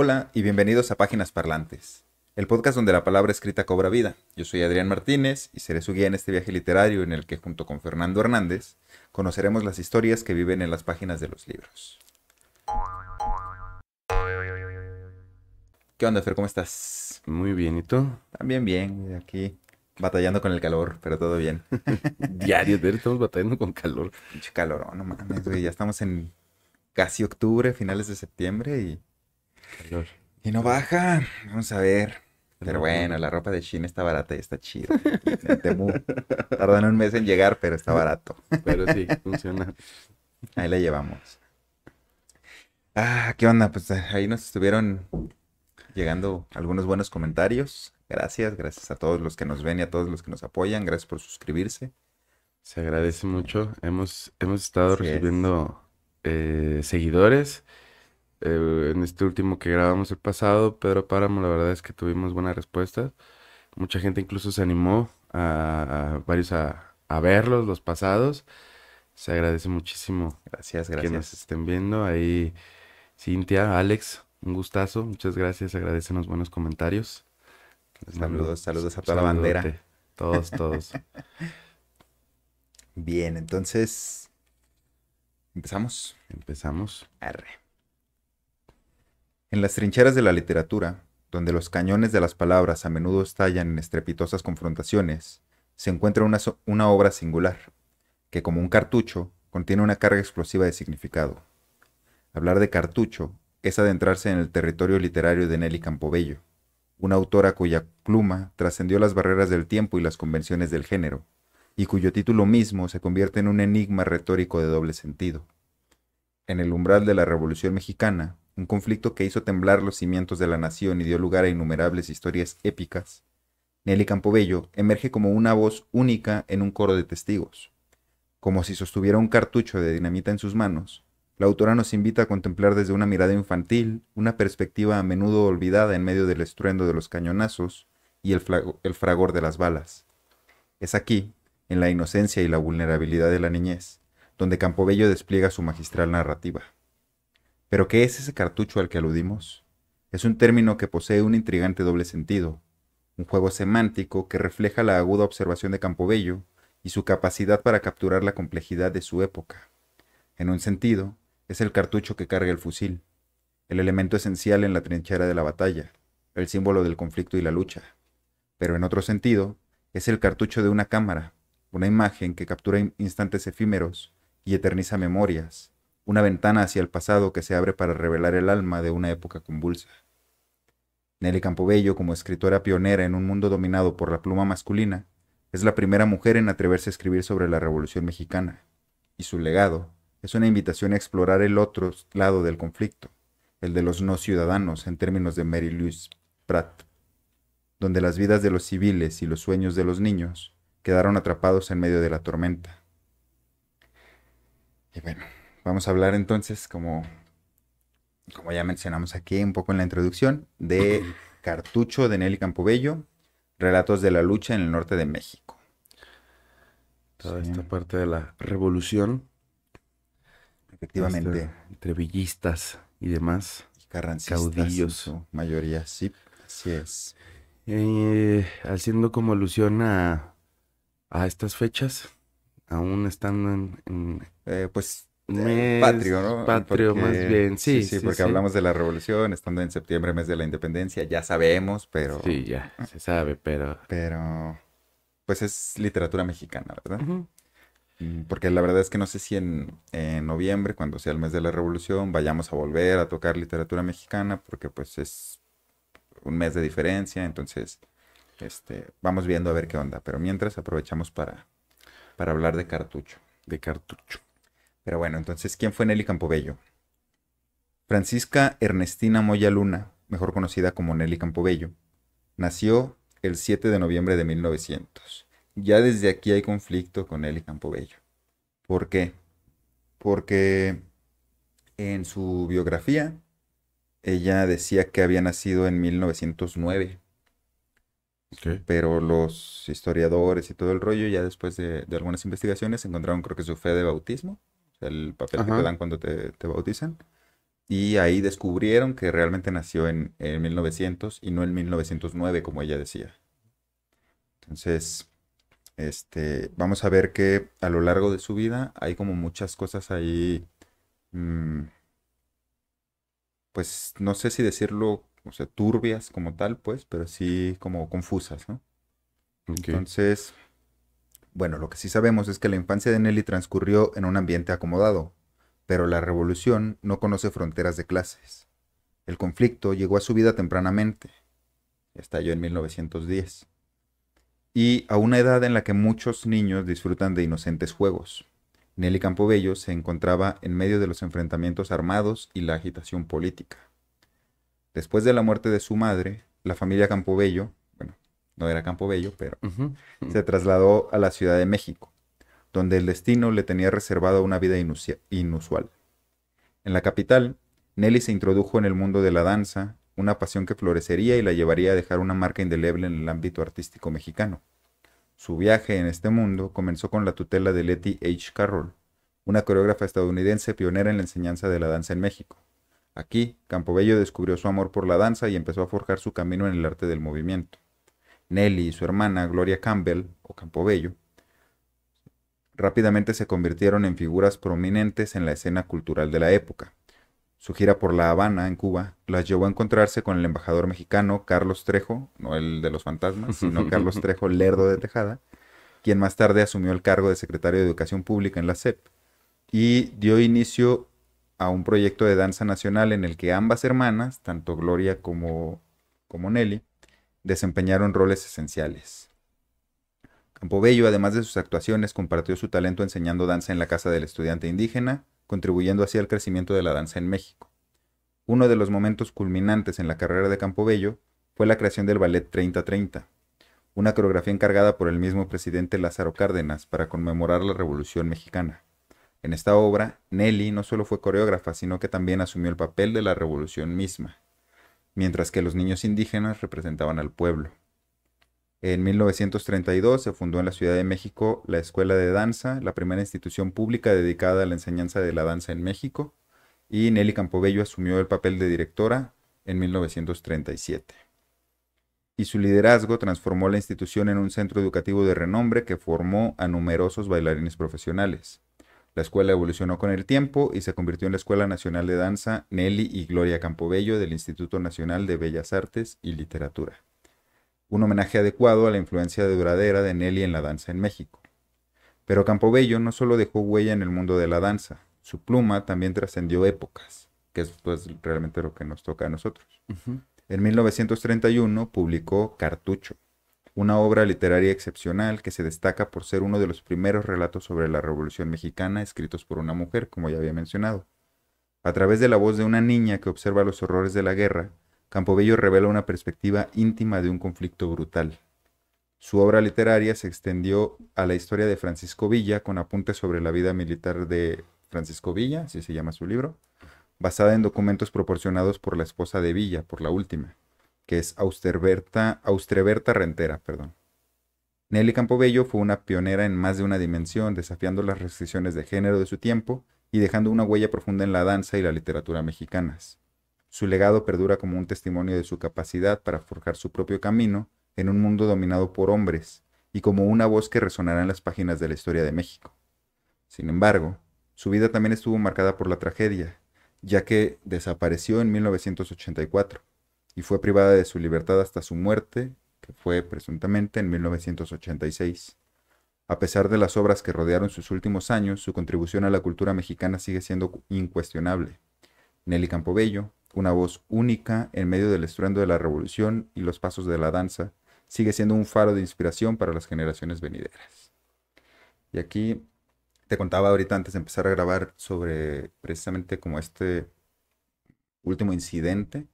Hola y bienvenidos a Páginas Parlantes, el podcast donde la palabra escrita cobra vida. Yo soy Adrián Martínez y seré su guía en este viaje literario en el que junto con Fernando Hernández conoceremos las historias que viven en las páginas de los libros. ¿Qué onda, Fer? ¿Cómo estás? Muy bien, ¿y tú? También bien, aquí batallando con el calor, pero todo bien. Diario, estamos batallando con calor. Pinche calor, no mames, güey. Ya estamos en casi octubre, finales de septiembre y y no baja. Vamos a ver. Pero bueno, la ropa de Shin está barata y está chida. Tardan un mes en llegar, pero está barato. Pero sí, funciona. Ahí la llevamos. Ah, ¿qué onda? Pues eh, ahí nos estuvieron llegando algunos buenos comentarios. Gracias, gracias a todos los que nos ven y a todos los que nos apoyan. Gracias por suscribirse. Se agradece mucho. Hemos, hemos estado recibiendo eh, seguidores. Eh, en este último que grabamos el pasado, Pedro Páramo, la verdad es que tuvimos buena respuesta. Mucha gente incluso se animó a, varios a, verlos, los pasados. Se agradece muchísimo. Gracias, gracias. Que nos estén viendo. Ahí, Cintia, Alex, un gustazo. Muchas gracias. Agradecen los buenos comentarios. Saludos, saludos a toda la bandera. Todos, todos. Bien, entonces. ¿Empezamos? Empezamos. Arre. En las trincheras de la literatura, donde los cañones de las palabras a menudo estallan en estrepitosas confrontaciones, se encuentra una, obra singular, que como un cartucho contiene una carga explosiva de significado. Hablar de cartucho es adentrarse en el territorio literario de Nelly Campobello, una autora cuya pluma trascendió las barreras del tiempo y las convenciones del género, y cuyo título mismo se convierte en un enigma retórico de doble sentido. En el umbral de la Revolución Mexicana, un conflicto que hizo temblar los cimientos de la nación y dio lugar a innumerables historias épicas, Nelly Campobello emerge como una voz única en un coro de testigos. Como si sostuviera un cartucho de dinamita en sus manos, la autora nos invita a contemplar desde una mirada infantil una perspectiva a menudo olvidada en medio del estruendo de los cañonazos y el, fragor de las balas. Es aquí, en la inocencia y la vulnerabilidad de la niñez, donde Campobello despliega su magistral narrativa. ¿Pero qué es ese cartucho al que aludimos? Es un término que posee un intrigante doble sentido, un juego semántico que refleja la aguda observación de Campobello y su capacidad para capturar la complejidad de su época. En un sentido, es el cartucho que carga el fusil, el elemento esencial en la trinchera de la batalla, el símbolo del conflicto y la lucha. Pero en otro sentido, es el cartucho de una cámara, una imagen que captura instantes efímeros y eterniza memorias, una ventana hacia el pasado que se abre para revelar el alma de una época convulsa. Nelly Campobello, como escritora pionera en un mundo dominado por la pluma masculina, es la primera mujer en atreverse a escribir sobre la Revolución Mexicana, y su legado es una invitación a explorar el otro lado del conflicto, el de los no ciudadanos en términos de Mary Louise Pratt, donde las vidas de los civiles y los sueños de los niños quedaron atrapados en medio de la tormenta. Y bueno. Vamos a hablar entonces, como, como ya mencionamos aquí un poco en la introducción, de Cartucho de Nelly Campobello, Relatos de la lucha en el norte de México. Toda esta parte de la revolución. Efectivamente. Este, entre villistas y demás. Carrancistas. Caudillos. mayoría, sí. Así es. Eh, haciendo como alusión a, estas fechas, aún están en... en... Eh, pues patrio, ¿no? Patrio, más bien, sí. Sí, porque hablamos de la revolución, estando en septiembre, mes de la independencia, ya sabemos, pero. Sí, ya, se sabe, pero. Pero. Pues es literatura mexicana, ¿verdad? Mm, porque la verdad es que no sé si en, en, noviembre, cuando sea el mes de la revolución, vayamos a volver a tocar literatura mexicana, porque pues es un mes de diferencia, entonces. Este, vamos viendo a ver qué onda, pero mientras aprovechamos para, para hablar de cartucho. De cartucho. Pero bueno, entonces, ¿quién fue Nelly Campobello? Francisca Ernestina Moya Luna, mejor conocida como Nelly Campobello, nació el 7 de noviembre de 1900. Ya desde aquí hay conflicto con Nelly Campobello. ¿Por qué? Porque en su biografía ella decía que había nacido en 1909. Pero los historiadores y todo el rollo, ya después de, de, algunas investigaciones, encontraron creo que su fe de bautismo el papel que te dan cuando te, bautizan. Y ahí descubrieron que realmente nació en, 1900 y no en 1909, como ella decía. Entonces, este, vamos a ver que a lo largo de su vida hay como muchas cosas ahí, mm, pues no sé si decirlo, o sea, turbias como tal, pues, pero sí como confusas, ¿no? Entonces, bueno, lo que sí sabemos es que la infancia de Nelly transcurrió en un ambiente acomodado, pero la revolución no conoce fronteras de clases. El conflicto llegó a su vida tempranamente, estalló en 1910, y a una edad en la que muchos niños disfrutan de inocentes juegos. Nelly Campobello se encontraba en medio de los enfrentamientos armados y la agitación política. Después de la muerte de su madre, la familia Campobello no era Campobello, pero se trasladó a la Ciudad de México, donde el destino le tenía reservada una vida inusual. En la capital, Nelly se introdujo en el mundo de la danza, una pasión que florecería y la llevaría a dejar una marca indeleble en el ámbito artístico mexicano. Su viaje en este mundo comenzó con la tutela de Letty H. Carroll, una coreógrafa estadounidense pionera en la enseñanza de la danza en México. Aquí, Campobello descubrió su amor por la danza y empezó a forjar su camino en el arte del movimiento. Nelly y su hermana Gloria Campbell, o Campobello, rápidamente se convirtieron en figuras prominentes en la escena cultural de la época. Su gira por La Habana, en Cuba, las llevó a encontrarse con el embajador mexicano Carlos Trejo, no el de los fantasmas, sino Carlos Trejo Lerdo de Tejada, quien más tarde asumió el cargo de secretario de Educación Pública en la SEP y dio inicio a un proyecto de danza nacional en el que ambas hermanas, tanto Gloria como, como Nelly, desempeñaron roles esenciales. Campobello, además de sus actuaciones, compartió su talento enseñando danza en la casa del estudiante indígena, contribuyendo así al crecimiento de la danza en México. Uno de los momentos culminantes en la carrera de Campobello fue la creación del Ballet 3030, una coreografía encargada por el mismo presidente Lázaro Cárdenas para conmemorar la Revolución Mexicana. En esta obra, Nelly no solo fue coreógrafa, sino que también asumió el papel de la revolución misma mientras que los niños indígenas representaban al pueblo. En 1932 se fundó en la Ciudad de México la Escuela de Danza, la primera institución pública dedicada a la enseñanza de la danza en México, y Nelly Campobello asumió el papel de directora en 1937. Y su liderazgo transformó la institución en un centro educativo de renombre que formó a numerosos bailarines profesionales. La escuela evolucionó con el tiempo y se convirtió en la Escuela Nacional de Danza Nelly y Gloria Campobello del Instituto Nacional de Bellas Artes y Literatura. Un homenaje adecuado a la influencia duradera de Nelly en la danza en México. Pero Campobello no solo dejó huella en el mundo de la danza, su pluma también trascendió épocas, que es pues, realmente lo que nos toca a nosotros. En 1931 publicó Cartucho, una obra literaria excepcional que se destaca por ser uno de los primeros relatos sobre la Revolución Mexicana escritos por una mujer, como ya había mencionado. A través de la voz de una niña que observa los horrores de la guerra, Campobello revela una perspectiva íntima de un conflicto brutal. Su obra literaria se extendió a la historia de Francisco Villa con apuntes sobre la vida militar de Francisco Villa, así se llama su libro, basada en documentos proporcionados por la esposa de Villa, por la última que es Austerberta, Austreberta Rentera, perdón. Nelly Campobello fue una pionera en más de una dimensión, desafiando las restricciones de género de su tiempo y dejando una huella profunda en la danza y la literatura mexicanas. Su legado perdura como un testimonio de su capacidad para forjar su propio camino en un mundo dominado por hombres y como una voz que resonará en las páginas de la historia de México. Sin embargo, su vida también estuvo marcada por la tragedia, ya que desapareció en 1984 y fue privada de su libertad hasta su muerte, que fue presuntamente en 1986. A pesar de las obras que rodearon sus últimos años, su contribución a la cultura mexicana sigue siendo incuestionable. Nelly Campobello, una voz única en medio del estruendo de la revolución y los pasos de la danza, sigue siendo un faro de inspiración para las generaciones venideras. Y aquí te contaba ahorita antes de empezar a grabar sobre precisamente como este último incidente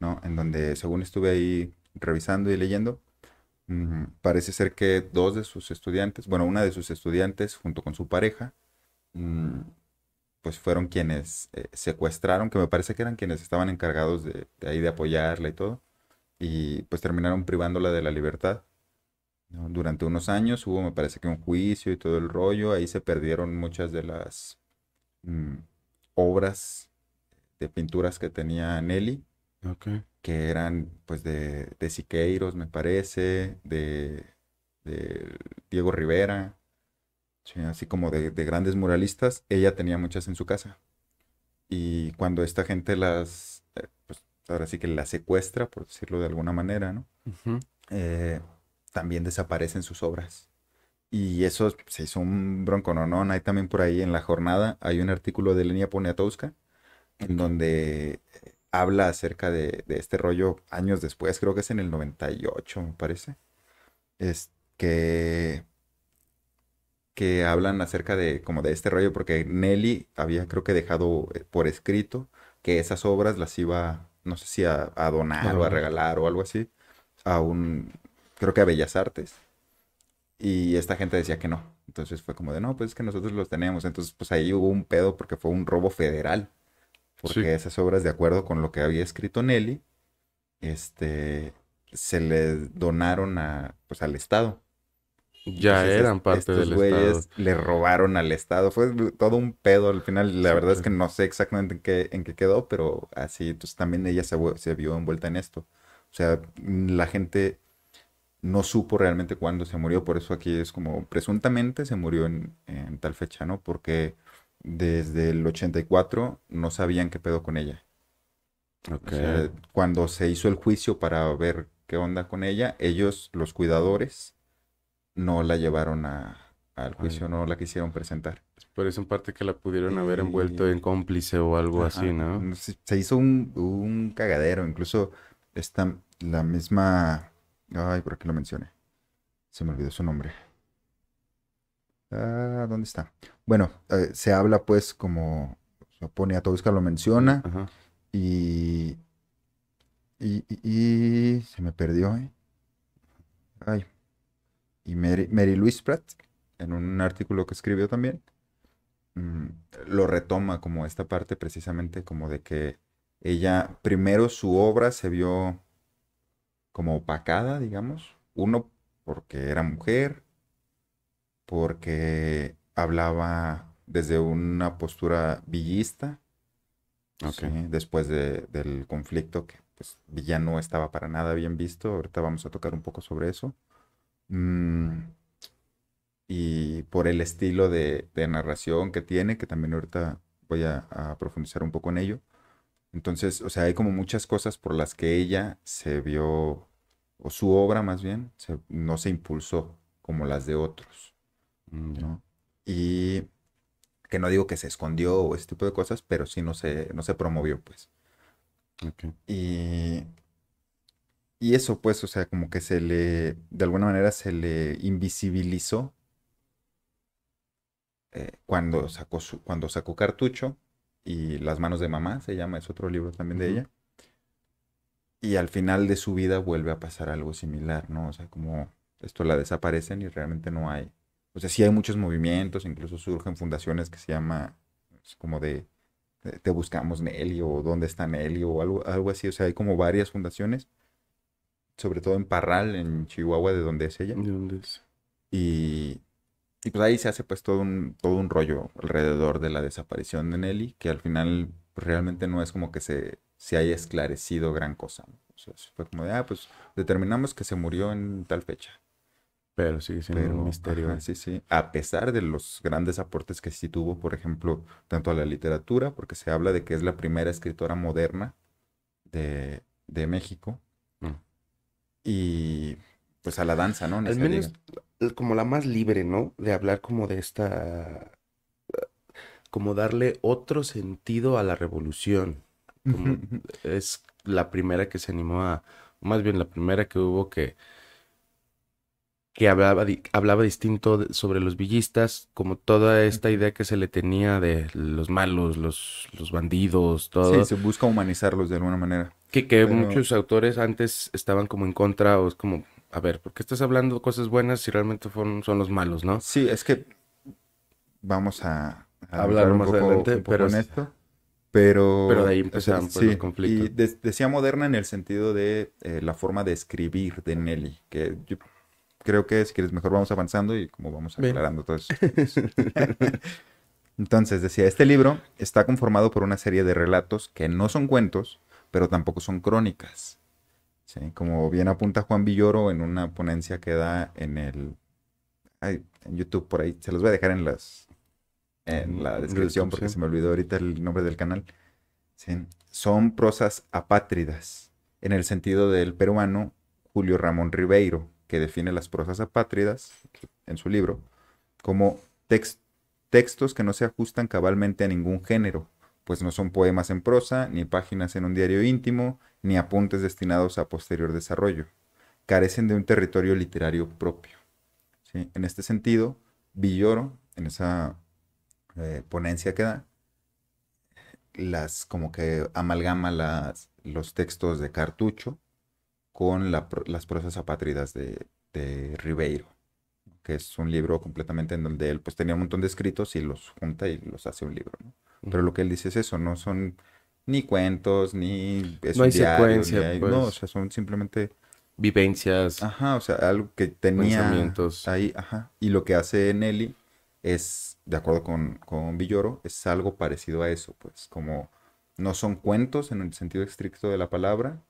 ¿no? En donde, según estuve ahí revisando y leyendo, parece ser que dos de sus estudiantes, bueno, una de sus estudiantes junto con su pareja, mm, pues fueron quienes eh, secuestraron, que me parece que eran quienes estaban encargados de, ahí de apoyarla y todo, y pues terminaron privándola de la libertad. Durante unos años hubo, me parece que un juicio y todo el rollo, ahí se perdieron muchas de las mm, obras de pinturas que tenía Nelly, que eran pues de, Siqueiros, me parece, de, Diego Rivera, así como de, grandes muralistas, ella tenía muchas en su casa. Y cuando esta gente las, eh, pues, ahora sí que las secuestra, por decirlo de alguna manera, ¿no? Eh, también desaparecen sus obras. Y eso se hizo un no Hay también por ahí en la jornada, hay un artículo de Lenia Poniatowska, en donde eh, habla acerca de, este rollo años después, creo que es en el 98, me parece. Es que, que hablan acerca de como de este rollo, porque Nelly había creo que dejado eh, por escrito que esas obras las iba, no sé si a, donar o a regalar o algo así, a un, creo que a Bellas Artes. Y esta gente decía que no. Entonces fue como de, no, pues es que nosotros los tenemos. Entonces, pues ahí hubo un pedo porque fue un robo federal porque esas obras, de acuerdo con lo que había escrito Nelly, este, se le donaron a, pues, al Estado. Ya eran parte del Le robaron al Estado. Fue todo un pedo al final. La verdad es que no sé exactamente en qué, en qué quedó, pero así. Pues, también ella se, vio envuelta en esto. O sea, la gente no supo realmente cuándo se murió. Por eso aquí es como presuntamente se murió en tal fecha, ¿no? Porque desde el 84 no sabían qué pedo con ella. Okay. cuando se hizo el juicio para ver qué onda con ella, ellos, los cuidadores, no la llevaron a, al juicio, no la quisieron presentar. Pues por eso en parte que la pudieron haber envuelto en cómplice o algo así, ¿no? Se, hizo un, un cagadero, incluso esta, la misma... Ay, por qué lo mencioné. Se me olvidó su nombre. Ah, ¿dónde está? Bueno, eh, se habla pues como se lo menciona Ajá. Y, y, y, y, se me perdió. ¿eh? Ay. Y Mary, Louise Pratt, en un artículo que escribió también, mm, lo retoma como esta parte precisamente como de que ella, primero su obra se vio como opacada, digamos, uno porque era mujer, porque hablaba desde una postura villista, después del conflicto que pues no estaba para nada bien visto, ahorita vamos a tocar un poco sobre eso, mm, y por el estilo de, narración que tiene, que también ahorita voy a, profundizar un poco en ello. Entonces, o sea, hay como muchas cosas por las que ella se vio, o su obra más bien, no se impulsó como las de otros. Y que no digo que se escondió o ese tipo de cosas, pero sí no se, no se promovió, pues. Y, eso, pues, o sea, como que se le, de alguna manera se le invisibilizó eh, cuando, sacó cuando sacó Cartucho y Las manos de mamá, se llama, es otro libro también de ella. Y al final de su vida vuelve a pasar algo similar, ¿no? O sea, como esto la desaparecen y realmente no hay, o sea, sí hay muchos movimientos, incluso surgen fundaciones que se llama como de te buscamos Nelly o dónde está Nelly o algo, algo así. O sea, hay como varias fundaciones, sobre todo en Parral, en Chihuahua, de donde es ella. ¿De dónde es? Y, pues ahí se hace pues todo un, todo un rollo alrededor de la desaparición de Nelly, que al final pues, realmente no es como que se, haya esclarecido gran cosa. O sea, fue como de, ah, pues determinamos que se murió en tal fecha. Pero sigue siendo un misterio. ¿eh? sí, sí. A pesar de los grandes aportes que sí tuvo, por ejemplo, tanto a la literatura, porque se habla de que es la primera escritora moderna de, México, mm. y pues a la danza, ¿no? Al menos como la más libre, ¿no? De hablar como de esta, como darle otro sentido a la revolución. es la primera que se animó a, más bien la primera que hubo que que hablaba, hablaba distinto sobre los villistas, como toda esta idea que se le tenía de los malos, los, los bandidos, todo. Sí, se busca humanizarlos de alguna manera. Que, que muchos autores antes estaban como en contra o es como, a ver, ¿por qué estás hablando cosas buenas si realmente fueron, son los malos, no? Sí, es que vamos a, hablar un más poco, adelante, pero, en esto. Pero, pero de ahí empezamos pues, el conflicto. sí, Y decía moderna en el sentido de eh, la forma de escribir de Nelly, que creo que si quieres mejor vamos avanzando y como vamos aclarando todo eso. Entonces, decía, este libro está conformado por una serie de relatos que no son cuentos, pero tampoco son crónicas. Como bien apunta Juan Villoro en una ponencia que da en el... en YouTube por ahí, se los voy a dejar en las... En la descripción, porque se me olvidó ahorita el nombre del canal. Son prosas apátridas, en el sentido del peruano Julio Ramón Ribeiro, que define las prosas apátridas en su libro como textos que no se ajustan cabalmente a ningún género, pues no son poemas en prosa, ni páginas en un diario íntimo, ni apuntes destinados a posterior desarrollo. Carecen de un territorio literario propio. En este sentido, Villoro, en esa eh, ponencia que da, las como que amalgama las, los textos de Cartucho con las prosas apátridas de, de, Ribeiro, que es un libro completamente en donde él pues tenía un montón de escritos y los junta y los hace un libro. Pero lo que él dice es eso, no son ni cuentos, ni... no hay secuencia, No, pues. o sea, son simplemente... Vivencias. Ajá, o sea, algo que tenía... Ahí, ajá. Y lo que hace Nelly es, de acuerdo con, con Villoro, es algo parecido a eso, pues, como no son cuentos en el sentido estricto de la palabra,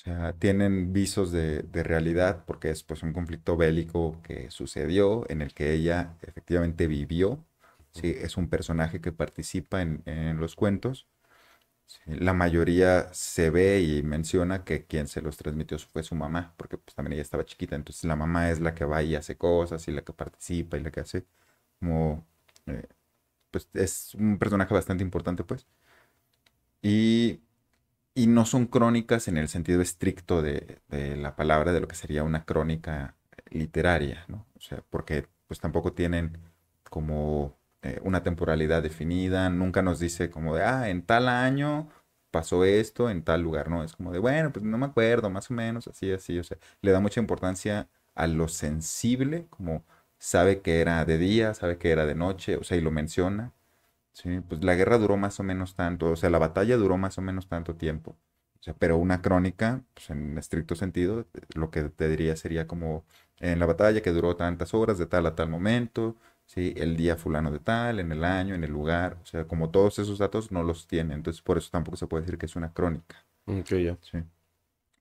o sea, tienen visos de, de, realidad porque es pues un conflicto bélico que sucedió en el que ella efectivamente vivió. Sí, es un personaje que participa en, en los cuentos. la mayoría se ve y menciona que quien se los transmitió fue su mamá, porque pues también ella estaba chiquita, entonces la mamá es la que va y hace cosas y la que participa y la que hace como... Eh, pues es un personaje bastante importante pues. Y y no son crónicas en el sentido estricto de, la palabra, de lo que sería una crónica eh, literaria, ¿no? O sea, porque pues tampoco tienen como eh, una temporalidad definida, nunca nos dice como de, ah, en tal año pasó esto, en tal lugar, ¿no? Es como de, bueno, pues no me acuerdo, más o menos, así, así, o sea, le da mucha importancia a lo sensible, como sabe que era de día, sabe que era de noche, o sea, y lo menciona, Sí, pues la guerra duró más o menos tanto, o sea, la batalla duró más o menos tanto tiempo. O sea, pero una crónica, pues en estricto sentido, lo que te diría sería como en la batalla que duró tantas horas de tal a tal momento, ¿sí? el día fulano de tal, en el año, en el lugar, o sea, como todos esos datos no los tiene, entonces por eso tampoco se puede decir que es una crónica. Mm, ok, ya.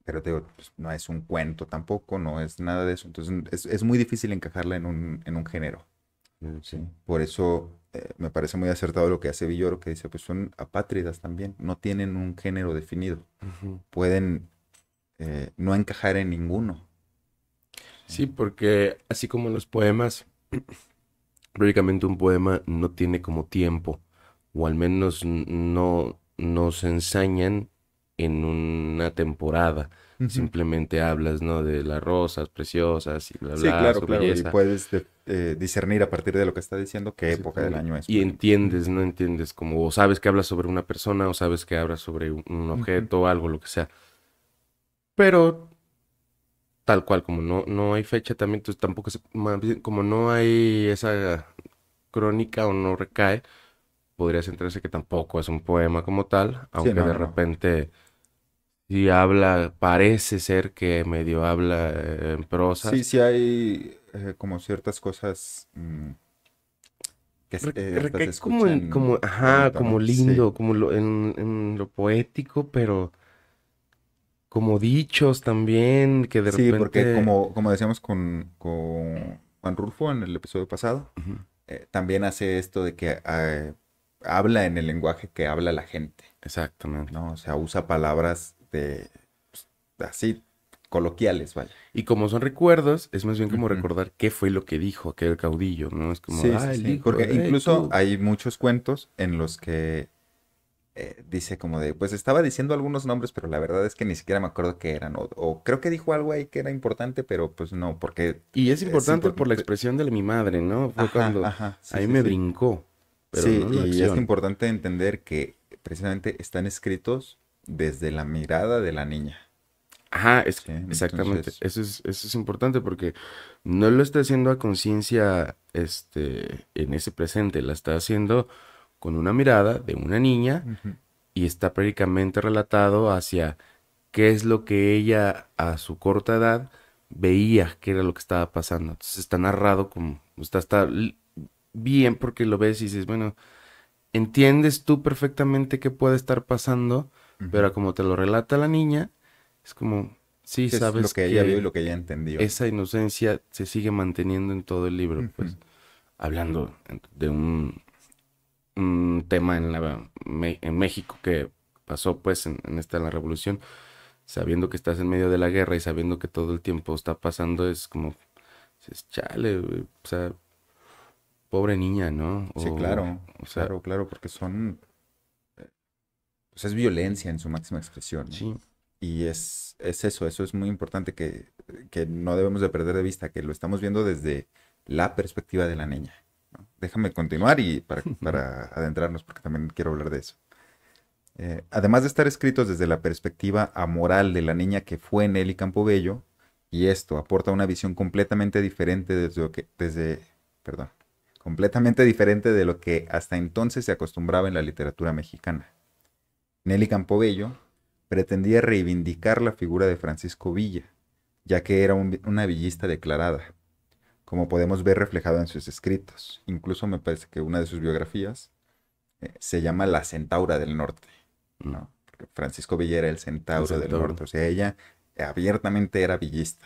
Pero te digo, pues, no es un cuento tampoco, no es nada de eso, entonces es, muy difícil encajarla en un, género. Mm, ¿sí? Por eso eh, me parece muy acertado lo que hace Villoro, que dice, pues son apátridas también, no tienen un género definido, pueden eh, no encajar en ninguno. Sí, porque así como los poemas, prácticamente un poema no tiene como tiempo, o al menos no nos ensañan en una temporada. Simplemente hablas, ¿no? De las rosas preciosas y bla, bla, sí, claro, claro. puedes eh, discernir a partir de lo que está diciendo qué época del año es. Y entiendes, no entiendes, como o sabes que habla sobre una persona o sabes que habla sobre un, objeto, o algo, lo que sea. Pero tal cual, como no, no hay fecha también, entonces tampoco como no hay esa crónica o no recae, podrías centrarse que tampoco es un poema como tal, aunque de repente si habla, parece ser que medio habla eh, en prosa. Sí, sí hay eh, como ciertas cosas mm, que es eh, como, como, ajá, como lindo, como lo, en, lo poético, pero como dichos también, que de repente... Sí, porque como, decíamos con, con, Juan Rulfo en el episodio pasado, eh, también hace esto de que habla en el lenguaje que habla la gente. Exactamente. ¿no? O sea, usa palabras de pues, así, coloquiales, ¿vale? Y como son recuerdos, es más bien como recordar qué fue lo que dijo aquel caudillo, ¿no? Es como, sí, ah, sí, Porque incluso hay muchos cuentos en los que eh, dice como de, pues estaba diciendo algunos nombres, pero la verdad es que ni siquiera me acuerdo qué eran, o, creo que dijo algo ahí que era importante, pero pues no, porque... Y es importante por la expresión de mi madre, ¿no? ahí me brincó. sí, y es importante entender que precisamente están escritos desde la mirada de la niña. Ajá, es, exactamente. Eso, es, eso es importante porque no lo está haciendo a conciencia este, en ese presente, la está haciendo con una mirada de una niña y está prácticamente relatado hacia qué es lo que ella a su corta edad veía que era lo que estaba pasando. Entonces está narrado como, está, está bien porque lo ves y dices, bueno, entiendes tú perfectamente qué puede estar pasando, pero como te lo relata la niña, es como, sí, es sabes. Lo que, ella vio y lo que ella entendió. Esa inocencia se sigue manteniendo en todo el libro, pues. Hablando de un, tema en, la, en México que pasó, pues, en, esta la revolución, sabiendo que estás en medio de la guerra y sabiendo que todo el tiempo está pasando, es como, es chale, o sea, pobre niña, ¿no? sí, claro, sea, claro, claro, porque son, eh, pues es violencia en su máxima expresión. Sí, y es, es eso, eso es muy importante que, no debemos de perder de vista, que lo estamos viendo desde la perspectiva de la niña. Déjame continuar y para, adentrarnos, porque también quiero hablar de eso. Eh, además de estar escritos desde la perspectiva amoral de la niña que fue Nelly Campobello, y esto aporta una visión completamente diferente desde, lo que, desde perdón, completamente diferente de lo que hasta entonces se acostumbraba en la literatura mexicana. Nelly Campobello pretendía reivindicar la figura de Francisco Villa, ya que era una villista declarada, como podemos ver reflejado en sus escritos. Incluso me parece que una de sus biografías eh, se llama La Centaura del Norte, ¿no? Mm. Porque Francisco Villa era el centauro, del Norte, o sea, ella abiertamente era villista,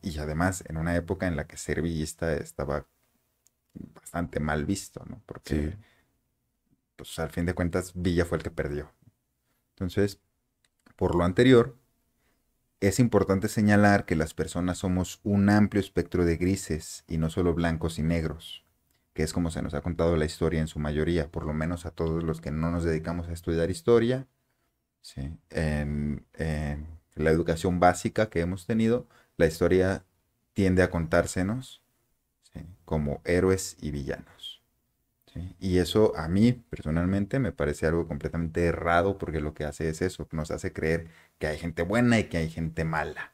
Y además en una época en la que ser villista estaba bastante mal visto, ¿no? Porque, pues al fin de cuentas, Villa fue el que perdió. Entonces, por lo anterior, es importante señalar que las personas somos un amplio espectro de grises y no solo blancos y negros, que es como se nos ha contado la historia en su mayoría, por lo menos a todos los que no nos dedicamos a estudiar historia, en, la educación básica que hemos tenido, la historia tiende a contársenos como héroes y villanos. Y eso a mí personalmente me parece algo completamente errado porque lo que hace es eso, nos hace creer que hay gente buena y que hay gente mala.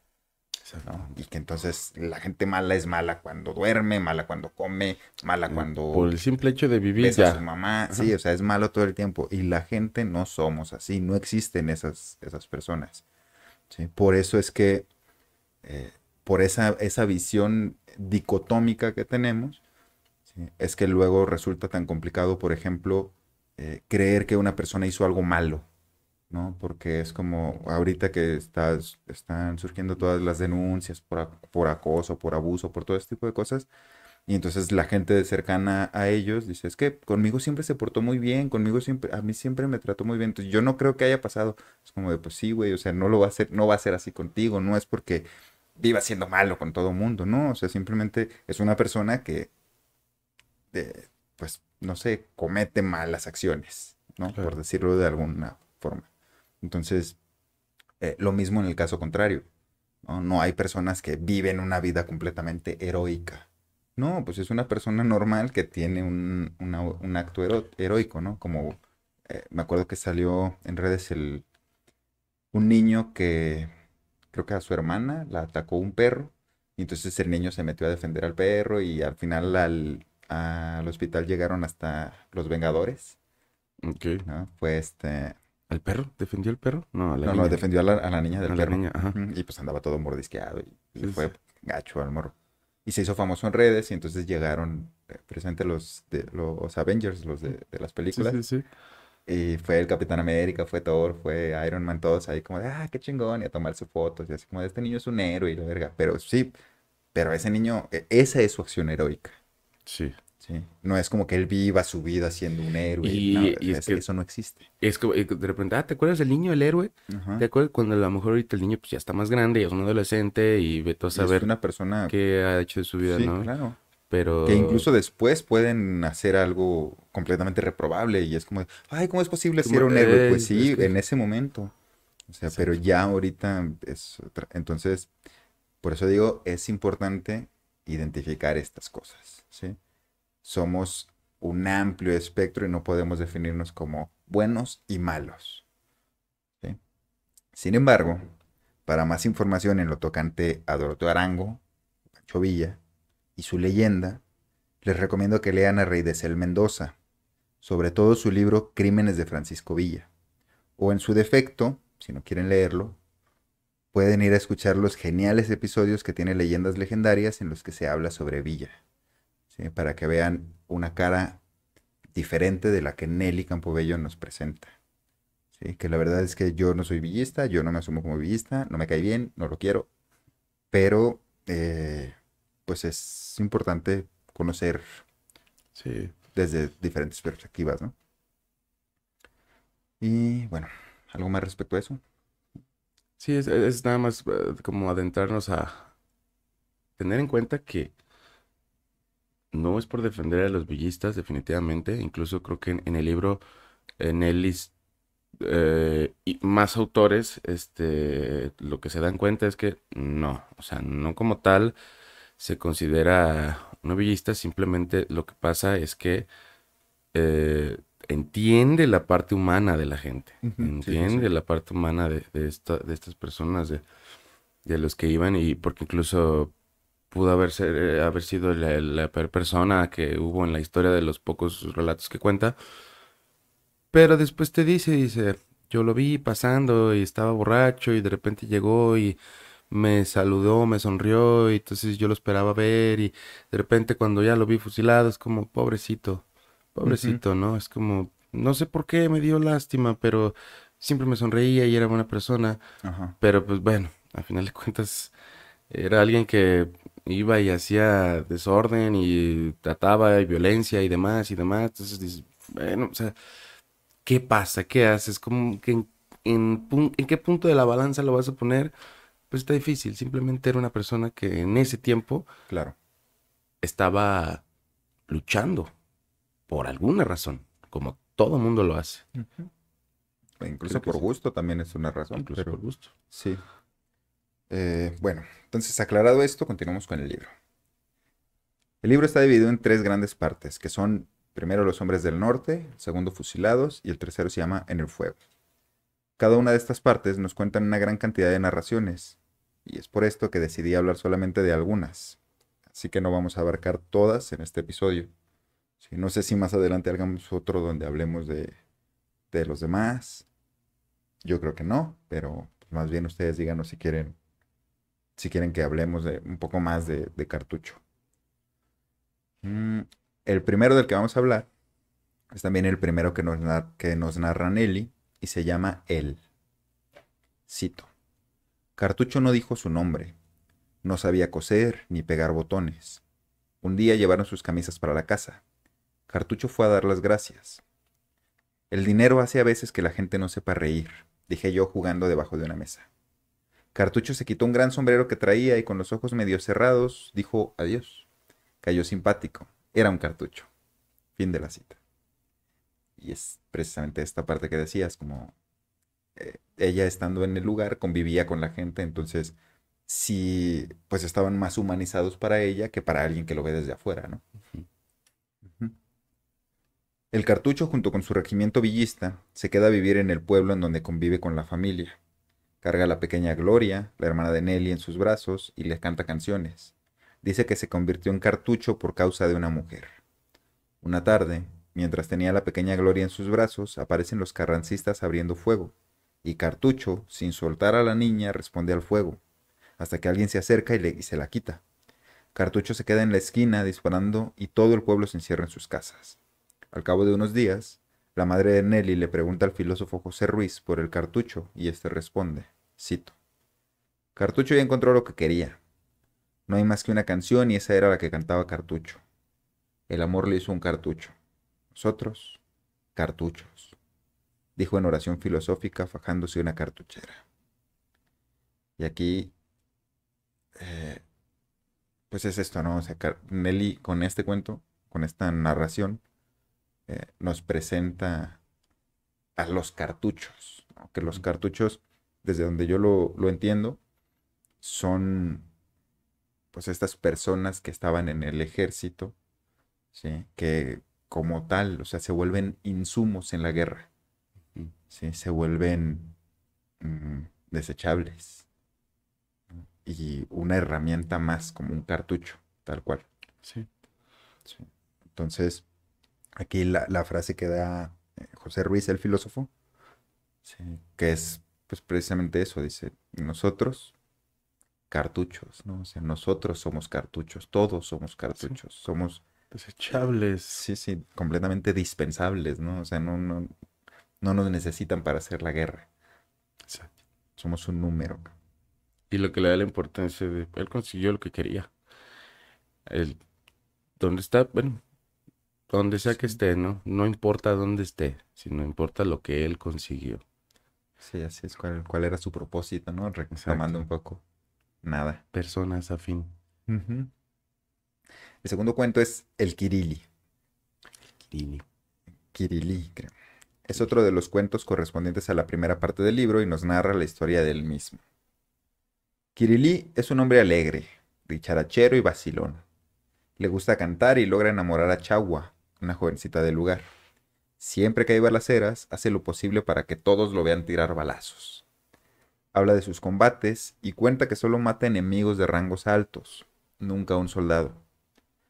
Y que entonces la gente mala es mala cuando duerme, mala cuando come, mala eh, cuando... Por el simple hecho de vivir ya. su mamá, sí, o sea, es malo todo el tiempo. Y la gente no somos así, no existen esas, esas personas. Por eso es que, eh, por esa, esa visión dicotómica que tenemos, es que luego resulta tan complicado, por ejemplo, eh, creer que una persona hizo algo malo, ¿no? Porque es como ahorita que están surgiendo todas las denuncias por, acoso, por abuso, por todo este tipo de cosas. Y entonces la gente cercana a ellos dice, es que conmigo siempre se portó muy bien, conmigo siempre, a mí siempre me trató muy bien, entonces yo no creo que haya pasado. Es como de, pues sí, güey, o sea, no lo va a hacer, no va a ser así contigo, no es porque viva siendo malo con todo el mundo, ¿no? O sea, simplemente es una persona que pues, no sé, comete malas acciones, ¿no? Por decirlo de alguna forma. Entonces, eh, lo mismo en el caso contrario. ¿no? no hay personas que viven una vida completamente heroica. No, pues es una persona normal que tiene un, acto heroico, ¿no? Como eh, me acuerdo que salió en redes un niño que creo que a su hermana la atacó un perro y entonces el niño se metió a defender al perro y al final al, al hospital llegaron hasta los Vengadores. Fue este... ¿Al perro? ¿Defendió al perro? No, no, defendió a la, niña del perro. Y pues andaba todo mordisqueado y, fue gacho al morro. Y se hizo famoso en redes y entonces llegaron eh, presente los, los Avengers, los de, las películas. Sí, sí, sí. Y fue el Capitán América, fue Thor, fue Iron Man, todos ahí como de, ah, qué chingón, y a tomarse fotos, y así como de, este niño es un héroe y la verga. Pero sí, pero ese niño, e, esa es su acción heroica. Sí. Sí. No es como que él viva su vida siendo un héroe. Y, eso no existe. Es como, eh, de repente, ah, ¿te acuerdas del niño, el héroe? ¿Te acuerdas cuando a lo mejor ahorita el niño pues, ya está más grande, ya es un adolescente y ve todo a saber una persona... que ha hecho de su vida, claro. Pero... Que incluso después pueden hacer algo completamente reprobable y es como, ay, ¿cómo es posible ser un héroe? Pues eh, sí, en ese momento. O sea, pero ya ahorita es otra... Entonces, por eso digo, es importante identificar estas cosas. Somos un amplio espectro y no podemos definirnos como buenos y malos. Sin embargo, para más información en lo tocante a Doroteo Arango, Pancho Villa y su leyenda, les recomiendo que lean a Rey de Cel Mendoza, sobre todo su libro Crímenes de Francisco Villa. O en su defecto, si no quieren leerlo, pueden ir a escuchar los geniales episodios que tiene Leyendas Legendarias en los que se habla sobre Villa. Eh, para que vean una cara diferente de la que Nelly Campobello nos presenta. ¿sí? Que la verdad es que yo no soy villista, yo no me asumo como villista, no me cae bien, no lo quiero, pero eh, pues es importante conocer desde diferentes perspectivas, Y bueno, ¿algo más respecto a eso? Sí, es nada más eh, como adentrarnos a tener en cuenta que no es por defender a los villistas, definitivamente. Incluso creo que en, el libro, en el list, eh, y más autores, este, lo que se dan cuenta es que no, o sea, no como tal se considera un villista, simplemente lo que pasa es que eh, entiende la parte humana de la gente, entiende la parte humana de, estas personas, de, de los que iban, y porque incluso pudo eh, haber, sido la, persona que hubo en la historia de los pocos relatos que cuenta. Pero después te dice, dice, yo lo vi pasando y estaba borracho y de repente llegó y me saludó, me sonrió y entonces yo lo esperaba ver y de repente cuando ya lo vi fusilado es como pobrecito, pobrecito, ¿no? Es como, no sé por qué me dio lástima, pero siempre me sonreía y era buena persona. Pero pues bueno, al final de cuentas era alguien que iba y hacía desorden y trataba y violencia y demás y demás. Entonces dices, bueno, o sea, ¿qué pasa? ¿Qué haces? en, qué punto de la balanza lo vas a poner? Pues está difícil. Simplemente era una persona que en ese tiempo claro. estaba luchando por alguna razón, como todo mundo lo hace. Incluso por gusto también es una razón. Incluso por gusto. Sí. Eh, bueno, entonces aclarado esto, continuamos con el libro. El libro está dividido en tres grandes partes, que son primero los hombres del norte, segundo fusilados y el tercero se llama En el Fuego. Cada una de estas partes nos cuentan una gran cantidad de narraciones, y es por esto que decidí hablar solamente de algunas, así que no vamos a abarcar todas en este episodio. no sé si más adelante hagamos otro donde hablemos de, de los demás. Yo creo que no, pero más bien ustedes díganos si quieren si quieren que hablemos de, un poco más de, cartucho. Mm, el primero del que vamos a hablar es también el primero que nos, que nos narra Nelly y se llama Él. Cito. Cartucho no dijo su nombre. No sabía coser ni pegar botones. Un día llevaron sus camisas para la casa. Cartucho fue a dar las gracias. El dinero hace a veces que la gente no sepa reír, dije yo jugando debajo de una mesa. Cartucho se quitó un gran sombrero que traía y con los ojos medio cerrados dijo adiós. Cayó simpático. Era un cartucho. Fin de la cita. Y es precisamente esta parte que decías, como eh, ella estando en el lugar convivía con la gente, entonces sí, pues estaban más humanizados para ella que para alguien que lo ve desde afuera, ¿no? El cartucho junto con su regimiento villista se queda a vivir en el pueblo en donde convive con la familia Carga a la pequeña Gloria, la hermana de Nelly, en sus brazos y les canta canciones. Dice que se convirtió en cartucho por causa de una mujer. Una tarde, mientras tenía a la pequeña Gloria en sus brazos, aparecen los carrancistas abriendo fuego, y Cartucho, sin soltar a la niña, responde al fuego, hasta que alguien se acerca y, y se la quita. Cartucho se queda en la esquina disparando y todo el pueblo se encierra en sus casas. Al cabo de unos días, la madre de Nelly le pregunta al filósofo José Ruiz por el cartucho y este responde, cito, Cartucho ya encontró lo que quería. No hay más que una canción y esa era la que cantaba Cartucho. El amor le hizo un cartucho. Nosotros, cartuchos, dijo en oración filosófica fajándose una cartuchera. Y aquí, eh, pues es esto, ¿no? O sea, Nelly con este cuento, con esta narración, eh, nos presenta a los cartuchos. Que los cartuchos, desde donde yo lo, entiendo, son pues estas personas que estaban en el ejército, que como tal, o sea, se vuelven insumos en la guerra, ¿sí? se vuelven mm, desechables y una herramienta más, como un cartucho, tal cual. sí. Entonces, Aquí la, frase que da eh, José Ruiz, el filósofo, que es pues, precisamente eso, dice, nosotros cartuchos, ¿no? O sea, nosotros somos cartuchos, todos somos cartuchos, somos... Desechables. Sí, sí, completamente dispensables, ¿no? O sea, no, no, nos necesitan para hacer la guerra. Somos un número. Y lo que le da la importancia de... Él consiguió lo que quería. ¿Dónde está? Bueno, donde sea que esté, ¿no? No importa dónde esté, sino importa lo que él consiguió. Sí, así es, cuál, era su propósito, ¿no? Reclamando un poco. Nada. Personas afín. El segundo cuento es El Kirili. Kirili. Kirili, Es otro de los cuentos correspondientes a la primera parte del libro y nos narra la historia del mismo. Kirili es un hombre alegre, dicharachero y vacilón. Le gusta cantar y logra enamorar a Chagua, una jovencita del lugar. Siempre que hay balaceras, hace lo posible para que todos lo vean tirar balazos. Habla de sus combates y cuenta que solo mata enemigos de rangos altos, nunca un soldado.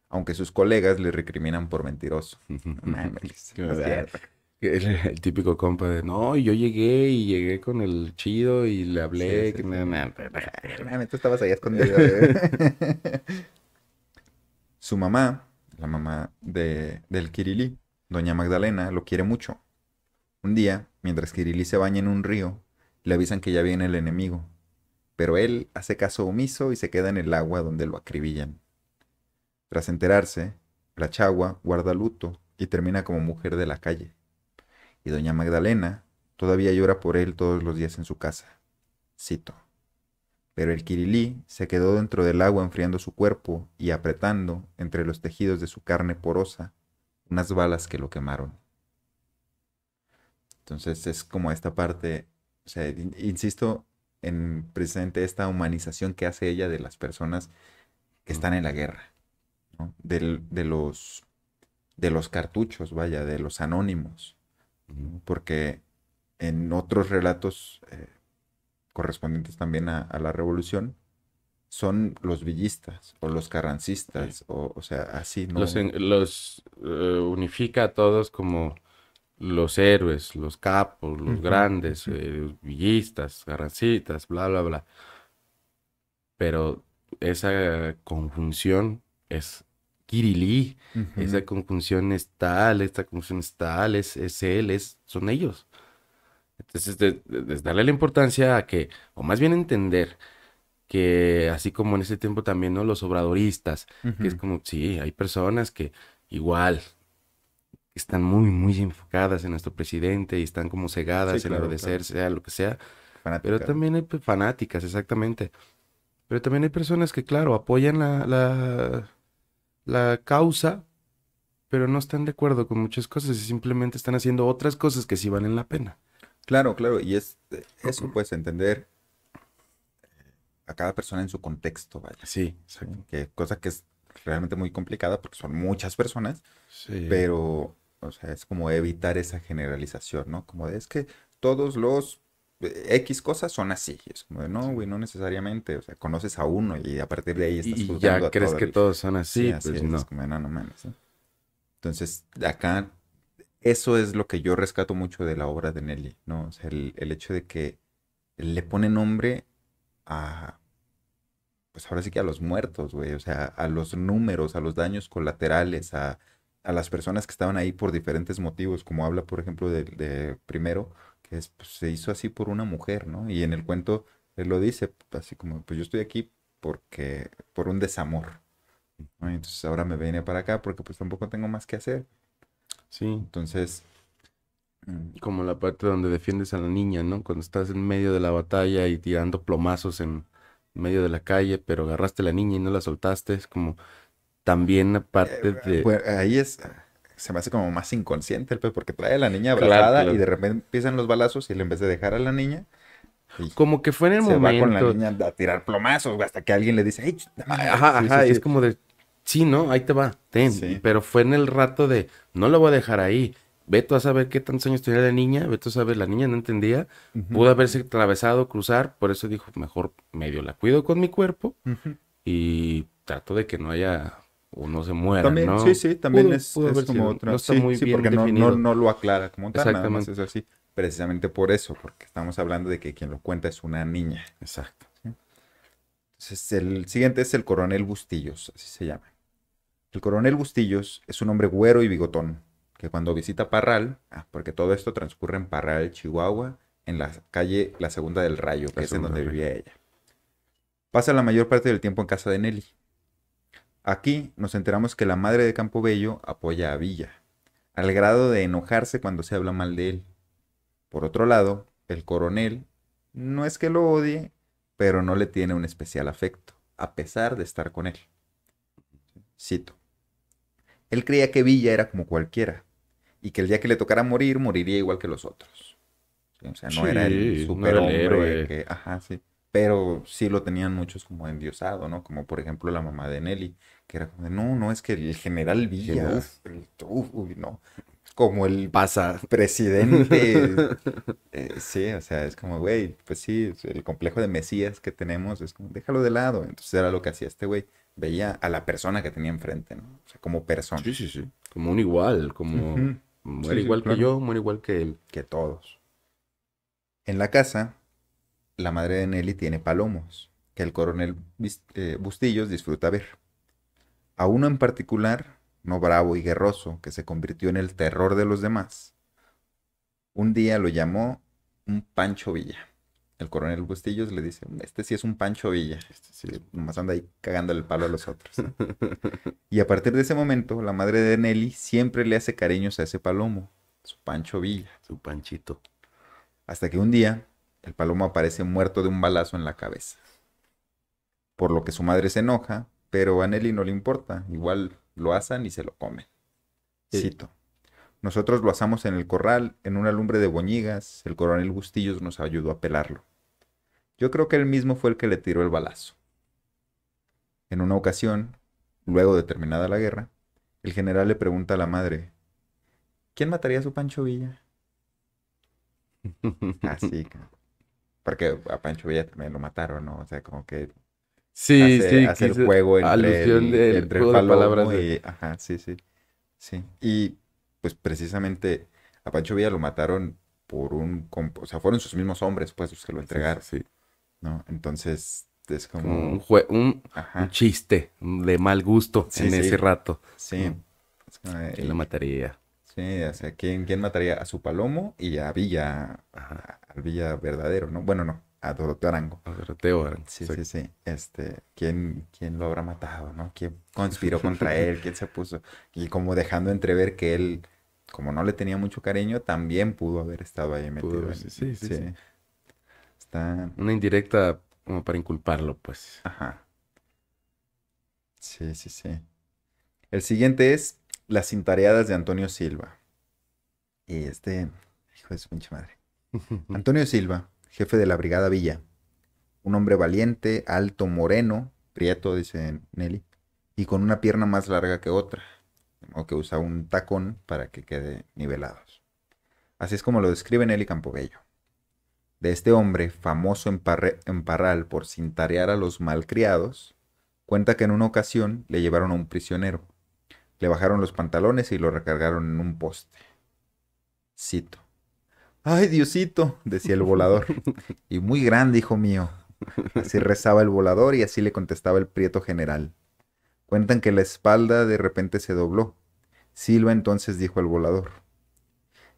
Aunque sus colegas le recriminan por mentiroso. El, el, típico compa de, no, yo llegué y llegué con el chido y le hablé. estabas ahí escondido. Su mamá la mamá de, del Kirilí, doña Magdalena, lo quiere mucho. Un día, mientras Kirilí se baña en un río, le avisan que ya viene el enemigo, pero él hace caso omiso y se queda en el agua donde lo acribillan. Tras enterarse, la chagua guarda luto y termina como mujer de la calle. Y doña Magdalena todavía llora por él todos los días en su casa. Cito pero el kirilí se quedó dentro del agua enfriando su cuerpo y apretando entre los tejidos de su carne porosa unas balas que lo quemaron. Entonces es como esta parte, o insisto en precisamente esta humanización que hace ella de las personas que están en la guerra, de, los, de los cartuchos, vaya, de los anónimos, porque en otros relatos... Eh, correspondientes también a, la revolución, son los villistas o los carrancistas, o, sea, así, ¿no? Los, eh, unifica a todos como los héroes, los capos, los grandes, eh, villistas, carrancistas, bla, bla, bla. Pero esa conjunción es Kirilí, esa conjunción es tal, esta conjunción es tal, es, él, son ellos. Entonces, darle la importancia a que, o más bien entender, que así como en ese tiempo también, ¿no? Los obradoristas, que es como, sí, hay personas que igual están muy, muy enfocadas en nuestro presidente y están como cegadas en obedecerse a lo que sea. Pero también hay pues, fanáticas, exactamente. Pero también hay personas que, claro, apoyan la, la, la causa, pero no están de acuerdo con muchas cosas y simplemente están haciendo otras cosas que sí valen la pena. Claro, claro, y es eh, eso, pues entender eh, a cada persona en su contexto, vaya. Sí, exacto. cosa que es realmente muy complicada porque son muchas personas, sí. pero, o sea, es como evitar esa generalización, ¿no? Como es que todos los eh, X cosas son así. Es como de, no, güey, no necesariamente. O sea, conoces a uno y a partir de ahí estás y ya crees que todos son así, pues no. Entonces, acá eso es lo que yo rescato mucho de la obra de Nelly, ¿no? O sea, el, hecho de que le pone nombre a, pues ahora sí que a los muertos, güey, o sea, a los números, a los daños colaterales, a, las personas que estaban ahí por diferentes motivos, como habla, por ejemplo, de, primero, que es, pues, se hizo así por una mujer, ¿no? Y en el cuento él lo dice, así como, pues yo estoy aquí porque, por un desamor, Entonces ahora me viene para acá porque pues tampoco tengo más que hacer. Sí. Entonces, mm, como la parte donde defiendes a la niña, ¿no? Cuando estás en medio de la batalla y tirando plomazos en medio de la calle, pero agarraste a la niña y no la soltaste, es como también aparte parte eh, de... Pues, ahí es, se me hace como más inconsciente el porque trae a la niña abrazada y de repente empiezan los balazos y en vez de dejar a la niña... Como que fue en el momento... Se va con la niña a tirar plomazos hasta que alguien le dice, ajá, ajá, es como de, sí, no, ahí te va, ten. Pero fue en el rato de, no lo voy a dejar ahí. Veto a saber qué tantos años tenía la niña, veto a saber, la niña no entendía, pudo haberse atravesado, cruzar, por eso dijo, mejor medio la cuido con mi cuerpo y trato de que no haya uno se muera, también, ¿no? Sí, sí, también es, como otro, No está sí, No, lo aclara como tal, es así. Precisamente por eso, porque estamos hablando de que quien lo cuenta es una niña. Exacto. el siguiente es el coronel Bustillos, así se llama. El coronel Bustillos es un hombre güero y bigotón, que cuando visita Parral, ah, porque todo esto transcurre en Parral, Chihuahua, en la calle La Segunda del Rayo, que es en donde vivía ella. Pasa la mayor parte del tiempo en casa de Nelly. Aquí nos enteramos que la madre de Campobello apoya a Villa, al grado de enojarse cuando se habla mal de él. Por otro lado, el coronel no es que lo odie, pero no le tiene un especial afecto, a pesar de estar con él. Cito. Él creía que Villa era como cualquiera y que el día que le tocara morir, moriría igual que los otros. O sea, no era el superhéroe. Pero sí lo tenían muchos como endiosado, ¿no? Como por ejemplo la mamá de Nelly, que era como no, no, es que el general Villa, no, como el pasa presidente. Eh, sí, o sea, es como, güey, pues sí, el complejo de Mesías que tenemos es como, déjalo de lado. Entonces era lo que hacía este güey. Veía a la persona que tenía enfrente, ¿no? O sea, como persona. Sí, sí, sí. Como un igual, como. muy igual que yo, muy igual que él. Que todos. En la casa, la madre de Nelly tiene palomos, que el coronel eh, Bustillos disfruta ver. A uno en particular no bravo y guerroso, que se convirtió en el terror de los demás, un día lo llamó un Pancho Villa. El coronel Bustillos le dice, este sí es un Pancho Villa, este nomás anda ahí cagándole el palo a los otros. y a partir de ese momento, la madre de Nelly siempre le hace cariños a ese palomo, su Pancho Villa. Su panchito. Hasta que un día, el palomo aparece muerto de un balazo en la cabeza. Por lo que su madre se enoja, pero a Nelly no le importa, igual lo asan y se lo comen. Cito. Nosotros lo asamos en el corral, en una lumbre de boñigas. El coronel Bustillos nos ayudó a pelarlo. Yo creo que él mismo fue el que le tiró el balazo. En una ocasión, luego de terminada la guerra, el general le pregunta a la madre, ¿quién mataría a su Pancho Villa? Así, porque a Pancho Villa también lo mataron, ¿no? O sea, como que Sí, sí. el juego entre, el, palabras. ajá, sí, sí, sí. Y pues precisamente a Pancho Villa lo mataron por un... O sea, fueron sus mismos hombres, pues, los que lo entregaron. Sí, ¿No? Entonces es como... un, un, chiste de mal gusto en ese rato. Sí. ¿Quién lo mataría? Sí, o sea, ¿quién, ¿quién, mataría a su palomo y a Villa, Ajá. al Villa verdadero, ¿no? Bueno, no, a Doroteo Arango. A Doroteo Arango. Sí, sí, sí. Este, ¿quién, ¿Quién lo habrá matado, no? ¿Quién conspiró contra él? ¿Quién se puso? Y como dejando entrever que él, como no le tenía mucho cariño, también pudo haber estado ahí metido. sí, sí, sí, Está... Una indirecta como para inculparlo, pues. Ajá. Sí, sí, sí. El siguiente es Las cintareadas de Antonio Silva. Y este, hijo de su pinche madre. Antonio Silva jefe de la Brigada Villa. Un hombre valiente, alto, moreno, prieto, dice Nelly, y con una pierna más larga que otra, o que usa un tacón para que quede nivelados. Así es como lo describe Nelly Campobello. De este hombre, famoso en, en Parral por cintarear a los malcriados, cuenta que en una ocasión le llevaron a un prisionero. Le bajaron los pantalones y lo recargaron en un poste. Cito. Ay, Diosito, decía el volador. Y muy grande, hijo mío. Así rezaba el volador y así le contestaba el prieto general. Cuentan que la espalda de repente se dobló. Silva entonces dijo al volador.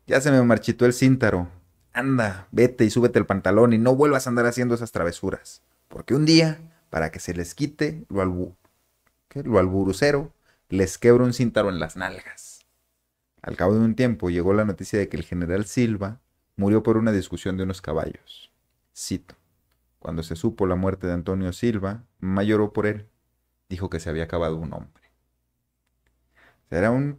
Ya se me marchitó el cíntaro. Anda, vete y súbete el pantalón y no vuelvas a andar haciendo esas travesuras. Porque un día, para que se les quite lo, albu lo alburucero, les quebro un cíntaro en las nalgas. Al cabo de un tiempo llegó la noticia de que el general Silva murió por una discusión de unos caballos. Cito. Cuando se supo la muerte de Antonio Silva, mayoró por él. Dijo que se había acabado un hombre. Era un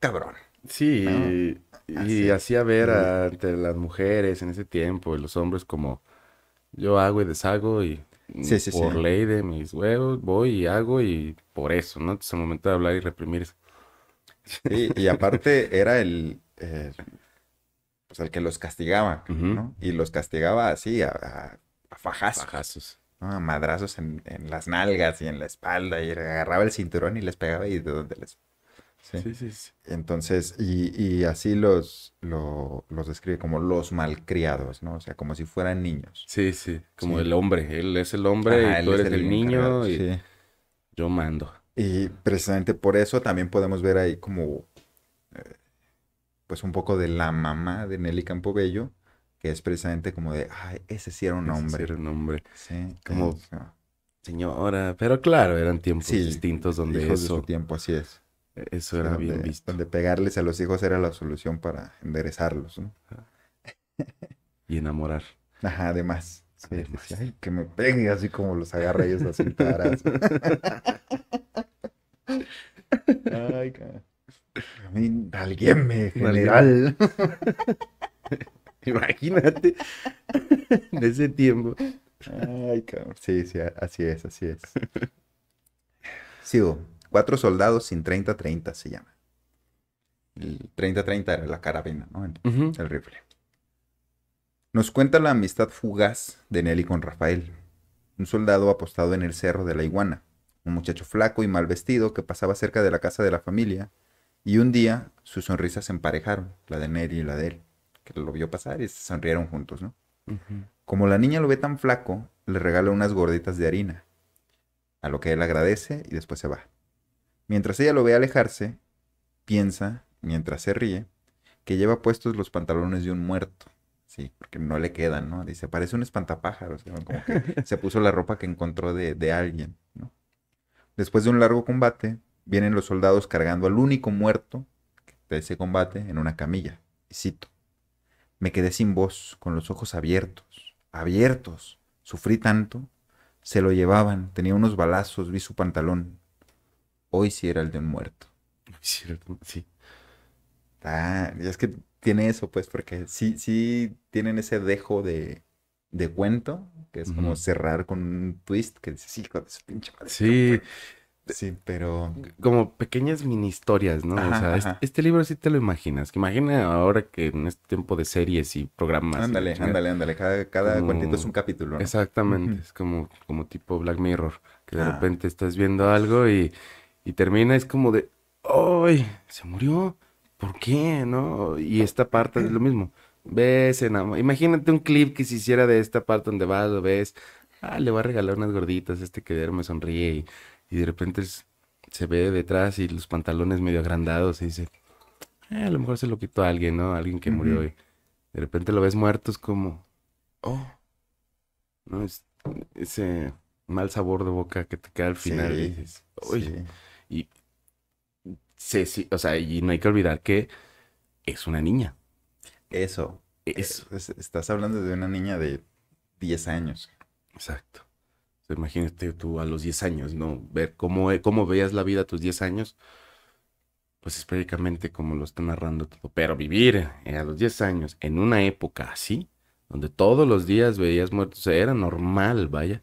cabrón. Sí, y, ah, hacía ver ante las mujeres en ese tiempo los hombres como yo hago y deshago y por ley de mis huevos voy y hago y por eso, ¿no? Es el momento de hablar y eso. y aparte era el, eh, pues el que los castigaba, ¿no? Y los castigaba así, a, a fajazos. A madrazos en, las nalgas y en la espalda, y agarraba el cinturón y les pegaba y de donde les... ¿sí? Sí, sí, Entonces, y, así los, los describe como los malcriados, ¿no? O sea, como si fueran niños. Sí, sí, como el hombre. Él es el hombre tú eres el, niño y yo mando. Y precisamente por eso también podemos ver ahí como pues un poco de la mamá de Nelly Campobello, que es precisamente como de, ay, ese sí era un hombre. Ese sí era un hombre. Sí, como ah. señora, pero claro, eran tiempos distintos donde hijos eso, de su tiempo, así es. E-, eso era bien visto. Donde pegarles a los hijos era la solución para enderezarlos, ¿no? Y enamorar. Ajá, además. ay, que me pegue así como los agarra ellos las cintaras. ay, cara. Alguien me general. Imagínate, en ese tiempo. Ay, cabrón. Sí, sí, así es, así es. Sigo. Cuatro soldados sin 30-30 se llama. El 30-30 era la carabina, ¿no? el, rifle. Nos cuenta la amistad fugaz de Nelly con Rafael, un soldado apostado en el cerro de la iguana, un muchacho flaco y mal vestido que pasaba cerca de la casa de la familia y un día sus sonrisas se emparejaron, la de Neri y la de él, que lo vio pasar y se sonrieron juntos, ¿no? Como la niña lo ve tan flaco, le regala unas gorditas de harina, a lo que él agradece y después se va. Mientras ella lo ve alejarse, piensa, mientras se ríe, que lleva puestos los pantalones de un muerto. Sí, porque no le quedan, ¿no? Dice, parece un espantapájaros, como que se puso la ropa que encontró de, alguien, Después de un largo combate, vienen los soldados cargando al único muerto de ese combate en una camilla. Y cito, me quedé sin voz, con los ojos abiertos, abiertos. Sufrí tanto. Se lo llevaban, tenía unos balazos, vi su pantalón. Hoy sí era el de un muerto. Sí. Ah, es que tiene eso, pues, porque sí, sí tienen ese dejo de, de cuento, que es como cerrar con un twist que dice, sí, su pinche madre. Sí, Sí, pero. Como pequeñas mini historias, ¿no? o sea, este, libro sí te lo imaginas. imagina ahora que en este tiempo de series y programas. Ándale, ándale, ándale. Cada, cada es un capítulo. ¿no? Exactamente. Es como, como tipo Black Mirror. Que de ah. repente estás viendo algo y, y termina, es como de. ¡Ay! Se murió. ¿Por qué? ¿No? Y esta parte es lo mismo. Ves, imagínate un clip que se hiciera de esta parte donde vas, lo ves. Ah, le voy a regalar unas gorditas, este que me sonríe y y de repente se ve detrás y los pantalones medio agrandados y dice, eh, a lo mejor se lo quitó alguien, ¿no? Alguien que murió. de repente lo ves muerto, es como, oh, ¿no? Es, ese mal sabor de boca que te queda al final. y Y, o sea, y no hay que olvidar que es una niña. Eso. Eso. estás hablando de una niña de 10 años. Exacto. Pues, imagínate tú a los 10 años, ¿no? Ver cómo, eh, cómo veías la vida a tus 10 años, pues es prácticamente como lo está narrando todo. Pero vivir eh, a los 10 años en una época así, donde todos los días veías muertos, era normal, vaya.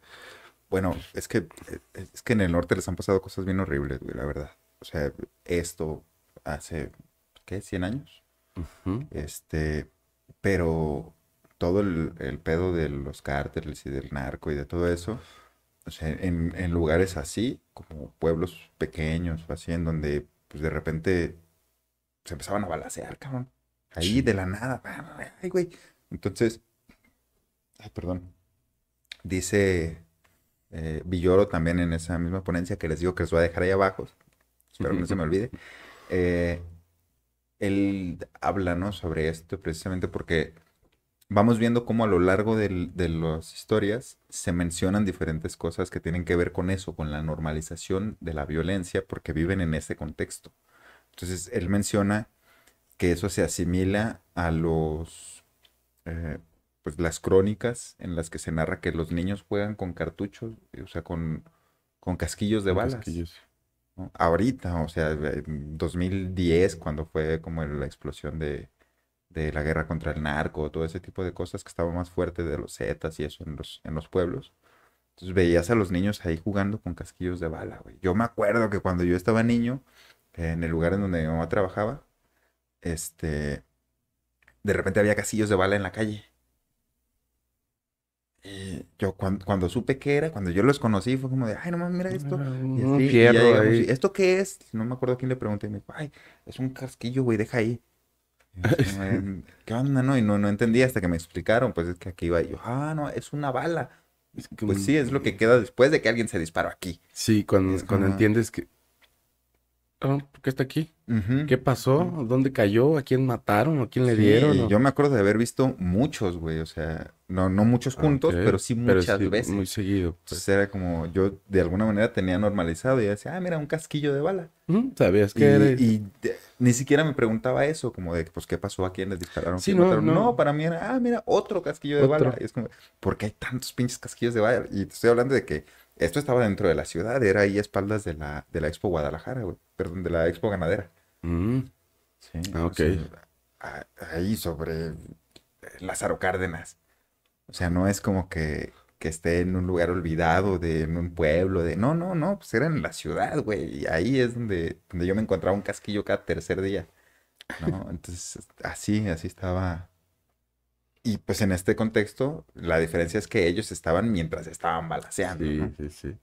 Bueno, es que, eh, es que en el norte les han pasado cosas bien horribles, güey, la verdad. O sea, esto hace, ¿qué? ¿100 años? Este, pero todo el, el, pedo de los cárteles y del narco y de todo eso, o sea, en, lugares así, como pueblos pequeños así, en donde pues de repente se empezaban a balasear, cabrón. Ahí de la nada. Entonces, ay, perdón. Dice eh, Villoro también en esa misma ponencia que les digo que les voy a dejar ahí abajo. Espero que no se me olvide. Eh, él habla, ¿no? Sobre esto precisamente porque vamos viendo cómo a lo largo de las historias se mencionan diferentes cosas que tienen que ver con eso, con la normalización de la violencia, porque viven en ese contexto. Entonces, él menciona que eso se asimila a los... Eh, pues las crónicas en las que se narra que los niños juegan con cartuchos, eh, o sea, con, casquillos de balas. Ahorita, o sea, en 2010, cuando fue como la explosión de, de la guerra contra el narco, todo ese tipo de cosas que estaba más fuerte de los zetas y eso en los, en los pueblos. Entonces veías a los niños ahí jugando con casquillos de bala, güey. Yo me acuerdo que cuando yo estaba niño, en el lugar en donde mi mamá trabajaba, este, de repente había casquillos de bala en la calle. Y yo cuando, supe que era, cuando yo los conocí, fue como de, ay, no mames, mira esto. Y ¿Esto qué es? No me acuerdo quién le pregunté. me dijo, ay, es un casquillo, güey, deja ahí. Este, ¿Qué onda, no? Y no, no entendí hasta que me explicaron, pues es que aquí iba yo, ah, no, es una bala. pues sí, es lo que eh, queda después de que alguien se disparó aquí. Sí, cuando, entiendes que... Oh, ¿Por qué está aquí? ¿Qué pasó? ¿Dónde cayó? ¿A quién mataron? ¿A quién le dieron? Yo me acuerdo de haber visto muchos, güey. O sea, no, no muchos juntos, pero sí muchas veces. Muy seguido. Pues. Entonces era como, yo de alguna manera tenía normalizado y decía, ah, mira, un casquillo de bala. Sabías que y, ni siquiera me preguntaba eso, como de, pues, ¿qué pasó? ¿A quién les dispararon? Sí, no, no. para mí era, ah, mira, otro casquillo de bala. Y es como, ¿por qué hay tantos pinches casquillos de bala? Y te estoy hablando de que esto estaba dentro de la ciudad, era ahí a espaldas de la, de la Expo Guadalajara, perdón, de la Expo Ganadera. Mm. Sí. Ah, ok. ahí sobre eh, Lázaro Cárdenas. O sea, no es como que que esté en un lugar olvidado, de, un pueblo, de... No, no, no, pues era en la ciudad, güey. Y ahí es donde, donde yo me encontraba un casquillo cada tercer día. ¿no? Entonces, así, así estaba. Y pues en este contexto, la diferencia es que ellos estaban mientras estaban balaseando. Sí, sí, sí.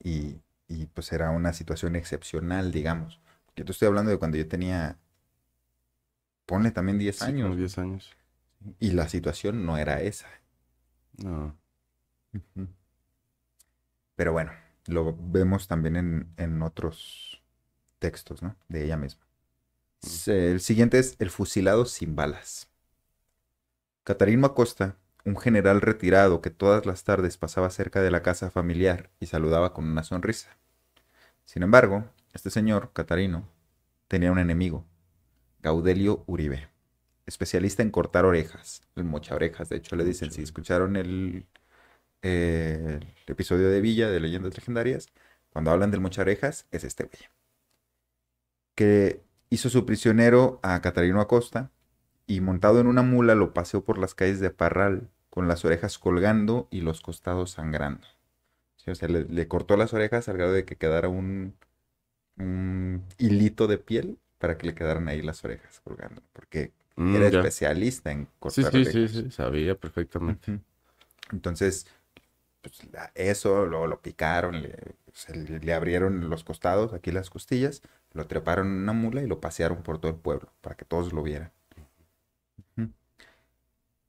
Y, y pues era una situación excepcional, digamos. Yo te estoy hablando de cuando yo tenía, pone también 10 años. 10 años. Y la situación no era esa. No. Pero bueno, lo vemos también en, otros textos, De ella misma. Mm. El siguiente es El fusilado sin balas. Catarino Acosta, un general retirado que todas las tardes pasaba cerca de la casa familiar y saludaba con una sonrisa. Sin embargo, este señor, Catarino, tenía un enemigo, Gaudelio Uribe, especialista en cortar orejas, En mocha orejas, de hecho le dicen, si escucharon el eh, el episodio de Villa de Leyendas Legendarias, cuando hablan del Mocharejas, es este güey. Que hizo su prisionero a Catarino Acosta y montado en una mula lo paseó por las calles de Parral con las orejas colgando y los costados sangrando. o sea, le, cortó las orejas al grado de que quedara un, hilito de piel para que le quedaran ahí las orejas colgando, porque mm, era especialista en cortar sí, sí, Sí, sí, sabía perfectamente. Entonces, pues, eso, lo, lo picaron, le, abrieron los costados, aquí las costillas, lo treparon en una mula y lo pasearon por todo el pueblo para que todos lo vieran.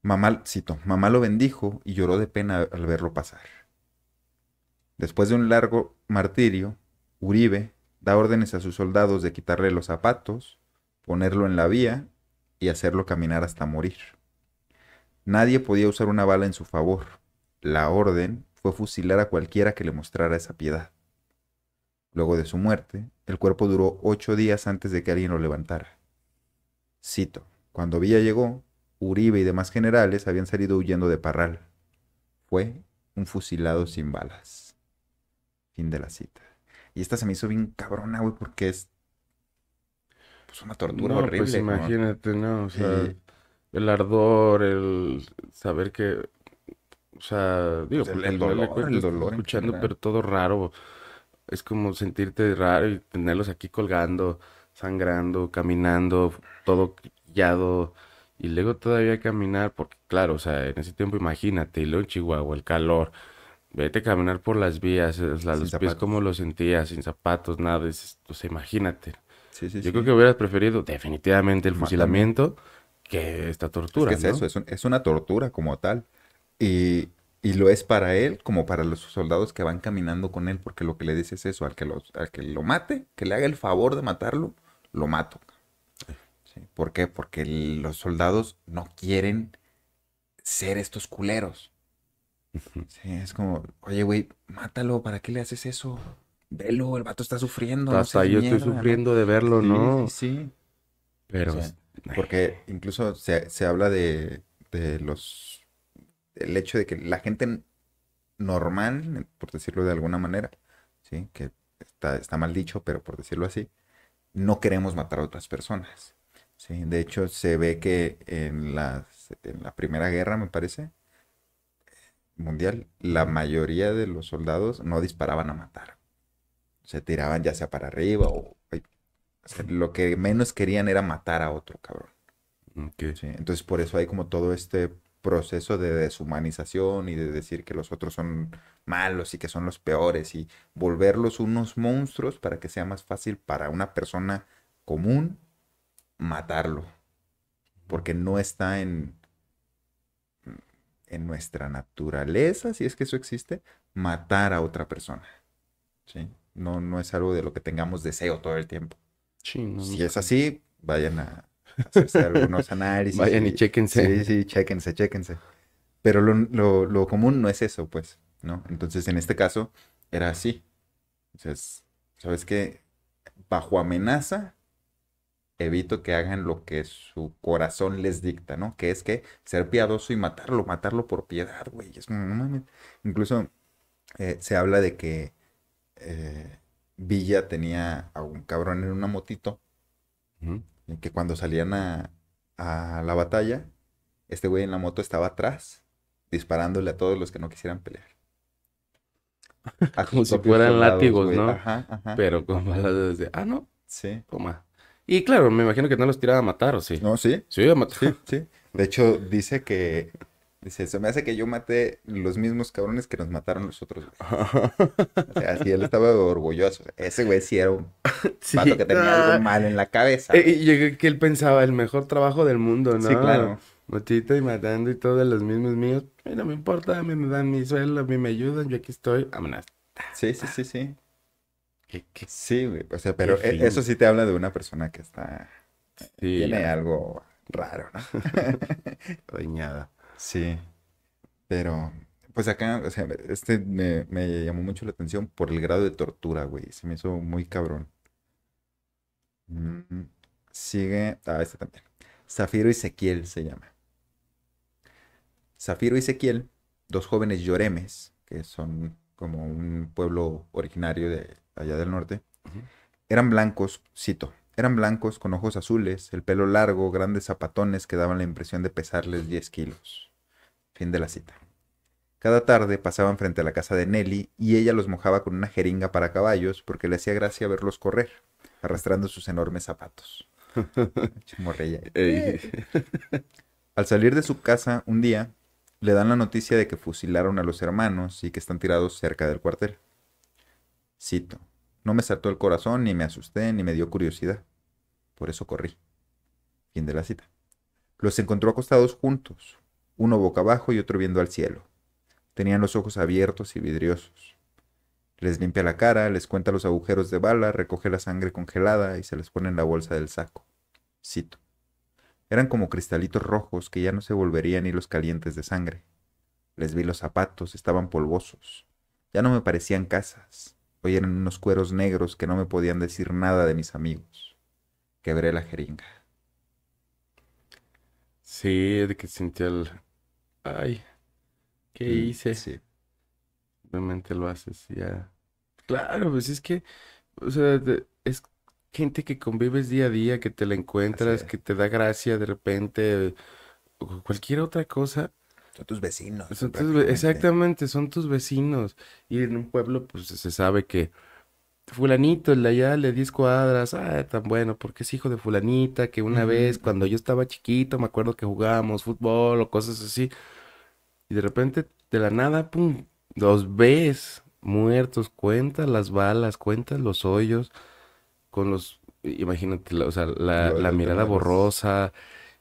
mamá lo bendijo y lloró de pena al verlo pasar. Después de un largo martirio, Uribe da órdenes a sus soldados de quitarle los zapatos, ponerlo en la vía y hacerlo caminar hasta morir. Nadie podía usar una bala en su favor, la orden fue fusilar a cualquiera que le mostrara esa piedad. Luego de su muerte, el cuerpo duró ocho días antes de que alguien lo levantara. Cito, cuando Villa llegó, Uribe y demás generales habían salido huyendo de Parral. Fue un fusilado sin balas. Fin de la cita. Y esta se me hizo bien cabrona, güey, porque es pues una tortura pues, horrible. imagínate, ¿no? O sea, eh, el ardor, el saber que o sea, digo, pues pues, el, dolor, escuchando, pero todo raro. Es como sentirte raro y tenerlos aquí colgando, sangrando, caminando, todo guiado, Y luego todavía caminar, porque claro, o sea, en ese tiempo imagínate, y luego Chihuahua, el calor. Vete a caminar por las vías, eh, los pies como lo sentías, sin zapatos, nada. imagínate. Yo creo que hubieras preferido definitivamente el fusilamiento que esta tortura. Es eso, es, una tortura como tal. Y, lo es para él como para los soldados que van caminando con él, porque lo que le dice es eso, al que, que lo mate, que le haga el favor de matarlo, lo mato. ¿Por qué? Porque los soldados no quieren ser estos culeros. Sí, es como, oye, güey, mátalo, ¿para qué le haces eso? Velo, el vato está sufriendo. Hasta yo estoy sufriendo de verlo, ¿no? Sí, Pero... porque incluso se, habla de los el hecho de que la gente normal, por decirlo de alguna manera, ¿sí? que está, mal dicho, pero por decirlo así, no queremos matar a otras personas. De hecho, se ve que en, la Primera Guerra, me parece, mundial, la mayoría de los soldados no disparaban a matar. Se tiraban ya sea para arriba o... lo que menos querían era matar a otro cabrón. Entonces por eso hay como todo este proceso de deshumanización y de decir que los otros son malos y que son los peores y volverlos unos monstruos para que sea más fácil para una persona común matarlo. Porque no está en, en nuestra naturaleza, si es que eso existe, matar a otra persona. No, no es algo de lo que tengamos deseo todo el tiempo. si es así, vayan a, hacerse algunos análisis. Vayan y, chéquense. Sí, sí, chéquense, chéquense. Pero lo, común no es eso, pues, ¿no? Entonces, en este caso, era así. Entonces, ¿sabes qué? Bajo amenaza, evito que hagan lo que su corazón les dicta, ¿no? Que es que ser piadoso y matarlo, matarlo por piedad, güey. Es no Incluso eh, se habla de que eh, Villa tenía a un cabrón en una motito que cuando salían a, la batalla, este güey en la moto estaba atrás, disparándole a todos los que no quisieran pelear. como si fueran látigos, ¿no? Pero con balas desde Ah, no. Sí. Toma. Y claro, me imagino que no los tiraba a matar, ¿o sí? No, sí. Sí, a matar. Sí, sí. De hecho, dice que Dice, se me hace que yo maté los mismos cabrones que nos mataron los otros, así él estaba orgulloso. ese güey sí era un que tenía algo ah. mal en la cabeza. Eh, y yo que él pensaba, el mejor trabajo del mundo, ¿no? Sí, claro. y matando y todos los mismos míos. No me importa, a mí me dan mi sueldo, a mí me ayudan, yo aquí estoy. Sí, sí, sí, sí. Sí, güey. O sea, pero eh, eso sí te habla de una persona que está... tiene algo raro, ¿no? Doñada. Sí, pero pues acá, o sea, este me, llamó mucho la atención por el grado de tortura, güey. Se me hizo muy cabrón. Mm, sigue, ah, este también. Zafiro y Ezequiel se llama. Zafiro y Ezequiel, dos jóvenes lloremes, que son como un pueblo originario de allá del norte, eran blancos, cito, eran blancos con ojos azules, el pelo largo, grandes zapatones que daban la impresión de pesarles 10 kilos. Fin de la cita. Cada tarde pasaban frente a la casa de Nelly y ella los mojaba con una jeringa para caballos porque le hacía gracia verlos correr, arrastrando sus enormes zapatos. Eh. Eh. Al salir de su casa un día, le dan la noticia de que fusilaron a los hermanos y que están tirados cerca del cuartel. Cito, no me saltó el corazón, ni me asusté, ni me dio curiosidad. Por eso corrí. Fin de la cita. Los encontró acostados juntos, uno boca abajo y otro viendo al cielo. Tenían los ojos abiertos y vidriosos. Les limpia la cara, les cuenta los agujeros de bala, recoge la sangre congelada y se les pone en la bolsa del saco. Cito. Eran como cristalitos rojos que ya no se volverían los calientes de sangre. Les vi los zapatos, estaban polvosos. Ya no me parecían casas. Hoy eran unos cueros negros que no me podían decir nada de mis amigos. Quebré la jeringa. Sí, de que sentía el, ay, ¿qué mm, hice? ese? Realmente lo haces, ya. Claro, pues es que, o sea, es gente que convives día a día, que te la encuentras, que te da gracia de repente, o cualquier otra cosa. Son tus vecinos. exactamente, son tus vecinos. Y en un pueblo, pues se sabe que fulanito, el de allá le 10 cuadras, ah, tan bueno, porque es hijo de fulanita, que una vez cuando yo estaba chiquito, me acuerdo que jugábamos fútbol o cosas así. Y de repente, de la nada, pum, los ves muertos, cuentas las balas, cuentas los hoyos, con los, imagínate, la, o sea, la, mirada borrosa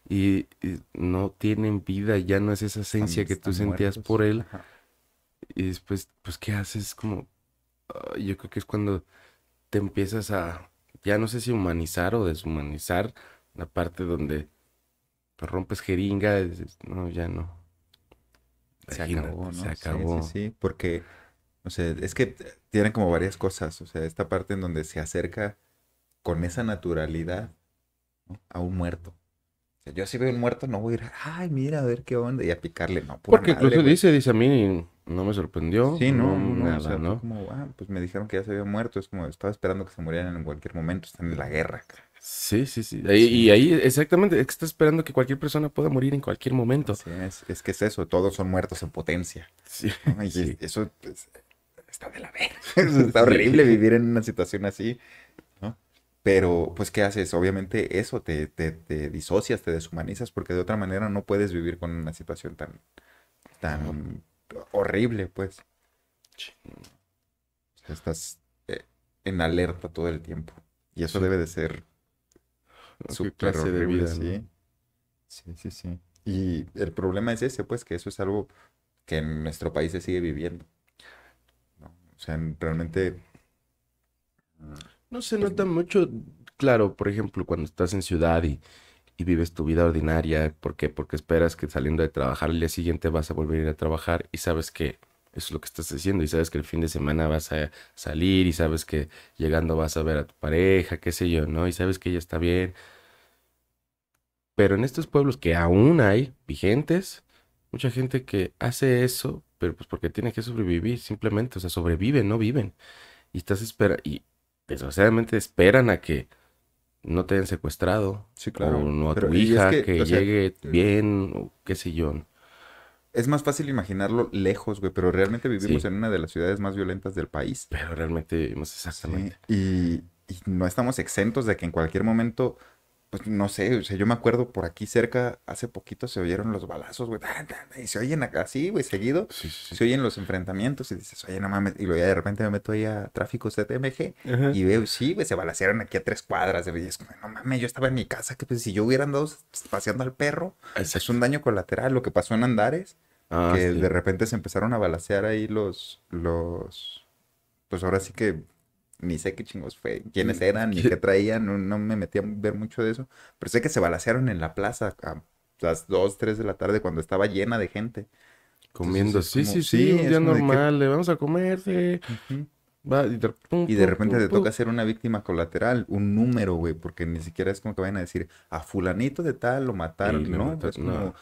y, no tienen vida, ya no es esa esencia que tú sentías por él. Y después, pues, ¿qué haces? Como, yo creo que es cuando te empiezas a, ya no sé si humanizar o deshumanizar, la parte donde te pues, rompes jeringa, no, ya no, se acabó, Se acabó. Sí, sí, sí, porque, o sea, es que tienen como varias cosas, o sea, esta parte en donde se acerca con esa naturalidad a un muerto. O sea, yo si veo un muerto no voy a ir, ay, mira, a ver qué onda, y a picarle, no. porque incluso dice, dice a mí, no me sorprendió. Sí, no, no, ¿no? Como, ah, pues me dijeron que ya se había muerto, es como, estaba esperando que se murieran en cualquier momento, están en la guerra, cara. Sí, sí, sí. Y ahí exactamente, es que está esperando que cualquier persona pueda morir en cualquier momento. Sí, es, que es eso, todos son muertos en potencia. Sí. eso pues, está de la verga. está horrible vivir en una situación así. ¿no? Pero, pues, ¿qué haces? Obviamente eso, te, disocias, te deshumanizas, porque de otra manera no puedes vivir con una situación tan, tan horrible, pues. estás eh, en alerta todo el tiempo. Y eso debe de ser su clase de vida. Sí. sí, sí, Y el problema es ese, pues, que eso es algo que en nuestro país se sigue viviendo. ¿no? O sea, realmente... No se pues, nota mucho, claro, por ejemplo, cuando estás en ciudad y, y vives tu vida ordinaria. ¿Por qué? Porque esperas que saliendo de trabajar el día siguiente vas a volver a ir a trabajar y sabes que es lo que estás haciendo y sabes que el fin de semana vas a salir y sabes que llegando vas a ver a tu pareja, qué sé yo, ¿no? Y sabes que ella está bien. Pero en estos pueblos que aún hay vigentes, mucha gente que hace eso, pero pues porque tiene que sobrevivir simplemente, o sea, sobreviven, no viven. Y estás esperando, y desgraciadamente esperan a que no te hayan secuestrado. Sí, claro. O no a tu hija, que, llegue eh, bien, o qué sé yo es más fácil imaginarlo lejos, güey, pero realmente vivimos en una de las ciudades más violentas del país. Pero realmente vivimos exactamente. y, no estamos exentos de que en cualquier momento, pues no sé, o sea, yo me acuerdo por aquí cerca, hace poquito se oyeron los balazos, güey, y se oyen así, güey, seguido, se oyen los enfrentamientos y dices, oye, no mames, y luego de repente me meto ahí a tráfico CTMG y veo, sí, güey, se balacearon aquí a tres cuadras, y es como, no mames, yo estaba en mi casa, que pues, si yo hubiera andado pues, paseando al perro, es pues, un daño colateral, lo que pasó en Andares Ah, que de repente se empezaron a balasear ahí los, los, pues ahora sí que ni sé qué chingos fue, quiénes mm, eran, ni qué traían, no, me metí a ver mucho de eso, pero sé que se balasearon en la plaza a las 2, 3 de la tarde cuando estaba llena de gente. Comiendo, sí, sí, sí, un normal, le vamos a comer, y, de, repente te toca ser una víctima colateral, un número, güey, porque ni siquiera es como que vayan a decir a fulanito de tal lo mataron, ¿no? no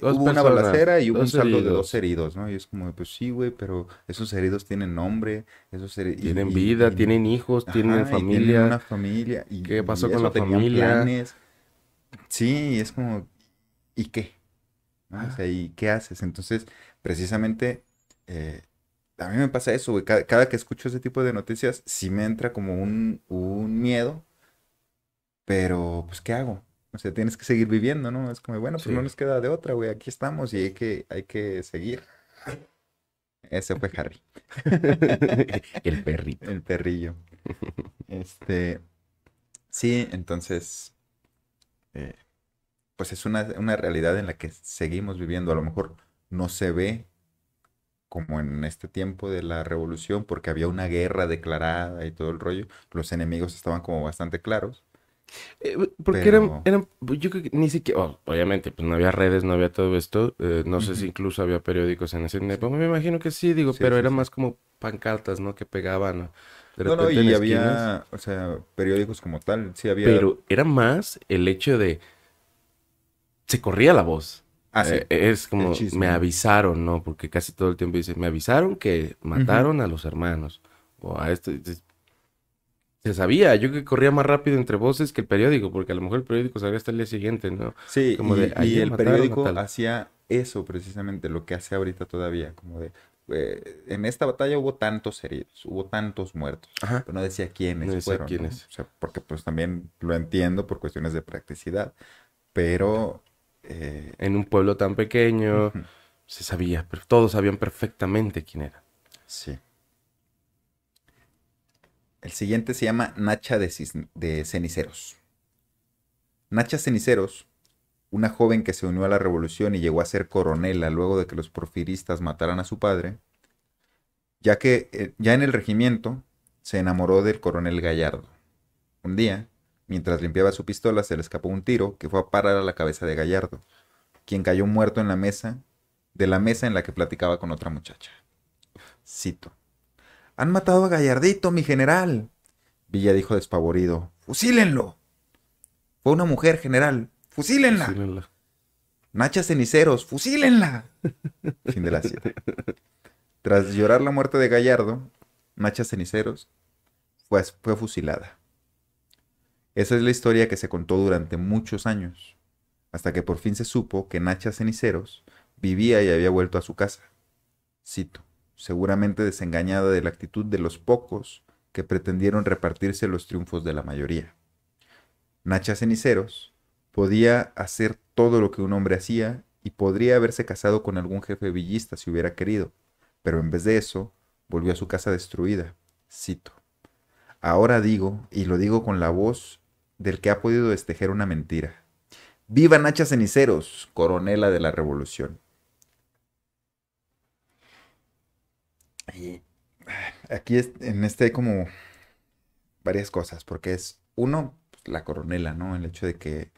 hubo una balacera y hubo un saldo de dos heridos, ¿no? Y es como, pues sí, güey, pero esos heridos tienen nombre, esos heridos... Tienen vida, tienen hijos, tienen familia. Tienen una familia. Y, ¿Qué pasó con la familia? Sí, y es como, ¿y qué? Ah. ¿y qué haces? Entonces, precisamente, eh, a mí me pasa eso, güey. Cada, que escucho ese tipo de noticias, sí me entra como un miedo, pero, pues, ¿qué hago? O sea, tienes que seguir viviendo, ¿no? Es como, bueno, pues no nos queda de otra, güey, aquí estamos y hay que, hay que seguir. Ese fue Harry. El perrito. El perrillo. Este. Sí, entonces. Eh, pues es una, una, realidad en la que seguimos viviendo. A lo mejor no se ve como en este tiempo de la revolución, porque había una guerra declarada y todo el rollo. Los enemigos estaban como bastante claros. Eh, porque eran, eran, yo creo que ni siquiera, obviamente, pues no había redes, no había todo esto, eh, no sé si incluso había periódicos en ese tiempo, me imagino que sí, digo, pero era más como pancartas, ¿no? Que pegaban. De no, no, y había, o sea, periódicos como tal, sí había. Pero era más el hecho de, se corría la voz. Ah, eh, es como, me avisaron, ¿no? Porque casi todo el tiempo dicen, me avisaron que mataron a los hermanos. O a este, se sabía. Yo que corría más rápido entre voces que el periódico, porque a lo mejor el periódico sabía hasta el día siguiente, ¿no? Sí, como y, el periódico hacía eso precisamente, lo que hace ahorita todavía, como de... Eh, en esta batalla hubo tantos heridos, hubo tantos muertos, pero no decía quiénes no Quiénes. O sea, porque pues también lo entiendo por cuestiones de practicidad, pero... Eh, en un pueblo tan pequeño, se sabía, pero todos sabían perfectamente quién era. Sí. El siguiente se llama Nacha de, Ceniceros. Nacha Ceniceros, una joven que se unió a la revolución y llegó a ser coronela luego de que los porfiristas mataran a su padre, ya que eh, ya en el regimiento se enamoró del coronel Gallardo. Un día, mientras limpiaba su pistola, se le escapó un tiro que fue a parar a la cabeza de Gallardo, quien cayó muerto en la mesa, de la mesa en la que platicaba con otra muchacha. Cito. Han matado a Gallardito, mi general. Villa dijo despavorido. Fusílenlo. Fue una mujer, general. Fusílenla. Nacha Ceniceros, fusílenla. fin de la cita. Tras llorar la muerte de Gallardo, Nacha Ceniceros fue, fue fusilada. Esa es la historia que se contó durante muchos años, hasta que por fin se supo que Nacha Ceniceros vivía y había vuelto a su casa. Cito seguramente desengañada de la actitud de los pocos que pretendieron repartirse los triunfos de la mayoría. Nacha Ceniceros podía hacer todo lo que un hombre hacía y podría haberse casado con algún jefe villista si hubiera querido, pero en vez de eso, volvió a su casa destruida. Cito. Ahora digo, y lo digo con la voz del que ha podido destejer una mentira. ¡Viva Nacha Ceniceros, coronela de la revolución! Y aquí en este hay como varias cosas, porque es uno, la coronela, ¿no? El hecho de que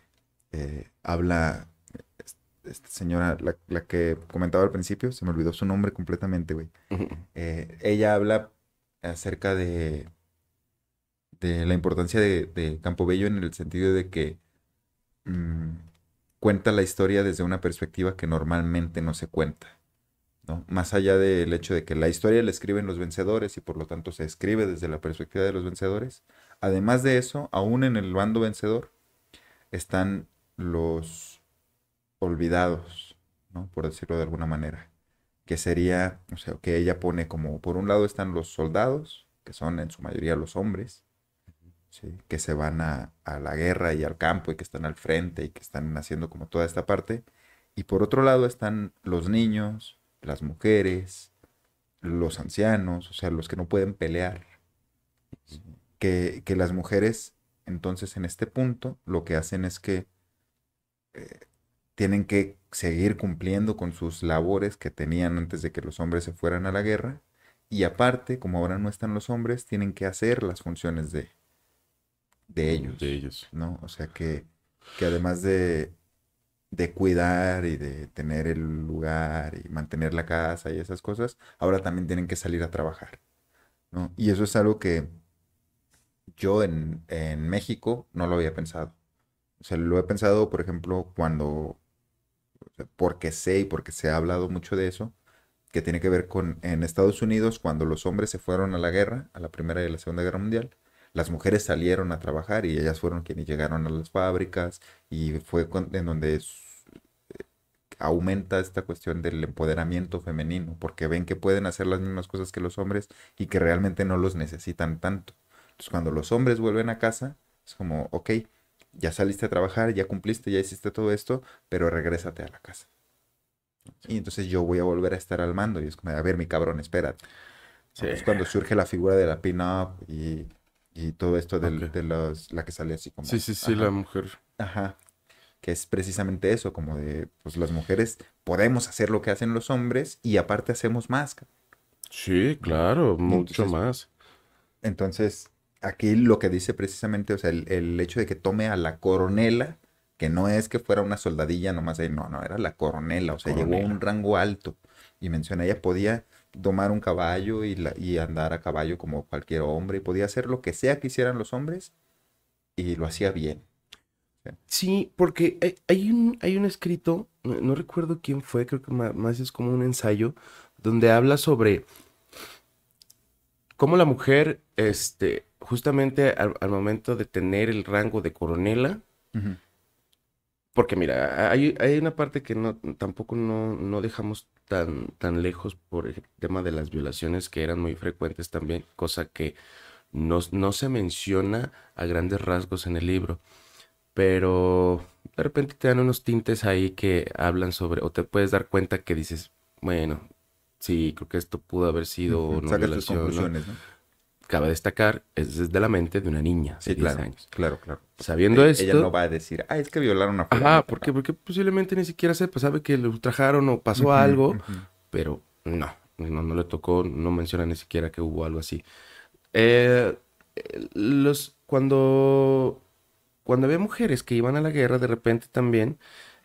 eh, habla esta señora, la, la, que comentaba al principio, se me olvidó su nombre completamente, güey. Eh, ella habla acerca de, de la importancia de, de Campobello en el sentido de que mm, cuenta la historia desde una perspectiva que normalmente no se cuenta. Más allá del hecho de que la historia la escriben los vencedores y por lo tanto se escribe desde la perspectiva de los vencedores, además de eso, aún en el bando vencedor están los olvidados, Por decirlo de alguna manera, que sería, o sea, que ella pone como, por un lado están los soldados, que son en su mayoría los hombres, que se van a la guerra y al campo y que están al frente y que están haciendo como toda esta parte, y por otro lado están los niños, las mujeres, los ancianos, o sea, los que no pueden pelear. Que, las mujeres, entonces en este punto, lo que hacen es que eh, tienen que seguir cumpliendo con sus labores que tenían antes de que los hombres se fueran a la guerra. Y aparte, como ahora no están los hombres, tienen que hacer las funciones de, de ellos. De ellos. ¿no? O sea que, que además de, de cuidar y de tener el lugar y mantener la casa y esas cosas, ahora también tienen que salir a trabajar. ¿no? Y eso es algo que yo en, México no lo había pensado. O sea, lo he pensado, por ejemplo, cuando, porque sé y porque se ha hablado mucho de eso, que tiene que ver con en Estados Unidos, cuando los hombres se fueron a la guerra, a la Primera y la Segunda Guerra Mundial, las mujeres salieron a trabajar y ellas fueron quienes llegaron a las fábricas y fue en donde eh, aumenta esta cuestión del empoderamiento femenino, porque ven que pueden hacer las mismas cosas que los hombres y que realmente no los necesitan tanto. Entonces cuando los hombres vuelven a casa, es como, ok, ya saliste a trabajar, ya cumpliste, ya hiciste todo esto, pero regrésate a la casa. Y entonces yo voy a volver a estar al mando y es como, a ver, mi cabrón, espera Es cuando surge la figura de la pin-up y y todo esto de los, la que sale así como... Sí, sí, sí, la mujer. Ajá. Que es precisamente eso, como de, pues las mujeres podemos hacer lo que hacen los hombres y aparte hacemos más. Sí, claro, mucho más. Entonces, aquí lo que dice precisamente, o sea, el, hecho de que tome a la coronela, que no es que fuera una soldadilla nomás ahí, no, no, era la coronela, o sea, llegó a un rango alto y menciona, ella podía domar un caballo y, andar a caballo como cualquier hombre y podía hacer lo que sea que hicieran los hombres y lo hacía bien. Sí, porque hay, un, hay un escrito, no, recuerdo quién fue, creo que más, es como un ensayo, donde habla sobre cómo la mujer, este, justamente al, momento de tener el rango de coronela, porque mira, hay, una parte que no, tampoco no dejamos tan, tan lejos por el tema de las violaciones que eran muy frecuentes también, cosa que no, no se menciona a grandes rasgos en el libro. Pero de repente te dan unos tintes ahí que hablan sobre, o te puedes dar cuenta que dices, bueno, sí, creo que esto pudo haber sido una violación. conclusiones, cabe destacar, es desde la mente de una niña de sí, claro, años. Claro, claro. Sabiendo eso. esto... Ella no va a decir, ah, es que violaron a Ah, ¿por qué? porque posiblemente ni siquiera sepa, sabe que le ultrajaron o pasó algo, pero no, no, no le tocó, no menciona ni siquiera que hubo algo así. Eh, los, cuando, cuando había mujeres que iban a la guerra, de repente también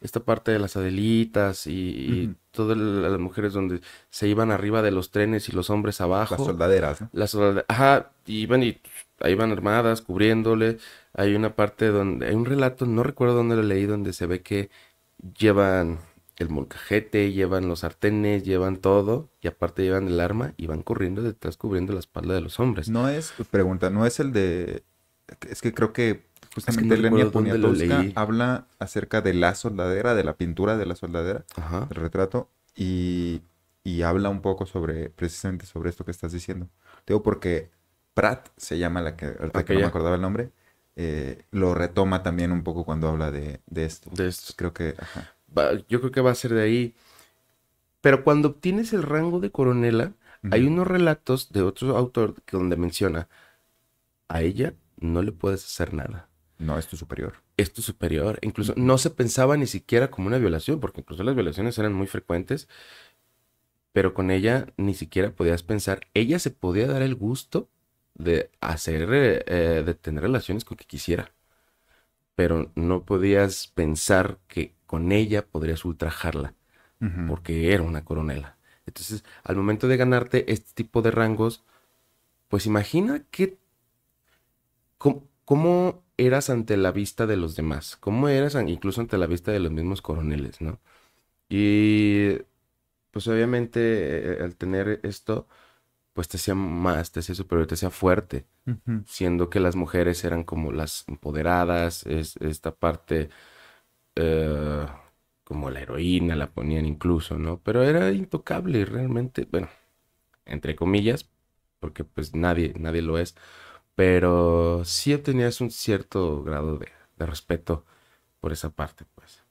esta parte de las Adelitas y, todas las mujeres donde se iban arriba de los trenes y los hombres abajo. Las soldaderas. Las soldaderas. Ajá, iban y ahí van armadas, cubriéndole. Hay una parte donde, hay un relato, no recuerdo dónde lo leí, donde se ve que llevan el molcajete, llevan los sartenes, llevan todo, y aparte llevan el arma y van corriendo detrás cubriendo la espalda de los hombres. No es, pregunta, no es el de, es que creo que Justamente es que Lenia Poniatowska habla acerca de la soldadera, de la pintura de la soldadera, del retrato, y, habla un poco sobre, precisamente sobre esto que estás diciendo. Digo, porque Pratt se llama la que, que no me acordaba el nombre, eh, lo retoma también un poco cuando habla de, esto. Creo que. yo creo que va a ser de ahí. Pero cuando obtienes el rango de coronela, hay unos relatos de otro autor donde menciona a ella no le puedes hacer nada. No, es tu superior. Es superior. Incluso no se pensaba ni siquiera como una violación, porque incluso las violaciones eran muy frecuentes, pero con ella ni siquiera podías pensar. Ella se podía dar el gusto de hacer, eh, eh, de tener relaciones con quien quisiera, pero no podías pensar que con ella podrías ultrajarla, porque era una coronela. Entonces, al momento de ganarte este tipo de rangos, pues imagina que... ¿Cómo, cómo eras ante la vista de los demás, como eras incluso ante la vista de los mismos coroneles, ¿no? Y pues obviamente eh, eh, al tener esto, pues te hacía más, te hacía superior, te hacía fuerte, siendo que las mujeres eran como las empoderadas, es, esta parte eh, como la heroína la ponían incluso, ¿no? Pero era intocable realmente, bueno, entre comillas, porque pues nadie, nadie lo es pero sí tenías un cierto grado de, de respeto por esa parte, pues.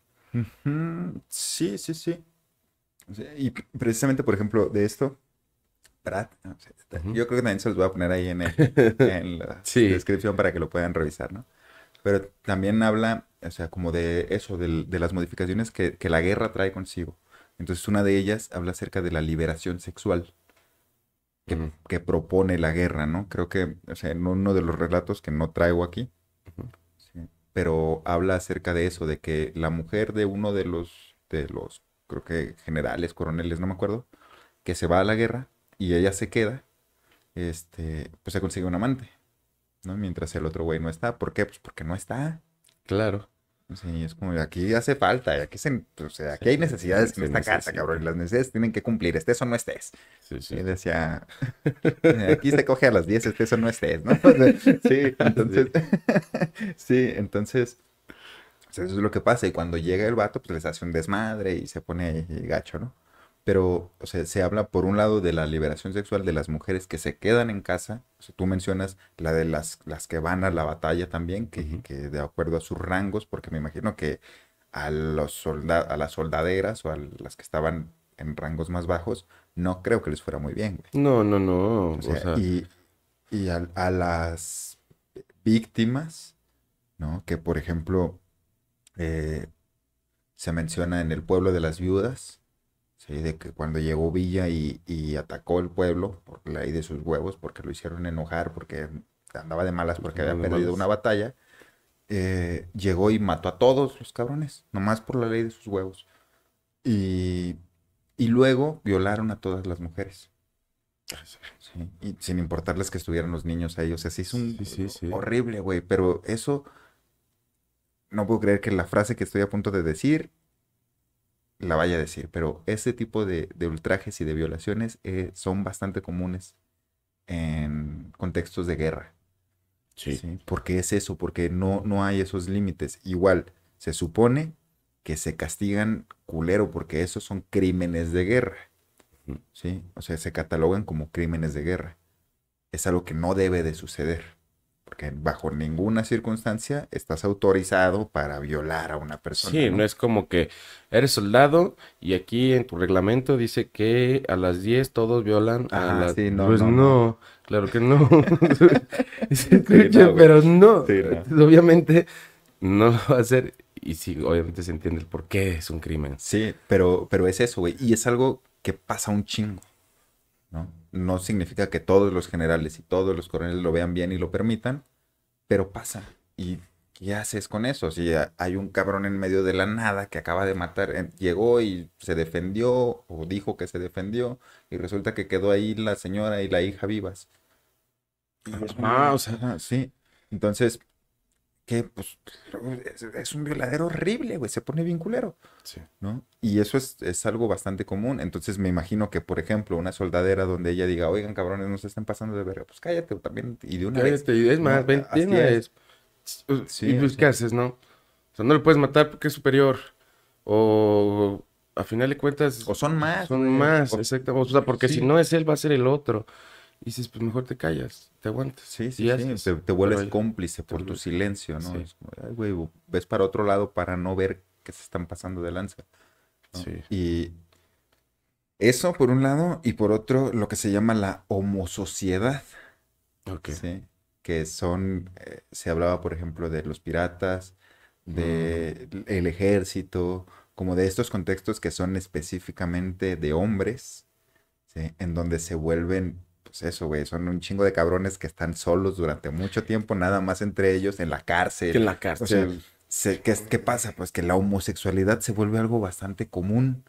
Sí, sí, sí. Y precisamente, por ejemplo, de esto, Pratt, yo creo que también se los voy a poner ahí en, la descripción para que lo puedan revisar, ¿no? Pero también habla, o sea, como de eso, de, de las modificaciones que, que, la guerra trae consigo. Entonces, una de ellas habla acerca de la liberación sexual que, propone la guerra, ¿no? Creo que, o sea, en uno de los relatos que no traigo aquí, pero habla acerca de eso, de que la mujer de uno de los, de los, creo que generales, coroneles, no me acuerdo, que se va a la guerra y ella se queda, este, pues se consigue un amante, ¿no? Mientras el otro güey no está. ¿Por qué? Pues porque no está. Claro. Sí, es como, aquí hace falta, aquí, se, o sea, aquí hay necesidades en esta casa, cabrón, y las necesidades tienen que cumplir, estés o no estés. Sí, sí. Y decía, eh, aquí se coge a las 10, estés o no estés, ¿no? sí, entonces, sí, entonces, eso es lo que pasa, y cuando llega el vato, pues les hace un desmadre y se pone gacho, ¿no? pero o sea, se habla por un lado de la liberación sexual de las mujeres que se quedan en casa, o tú mencionas la de las, las que van a la batalla también, que, de acuerdo a sus rangos, porque me imagino que a, los a las soldaderas o a las que estaban en rangos más bajos, no creo que les fuera muy bien. No, no, no. Y, a, a las víctimas, ¿no? Que por ejemplo, eh, se menciona en el pueblo de las viudas, de que cuando llegó Villa y, atacó el pueblo por la ley de sus huevos, porque lo hicieron enojar, porque andaba de malas porque había perdido una batalla, eh, llegó y mató a todos los cabrones, nomás por la ley de sus huevos. Y, luego violaron a todas las mujeres. y sin importarles que estuvieran los niños ahí. O sea, es un horrible, güey. Pero eso, no puedo creer que la frase que estoy a punto de decir la vaya a decir, pero ese tipo de, ultrajes y de violaciones eh, son bastante comunes en contextos de guerra. Sí. Porque es eso, porque no, no hay esos límites. Igual, se supone que se castigan culero, porque esos son crímenes de guerra. ¿sí? O sea, se catalogan como crímenes de guerra. Es algo que no debe de suceder. Porque bajo ninguna circunstancia estás autorizado para violar a una persona. Sí, ¿no? es como que eres soldado y aquí en tu reglamento dice que a las 10 todos violan a las... Sí, pues no, claro que no. pero no. obviamente no lo va a hacer. Y sí, obviamente se entiende el por qué es un crimen. Sí, pero, pero es eso, güey. Y es algo que pasa un chingo, ¿no? no significa que todos los generales y todos los coroneles lo vean bien y lo permitan, pero pasa. ¿Y qué haces con eso? Si hay un cabrón en medio de la nada que acaba de matar, llegó y se defendió o dijo que se defendió y resulta que quedó ahí la señora y la hija vivas. Ah, o sea, sí. Entonces, que pues es un violadero horrible, güey, se pone bien sí. ¿no? Y eso es, es, algo bastante común, entonces me imagino que, por ejemplo, una soldadera donde ella diga, oigan, cabrones, nos están pasando de verga, pues cállate también, y de una vez... y es más, ven, tienes... Sí, y pues, ¿qué haces, no? O sea, no le puedes matar porque es superior, o a final de cuentas... O son más. Son más, exacto, o sea, porque si no es él, va a ser el otro, y dices, pues mejor te callas, te aguantas. Sí, sí, sí. Te, vuelves cómplice por tu silencio, ¿no? Es como, güey, ves para otro lado para no ver que se están pasando de lanza. Sí. Y eso por un lado, y por otro, lo que se llama la homosociedad. Ok. Que son, eh, se hablaba, por ejemplo, de los piratas, del de mm. ejército, como de estos contextos que son específicamente de hombres, en donde se vuelven pues, eso, güey, son un chingo de cabrones que están solos durante mucho tiempo, nada más entre ellos, en la cárcel. en la cárcel. ¿qué, pasa? Pues que la homosexualidad se vuelve algo bastante común.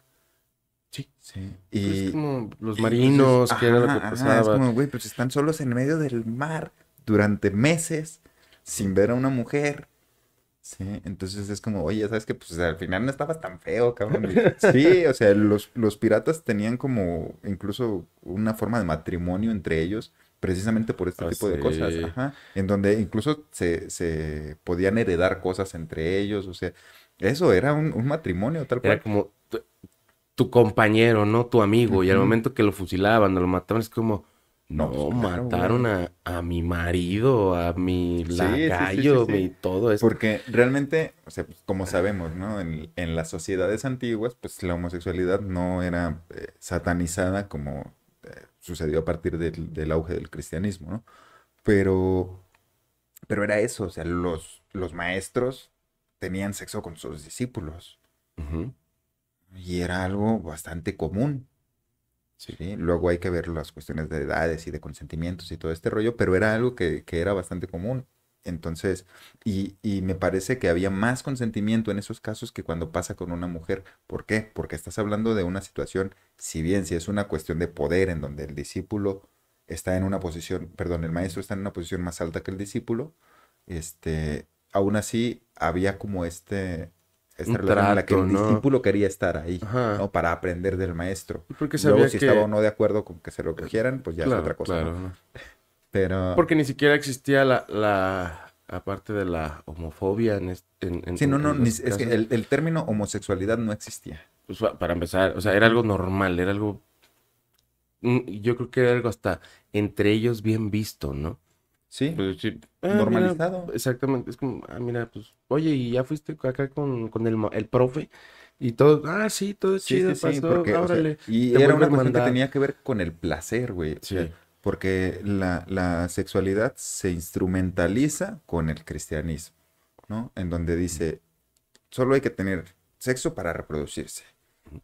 Sí. sí. Pues y, es como los marinos, pues que era lo que pasaba. es como, güey, pues están solos en medio del mar durante meses sin ver a una mujer Sí, entonces es como, oye, ¿sabes qué? Pues al final no estabas tan feo, cabrón. Sí, o sea, los, los piratas tenían como incluso una forma de matrimonio entre ellos, precisamente por este ah, tipo de cosas. Ajá. En donde incluso se, se podían heredar cosas entre ellos, o sea, eso era un, matrimonio tal cual. Era como tu, compañero, ¿no? Tu amigo. Y al momento que lo fusilaban o lo mataban, es como no, pues, mataron a, mi marido, a mi lacayo, y mi todo eso. Porque realmente, o sea, pues, como sabemos, ¿no? En, las sociedades antiguas, pues la homosexualidad no era eh, satanizada como eh, sucedió a partir del, auge del cristianismo, ¿no? Pero, pero era eso, o sea, los, los maestros tenían sexo con sus discípulos. Y era algo bastante común. Sí. Luego hay que ver las cuestiones de edades y de consentimientos y todo este rollo, pero era algo que, era bastante común. Entonces, y, y, me parece que había más consentimiento en esos casos que cuando pasa con una mujer. ¿Por qué? Porque estás hablando de una situación, si bien si es una cuestión de poder en donde el discípulo está en una posición, perdón, el maestro está en una posición más alta que el discípulo, este, aún así había como este, esta relación en la que el discípulo quería estar ahí, ¿no? Para aprender del maestro. Porque Luego, si estaba o no de acuerdo con que se lo eh, cogieran, pues ya es otra cosa. Claro, Pero... Porque ni siquiera existía la, la aparte de la homofobia en, este, en, Sí, no, no, es que el, término homosexualidad no existía. Pues, para empezar, o sea, era algo normal, era algo... Mm, yo creo que era algo hasta entre ellos bien visto, ¿no? Sí. Pues, ah, normalizado. exactamente. Es como, ah, mira, pues, oye, y ya fuiste acá con, con el, el profe. Y todo, ah, sí, todo es chido, sí, ábrale, y era una cuestión que tenía que ver con el placer, güey. porque la, sexualidad se instrumentaliza con el cristianismo, ¿no? En donde dice, solo hay que tener sexo para reproducirse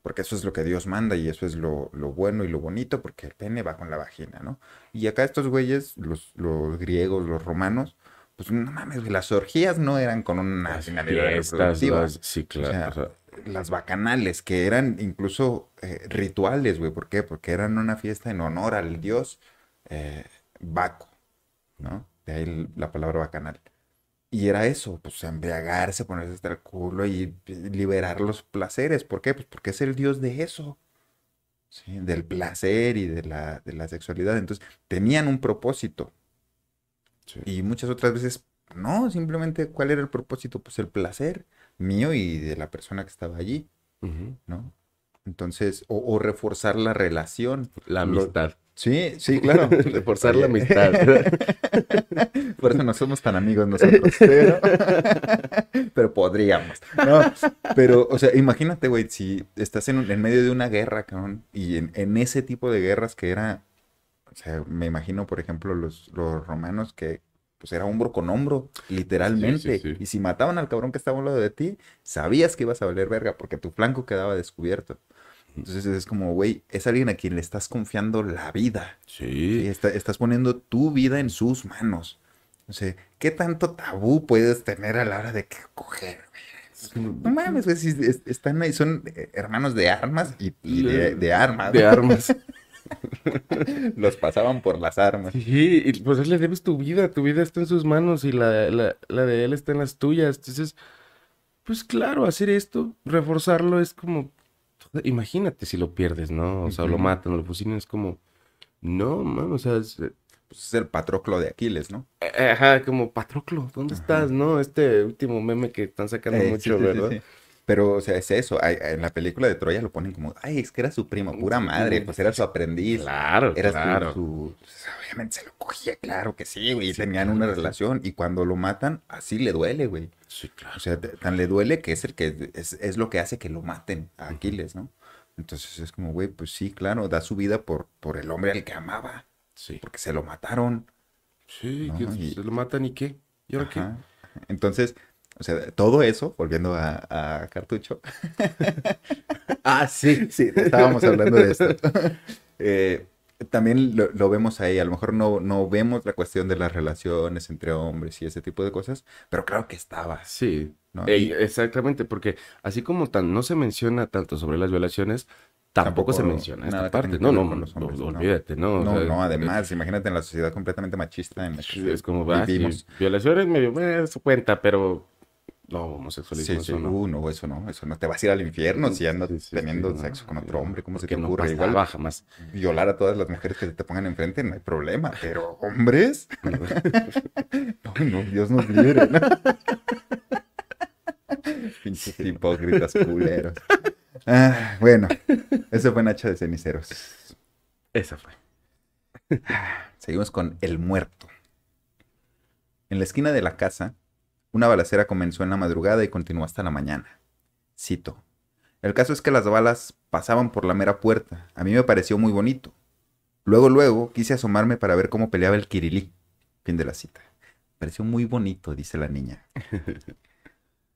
porque eso es lo que Dios manda y eso es lo, bueno y lo bonito, porque el pene va con la vagina, ¿no? Y acá estos güeyes, los, griegos, los romanos, pues no mames, las orgías no eran con una finalidad reproductiva. Las, sí, claro. O Las bacanales, que eran incluso eh, rituales, güey. ¿Por qué? Porque eran una fiesta en honor al dios eh, Baco, ¿no? De ahí la palabra bacanal. Y era eso, pues embriagarse, ponerse hasta el culo y liberar los placeres. ¿Por qué? Pues porque es el dios de eso. ¿sí? Del placer y de la, sexualidad. Entonces, tenían un propósito. Y muchas otras veces, no, simplemente cuál era el propósito, pues el placer mío y de la persona que estaba allí. ¿no? Entonces, o, reforzar la relación. La amistad. sí, sí, claro. reforzar la amistad. Por eso no somos tan amigos nosotros. Pero, pero podríamos. pero, o sea, imagínate, güey, si estás en, en, medio de una guerra, cabrón, y en, ese tipo de guerras que era o sea, me imagino, por ejemplo, los, los romanos que pues era hombro con hombro, literalmente. Y si mataban al cabrón que estaba al lado de ti, sabías que ibas a valer verga porque tu flanco quedaba descubierto. Entonces es como, güey, es alguien a quien le estás confiando la vida. Sí. estás poniendo tu vida en sus manos. O sea, ¿qué tanto tabú puedes tener a la hora de que coger? No mames, güey, si están ahí, son eh, hermanos de armas y, de armas. De armas. Los pasaban por las armas. Sí, y pues él le debes tu vida, tu vida está en sus manos y la, la, de él está en las tuyas. Entonces, pues claro, hacer esto, reforzarlo es como, imagínate si lo pierdes, ¿no? O sea, lo matan, lo fusilan, es como, no, man, o sea, es, eh, pues Patroclo de Aquiles, ¿no? Eh, ajá, como Patroclo, ¿dónde estás? ¿No? Este último meme que están sacando eh, mucho, ¿verdad? Pero, o sea, es eso. En la película de Troya lo ponen como, ay, es que era su primo, pura madre, mm, pues era su aprendiz. Claro, claro. Su, su, pues, obviamente se lo cogía, claro que sí, güey. tenían una relación y cuando lo matan, así le duele, güey. Sí, claro. O sea, tan le duele que es el que es, lo que hace que lo maten a Aquiles, ¿no? Entonces es como, güey, pues sí, claro, da su vida por, por el hombre al que amaba. Sí. Porque se lo mataron. Sí, se lo matan y qué. ¿Y ahora qué? Entonces, o sea, todo eso, volviendo a, cartucho. ah, sí, sí, estábamos hablando de esto. Eh, también lo, vemos ahí, a lo mejor no, no vemos la cuestión de las relaciones entre hombres y ese tipo de cosas, pero claro que estaba. Sí, exactamente, porque así como tan, no se menciona tanto sobre las violaciones, tampoco, se menciona esta parte. No, no, no, olvídate, ¿no? No, no además, imagínate en la sociedad completamente machista en es como, ah, vivimos. sí, violaciones medio, me eh, su cuenta, pero Sí, no. Uh, no, eso no, eso no. Te vas a ir al infierno si andas teniendo sexo con otro hombre. ¿Cómo se te ocurre? Pues Igual más. Violar a todas las mujeres que te pongan enfrente, no hay problema. Pero hombres. no, Dios nos libre. Pinches hipócritas culeros. Ah, bueno, eso fue hacha de Ceniceros. Eso fue. Seguimos con El Muerto. En la esquina de la casa una balacera comenzó en la madrugada y continuó hasta la mañana. Cito. El caso es que las balas pasaban por la mera puerta. A mí me pareció muy bonito. Luego, luego, quise asomarme para ver cómo peleaba el Kirilí. Fin de la cita. Pareció muy bonito, dice la niña.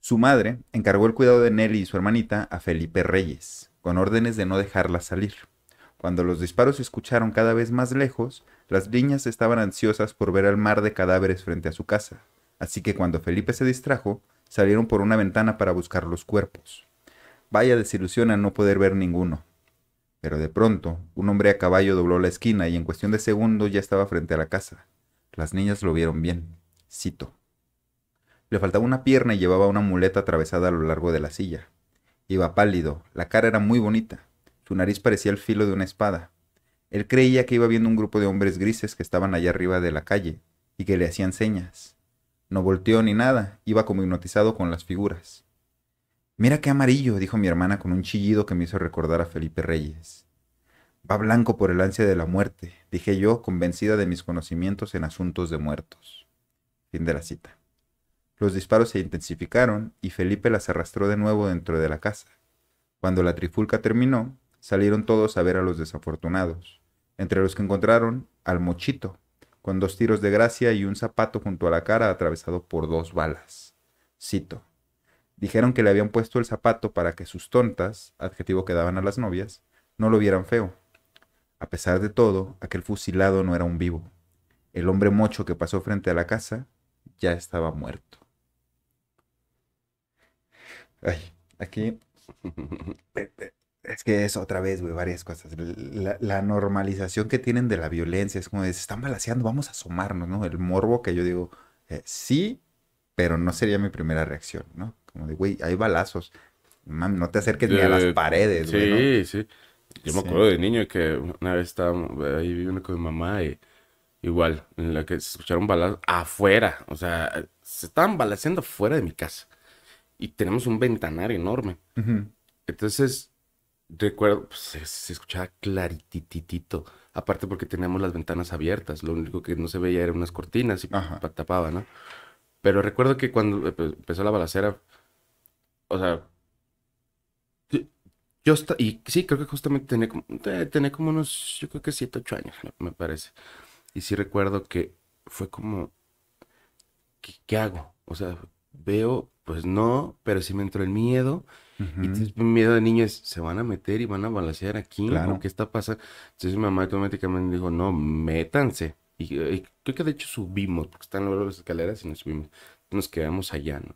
su madre encargó el cuidado de Nelly y su hermanita a Felipe Reyes, con órdenes de no dejarla salir. Cuando los disparos se escucharon cada vez más lejos, las niñas estaban ansiosas por ver al mar de cadáveres frente a su casa. Así que cuando Felipe se distrajo, salieron por una ventana para buscar los cuerpos. Vaya desilusión a no poder ver ninguno. Pero de pronto, un hombre a caballo dobló la esquina y en cuestión de segundos ya estaba frente a la casa. Las niñas lo vieron bien. Cito. Le faltaba una pierna y llevaba una muleta atravesada a lo largo de la silla. Iba pálido, la cara era muy bonita, su nariz parecía el filo de una espada. Él creía que iba viendo un grupo de hombres grises que estaban allá arriba de la calle y que le hacían señas. No volteó ni nada, iba como hipnotizado con las figuras. Mira qué amarillo, dijo mi hermana con un chillido que me hizo recordar a Felipe Reyes. Va blanco por el ansia de la muerte, dije yo, convencida de mis conocimientos en asuntos de muertos. Fin de la cita. Los disparos se intensificaron y Felipe las arrastró de nuevo dentro de la casa. Cuando la trifulca terminó, salieron todos a ver a los desafortunados, entre los que encontraron al mochito, con dos tiros de gracia y un zapato junto a la cara atravesado por dos balas. Cito. Dijeron que le habían puesto el zapato para que sus tontas, adjetivo que daban a las novias, no lo vieran feo. A pesar de todo, aquel fusilado no era un vivo. El hombre mocho que pasó frente a la casa ya estaba muerto. Ay, aquí Es que es otra vez, güey, varias cosas. La, la, normalización que tienen de la violencia es como de, se están balaseando, vamos a asomarnos, ¿no? El morbo que yo digo, eh, sí, pero no sería mi primera reacción, ¿no? Como de, güey, hay balazos. no te acerques ni a las eh, paredes, güey. Sí, ¿no? sí. Yo me acuerdo de niño que una vez estábamos ahí viviendo con mi mamá igual, en la que se escucharon balazos afuera. O sea, se estaban balaseando fuera de mi casa. Y tenemos un ventanar enorme. Entonces, recuerdo, pues, se, escuchaba clarititito. Aparte porque teníamos las ventanas abiertas, lo único que no se veía eran unas cortinas y tapaba, ¿no? Pero recuerdo que cuando empezó la balacera, o sea, yo estaba, y sí, creo que justamente tenía como, como unos, yo creo que 7, 8 años, me, parece. Y sí recuerdo que fue como, ¿qué, ¿qué, hago? O sea, veo, pues no, pero sí me entró el miedo y entonces mi pues, miedo de niño es, se van a meter y van a balancear aquí, claro. ¿qué está pasando? Entonces mi mamá automáticamente dijo, no, métanse. Y, eh, creo que de hecho subimos, porque están luego las escaleras y nos subimos. Nos quedamos allá, ¿no?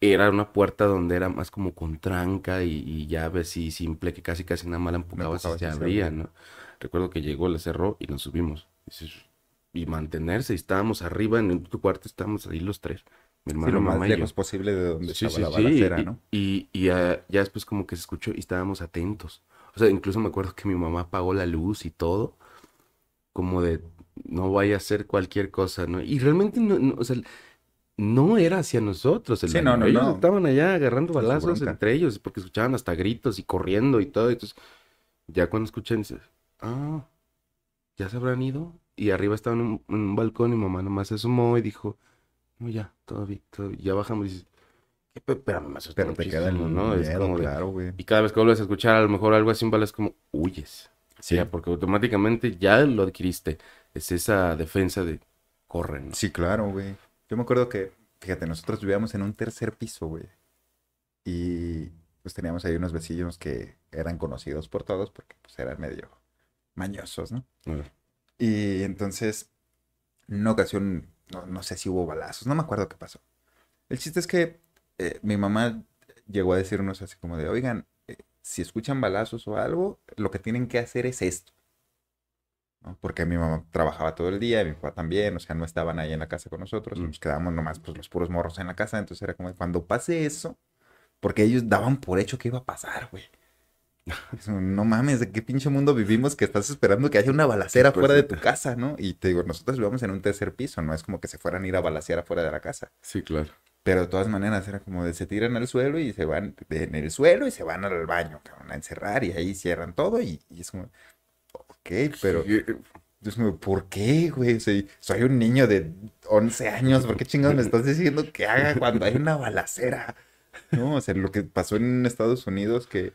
Era una puerta donde era más como con tranca y, y llave así simple, que casi casi nada más la empujabas se abría, ¿no? Recuerdo que llegó, la cerró y nos subimos. Y, mantenerse, y estábamos arriba en tu cuarto, estábamos ahí los tres. Mi hermano sí, más lejos posible de donde estaba la y, Y, ah, ya, después como que se escuchó y estábamos atentos. O sea, incluso me acuerdo que mi mamá apagó la luz y todo. Como de, no vaya a ser cualquier cosa, ¿no? Y realmente, no, o sea, no era hacia nosotros. sí, no, no, ellos estaban allá agarrando balazos entre ellos porque escuchaban hasta gritos y corriendo y todo. Entonces, ya cuando escuché, ah, ya se habrán ido. Y arriba estaba en un, balcón y mamá nomás se asomó y dijo, ya, todavía, Ya bajamos y dices, Pero me asustó Pero te queda ¿no? claro, güey. Y cada vez que vuelves a escuchar a lo mejor algo así balas como, huyes. Sí. porque automáticamente ya lo adquiriste. Es esa defensa de corren. Sí, claro, güey. Yo me acuerdo que, fíjate, nosotros vivíamos en un tercer piso, güey. Y pues teníamos ahí unos vecinos que eran conocidos por todos porque pues eran medio mañosos, ¿no? Y entonces, en una ocasión no, no sé si hubo balazos, no me acuerdo qué pasó. El chiste es que eh, mi mamá llegó a decirnos así como de, oigan, eh, si escuchan balazos o algo, lo que tienen que hacer es esto. Porque mi mamá trabajaba todo el día, mi papá también, o sea, no estaban ahí en la casa con nosotros, mm. nos quedábamos nomás pues, los puros morros en la casa, entonces era como cuando pase eso, porque ellos daban por hecho que iba a pasar, güey no mames, ¿de qué pinche mundo vivimos que estás esperando que haya una balacera pues fuera de tu casa, no? Y te digo, nosotros vivimos en un tercer piso, no es como que se fueran a ir a balacera Fuera de la casa. Sí, claro. Pero de todas maneras era como de se tiran al suelo y se van en el suelo y se van al baño, Que van a encerrar y ahí cierran todo y, es como, ok, pero... Dios eh, mío, ¿por qué, güey? Soy, un niño de 11 años, ¿por qué chingados me estás diciendo que haga cuando hay una balacera? No, o sea, lo que pasó en Estados Unidos que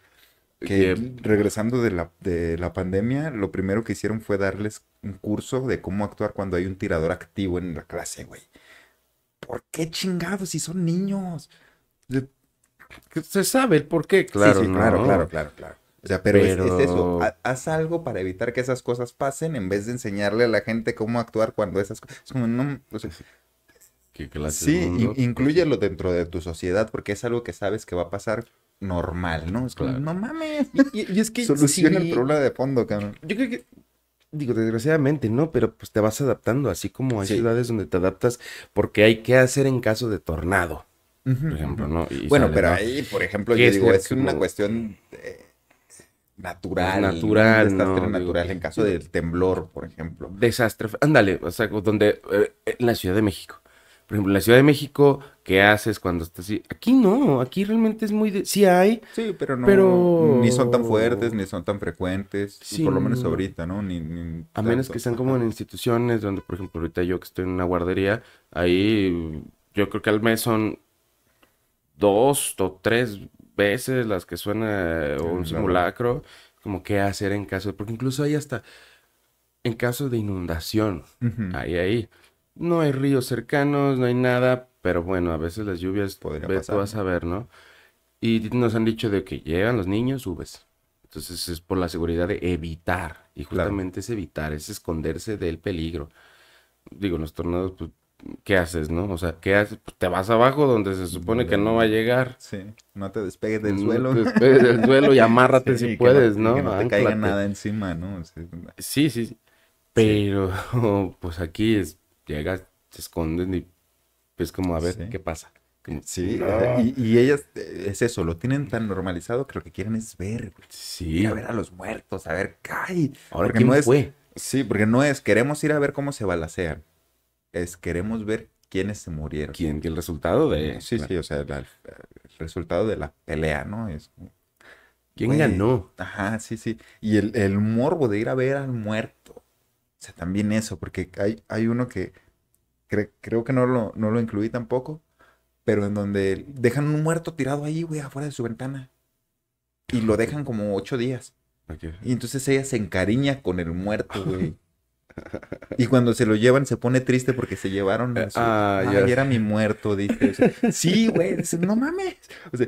que regresando de la, pandemia, lo primero que hicieron fue darles un curso de cómo actuar cuando hay un tirador activo en la clase, güey. ¿Por qué chingados si son niños? Se sabe el por qué, claro. Sí, sí, claro, claro, claro, claro. O sea, pero, Es, eso. Haz algo para evitar que esas cosas pasen en vez de enseñarle a la gente cómo actuar cuando esas cosas. Es como, no. sí, incluyelo dentro de tu sociedad porque es algo que sabes que va a pasar normal, ¿no? Es no mames. Y, es que Soluciona el problema de fondo, cabrón. Yo creo que digo, desgraciadamente, ¿no? Pero pues te vas adaptando, así como hay ciudades donde te adaptas porque hay que hacer en caso de tornado, por ejemplo, ¿no? bueno, pero ahí, por ejemplo, yo digo, es, una cuestión natural. Eh, natural, ¿no? natural en caso del temblor, por ejemplo. Desastre, ándale, o sea, donde, eh, en la Ciudad de México por ejemplo, en la Ciudad de México, ¿qué haces cuando estás así? Aquí no, aquí realmente es muy... Sí hay. Sí, pero no... Ni son tan fuertes, ni son tan frecuentes, sí, por lo menos ahorita, ¿no? a menos que sean como en instituciones donde, por ejemplo, ahorita yo que estoy en una guardería, ahí yo creo que al mes son dos o tres veces las que suena ah, un simulacro, como qué hacer en caso Porque incluso hay hasta en caso de inundación, ahí, ahí. No hay ríos cercanos, no hay nada, pero bueno, a veces las lluvias pasar. vas a ver, ¿no? Y nos han dicho de que llegan los niños, subes. Entonces es por la seguridad de evitar. Y justamente es evitar, es esconderse del peligro. Digo, los tornados, pues, ¿qué haces, no? O sea, ¿qué haces? Pues, te vas abajo donde se supone que no va a mm. llegar. Sí, no te despegues del suelo. despegues del suelo y amárrate si puedes, no, Que no te caiga nada encima, ¿no? sí, sí, Pero, pues aquí es Llega, se esconden y pues como a ver qué pasa. Sí, y, ellas, eh, es eso, lo tienen tan normalizado que lo que quieren es ver, Sí. a ver a los muertos, a ver, ¡ay! Ahora, ¿quién fue? Sí, porque no es, queremos ir a ver cómo se balacean. Es, queremos ver quiénes se murieron. ¿Quién? ¿El resultado de...? Sí, sí, o sea, el resultado de la pelea, ¿no? ¿Quién ganó? Ajá, sí, sí. Y el, el morbo de ir a ver al muerto o sea, también eso, porque hay, hay uno que creo que no lo, no lo incluí tampoco, pero en donde dejan un muerto tirado ahí, güey, afuera de su ventana. Y lo dejan como ocho días. Y entonces ella se encariña con el muerto, güey. Y cuando se lo llevan se pone triste porque se llevaron eh, a su... Ah, ya. era mi muerto, dice. sí, güey, no mames. O sea,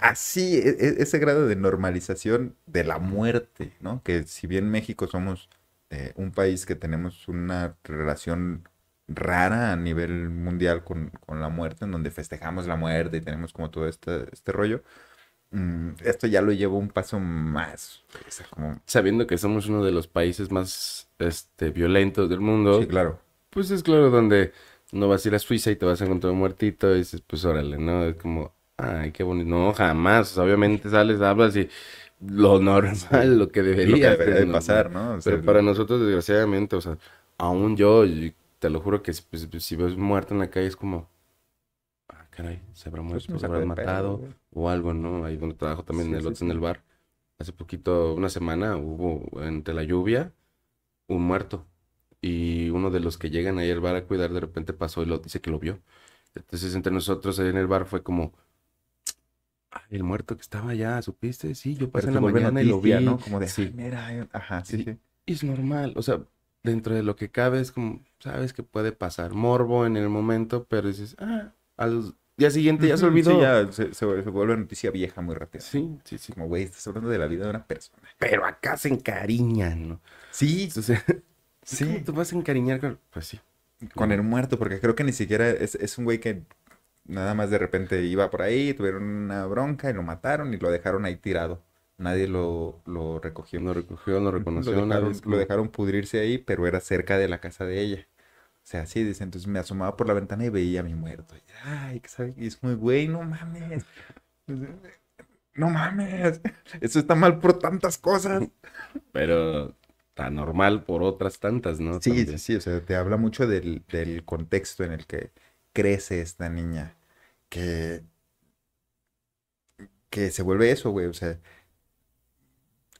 así, e, e, ese grado de normalización de la muerte, ¿no? Que si bien México somos este, un país que tenemos una relación rara a nivel mundial con, la muerte, en donde festejamos la muerte y tenemos como todo este, este rollo. Mm, esto ya lo llevo un paso más. Sabiendo que somos uno de los países más este, violentos del mundo. Sí, claro. Pues es claro donde no vas a ir a Suiza y te vas a encontrar muertito y dices, pues órale, ¿no? Es como, ay, qué bonito. No, jamás. obviamente sales, hablas y lo normal, lo que debería, pasar, ¿no? pero para nosotros, desgraciadamente, o sea, aún yo, te lo juro que pues, pues, si, ves muerto en la calle es como, ah, caray, se habrá pues, muerto, se habrá matado o algo, ¿no? Ahí donde trabajo también en, el, en el bar. Hace poquito, una semana, hubo entre la lluvia un muerto. Y uno de los que llegan ahí al bar a cuidar de repente pasó y lo dice que lo vio. Entonces entre nosotros ahí en el bar fue como, Ah, el muerto que estaba ya, ¿supiste? Sí, yo pasé en la mañana y lo vi, ¿no? Como de, mira, eh, ajá, sí, sí, Es normal, o sea, dentro de lo que cabe es como, sabes que puede pasar morbo en el momento, pero dices, ah, al día siguiente ya se olvidó. ya se, vuelve noticia vieja muy rápido. Sí, sí, sí. Como, güey, estás hablando de la vida de una persona. Pero acá se encariñan, ¿no? Sí. O sea, sí. tú vas a encariñar con...? Pues sí. Con el muerto, porque creo que ni siquiera es, es un güey que nada más de repente iba por ahí, tuvieron una bronca y lo mataron y lo dejaron ahí tirado. Nadie lo, lo recogió. Lo recogió, lo reconoció. Lo dejaron, lo dejaron pudrirse ahí, pero era cerca de la casa de ella. O sea, así dice. Entonces me asomaba por la ventana y veía a mi muerto. Ay, qué es muy güey, no mames. No mames. Eso está mal por tantas cosas. Pero está normal por otras tantas, ¿no? Sí, sí, sí. O sea, te habla mucho del, del contexto en el que crece esta niña, que, que se vuelve eso, güey, o sea,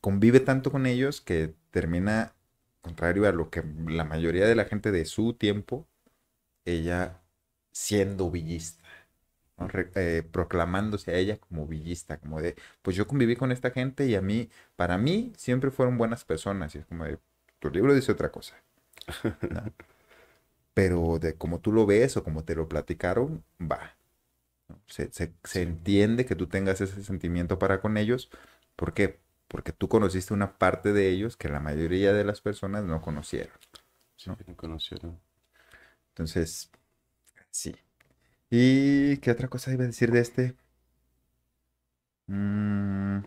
convive tanto con ellos que termina, contrario a lo que la mayoría de la gente de su tiempo, ella siendo villista. Eh, proclamándose a ella como villista, como de, pues yo conviví con esta gente y a mí, para mí, siempre fueron buenas personas. Y es como de, tu libro dice otra cosa. pero de como tú lo ves o como te lo platicaron, va. Se, entiende que tú tengas ese sentimiento para con ellos. ¿Por qué? Porque tú conociste una parte de ellos que la mayoría de las personas no conocieron. ¿no? Sí, no conocieron. Entonces, sí. ¿Y qué otra cosa iba a decir de este? Mmm...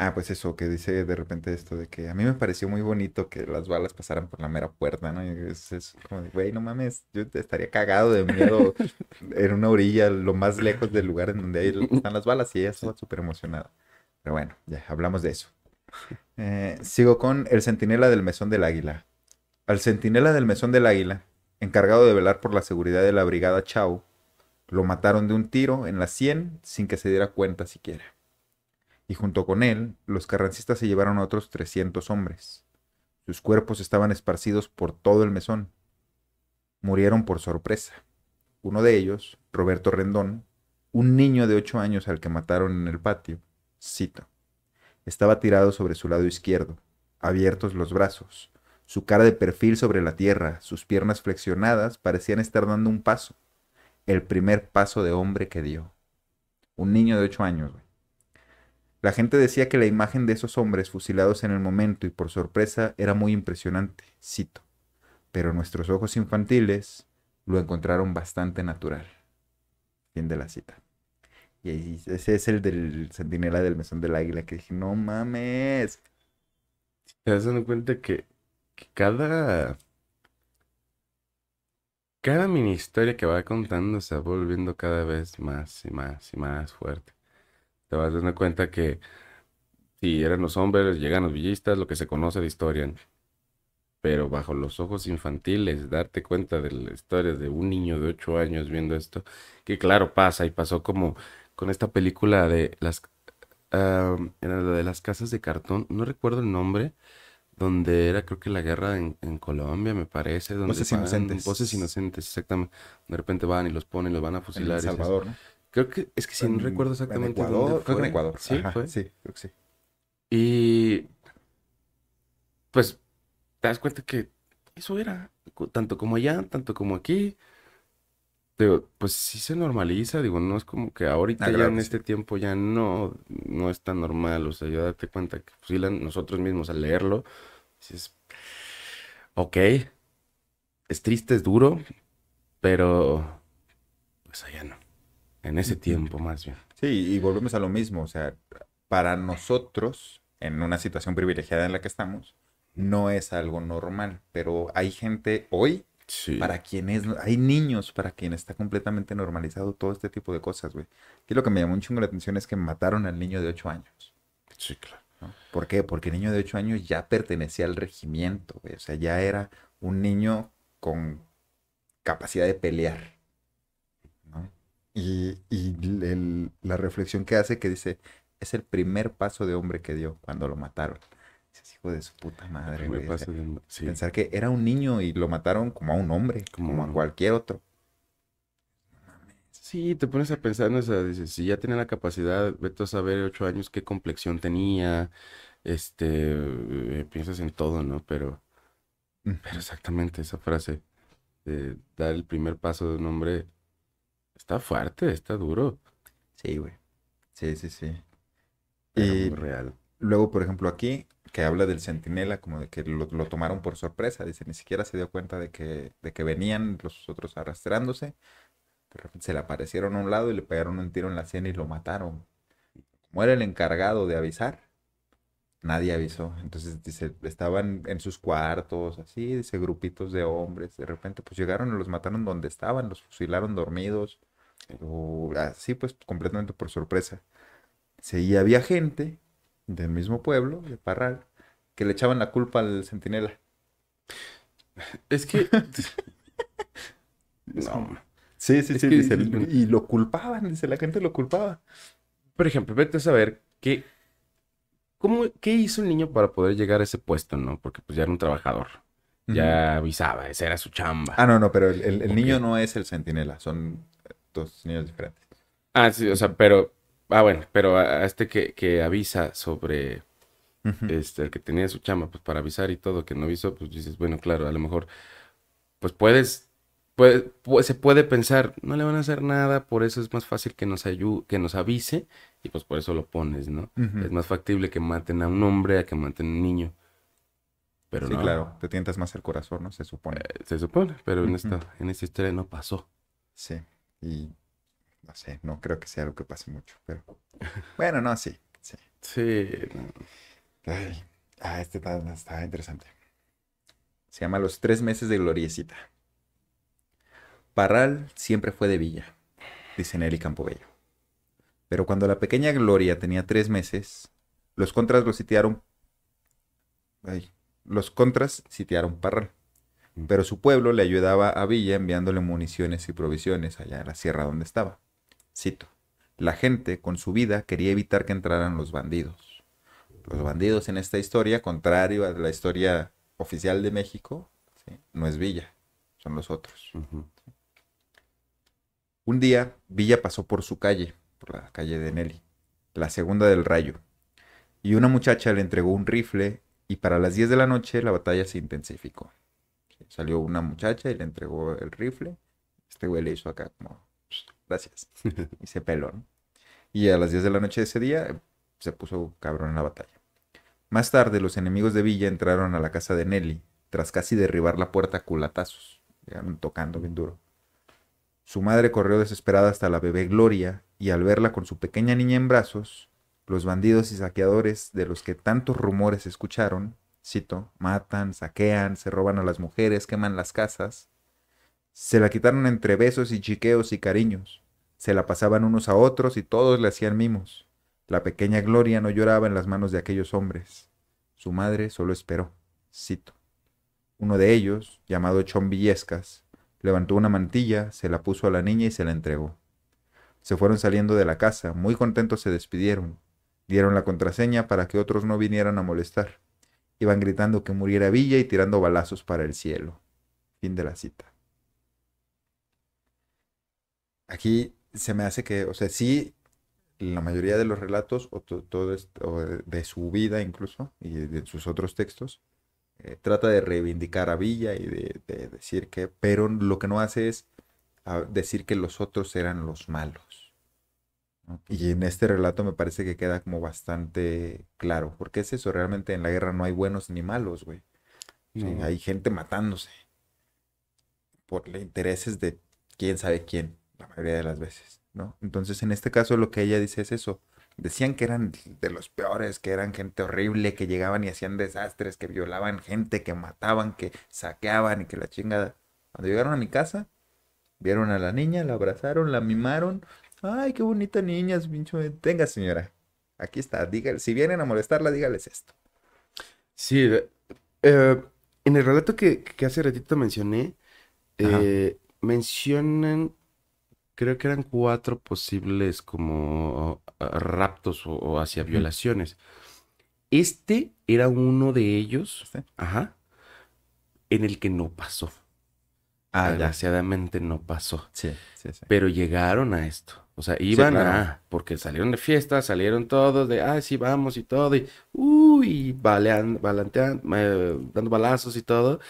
Ah, pues eso, que dice de repente esto de que a mí me pareció muy bonito que las balas pasaran por la mera puerta, ¿no? es, como güey, no mames, yo estaría cagado de miedo en una orilla, lo más lejos del lugar en donde están las balas, y ella estaba súper emocionada. Pero bueno, ya hablamos de eso. Eh, sigo con el centinela del mesón del águila. Al centinela del mesón del águila, encargado de velar por la seguridad de la brigada Chau, lo mataron de un tiro en la 100 sin que se diera cuenta siquiera y junto con él los carrancistas se llevaron a otros 300 hombres. Sus cuerpos estaban esparcidos por todo el mesón. Murieron por sorpresa. Uno de ellos, Roberto Rendón, un niño de ocho años al que mataron en el patio, cito, estaba tirado sobre su lado izquierdo, abiertos los brazos, su cara de perfil sobre la tierra, sus piernas flexionadas parecían estar dando un paso, el primer paso de hombre que dio. Un niño de ocho años, güey. La gente decía que la imagen de esos hombres fusilados en el momento y por sorpresa era muy impresionante, cito, pero nuestros ojos infantiles lo encontraron bastante natural. Fin de la cita. Y ese es el del centinela del mesón del águila que dije, no mames. Te das dando cuenta que, que cada cada mini historia que va contando se va volviendo cada vez más y más y más fuerte te vas dando cuenta que si eran los hombres, llegan los villistas, lo que se conoce de historia. Pero bajo los ojos infantiles, darte cuenta de la historia de un niño de ocho años viendo esto, que claro pasa y pasó como con esta película de las, de las casas de cartón, no recuerdo el nombre, donde era creo que la guerra en, Colombia, me parece. Donde voces inocentes. Voces inocentes, exactamente. De repente van y los ponen, los van a fusilar. En el Salvador, Creo que, es que si no recuerdo exactamente. fue en Ecuador. Sí, fue. sí, creo que sí. Y pues te das cuenta que eso era, tanto como allá, tanto como aquí. Digo, pues sí se normaliza, digo, no es como que ahorita ah, ya en este tiempo ya no, no es tan normal, o sea, ya date cuenta que pues, nosotros mismos al leerlo, dices, ok, es triste, es duro, pero pues allá no. En ese tiempo, más bien. Sí, y volvemos a lo mismo. O sea, para nosotros, en una situación privilegiada en la que estamos, no es algo normal. Pero hay gente hoy Para quienes, hay niños para quienes está completamente normalizado todo este tipo de cosas, güey. Aquí lo que me llamó un chingo la atención es que mataron al niño de 8 años. Sí, claro. ¿Por qué? Porque el niño de 8 años ya pertenecía al regimiento, güey. O sea, ya era un niño con capacidad de pelear. Y, la reflexión que hace que dice, es el primer paso de hombre que dio cuando lo mataron. Ese hijo de su puta madre. de... Pensar que era un niño y lo mataron como a un hombre, como, a cualquier otro. Sí, te pones a pensar, ¿no? dices, si ya tenía la capacidad, vete a saber ocho años qué complexión tenía, este, eh, piensas en todo, ¿no? Pero, pero exactamente esa frase, dar el primer paso de un hombre está fuerte, está duro. Sí, güey. Sí, sí, sí. y real. Luego, por ejemplo, aquí, que habla del centinela, como de que lo, tomaron por sorpresa. Dice, ni siquiera se dio cuenta de que, de que venían los otros arrastrándose. De repente se le aparecieron a un lado y le pegaron un tiro en la sien y lo mataron. muere el encargado de avisar, nadie avisó. Entonces, dice, estaban en sus cuartos, así, dice, grupitos de hombres. De repente, pues llegaron y los mataron donde estaban, los fusilaron dormidos así pues completamente por sorpresa. Y había gente del mismo pueblo, de Parral, que le echaban la culpa al centinela. Es que... no. Sí, sí, sí. y lo culpaban, dice, la gente lo culpaba. Por ejemplo, vete a saber qué, cómo, qué hizo el niño para poder llegar a ese puesto, ¿no? Porque pues ya era un trabajador. Ya avisaba, esa era su chamba. Ah, no, no, pero el, el niño no es el centinela, son dos niños diferentes. Ah, sí, o sea, pero. Ah, bueno, pero a, este que, avisa sobre. Este, el que tenía su chama, pues para avisar y todo, que no avisó, pues dices, bueno, claro, a lo mejor, pues puedes, pues, se puede pensar, no le van a hacer nada, por eso es más fácil que nos ayude, que nos avise, y pues por eso lo pones, ¿no? Es más factible que maten a un hombre a que maten a un niño. Pero sí, claro, te tientas más el corazón, ¿no? Se supone. Eh, se supone, pero en, esta, en esta historia no pasó. Sí. Y no sé, no creo que sea algo que pase mucho, pero bueno, no, sí. Sí. sí. ah, este está interesante. Se llama Los tres meses de Gloriecita. Parral siempre fue de villa, dice Nelly Campobello. Pero cuando la pequeña Gloria tenía tres meses, los contras lo sitiaron. los contras sitiaron Parral. Pero su pueblo le ayudaba a Villa enviándole municiones y provisiones allá a la sierra donde estaba. Cito, la gente con su vida quería evitar que entraran los bandidos. Los bandidos en esta historia, contrario a la historia oficial de México, no es Villa, son los otros. Un día, Villa pasó por su calle, por la calle de Nelly, la segunda del rayo, y una muchacha le entregó un rifle y para las 10 de la noche la batalla se intensificó salió una muchacha y le entregó el rifle. Este güey le hizo acá como, gracias. Y se peló, ¿no? Y a las 10 de la noche de ese día eh, se puso cabrón en la batalla. Más tarde, los enemigos de Villa entraron a la casa de Nelly, tras casi derribar la puerta a culatazos. Llegaron tocando bien duro. Su madre corrió desesperada hasta la bebé Gloria y al verla con su pequeña niña en brazos, los bandidos y saqueadores de los que tantos rumores escucharon cito, matan, saquean, se roban a las mujeres, queman las casas. Se la quitaron entre besos y chiqueos y cariños. Se la pasaban unos a otros y todos le hacían mimos. La pequeña Gloria no lloraba en las manos de aquellos hombres. Su madre solo esperó. Cito. Uno de ellos, llamado Villescas, levantó una mantilla, se la puso a la niña y se la entregó. Se fueron saliendo de la casa, muy contentos se despidieron. Dieron la contraseña para que otros no vinieran a molestar. Iban gritando que muriera Villa y tirando balazos para el cielo. Fin de la cita. Aquí se me hace que, o sea, sí, la mayoría de los relatos o, todo de su vida incluso y de sus otros textos, eh, trata de reivindicar a Villa y de, decir que, pero lo que no hace es ah, decir que los otros eran los malos. Y en este relato me parece que queda como bastante claro, porque es eso, realmente en la guerra no hay buenos ni malos, güey. hay gente matándose por intereses de quién sabe quién, la mayoría de las veces, ¿no? Entonces en este caso lo que ella dice es eso. Decían que eran de los peores, que eran gente horrible, que llegaban y hacían desastres, que violaban gente, que mataban, que saqueaban y que la chingada. Cuando llegaron a mi casa, vieron a la niña, la abrazaron, la mimaron, Ay, qué bonita niña, pincho. Tenga, señora. Aquí está. si vienen a molestarla, dígales esto. Sí, eh, eh, en el relato que, hace ratito mencioné, eh, mencionan, creo que eran cuatro posibles como raptos o, hacia violaciones. Este era uno de ellos, ¿Este? ajá, en el que no pasó. Ah, Desgraciadamente no pasó. Sí, sí, sí. Pero llegaron a esto. O sea, iban a, porque salieron de fiesta, salieron todos de, ah, sí, vamos y todo, y, uy, balean, balantean, eh, dando balazos y todo,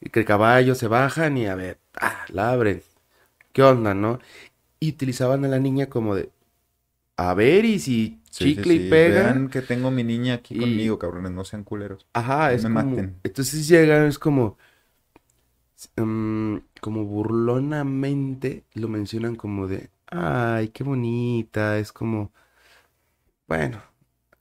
y que caballo se bajan y a ver, ah, la abren, ¿qué onda, no? Y utilizaban a la niña como de, a ver y si chicle y pega. que tengo mi niña aquí conmigo, cabrones, no sean culeros. Ajá, maten. Entonces llegan, es como, Em, como burlonamente lo mencionan como de, ay, qué bonita, es como, bueno,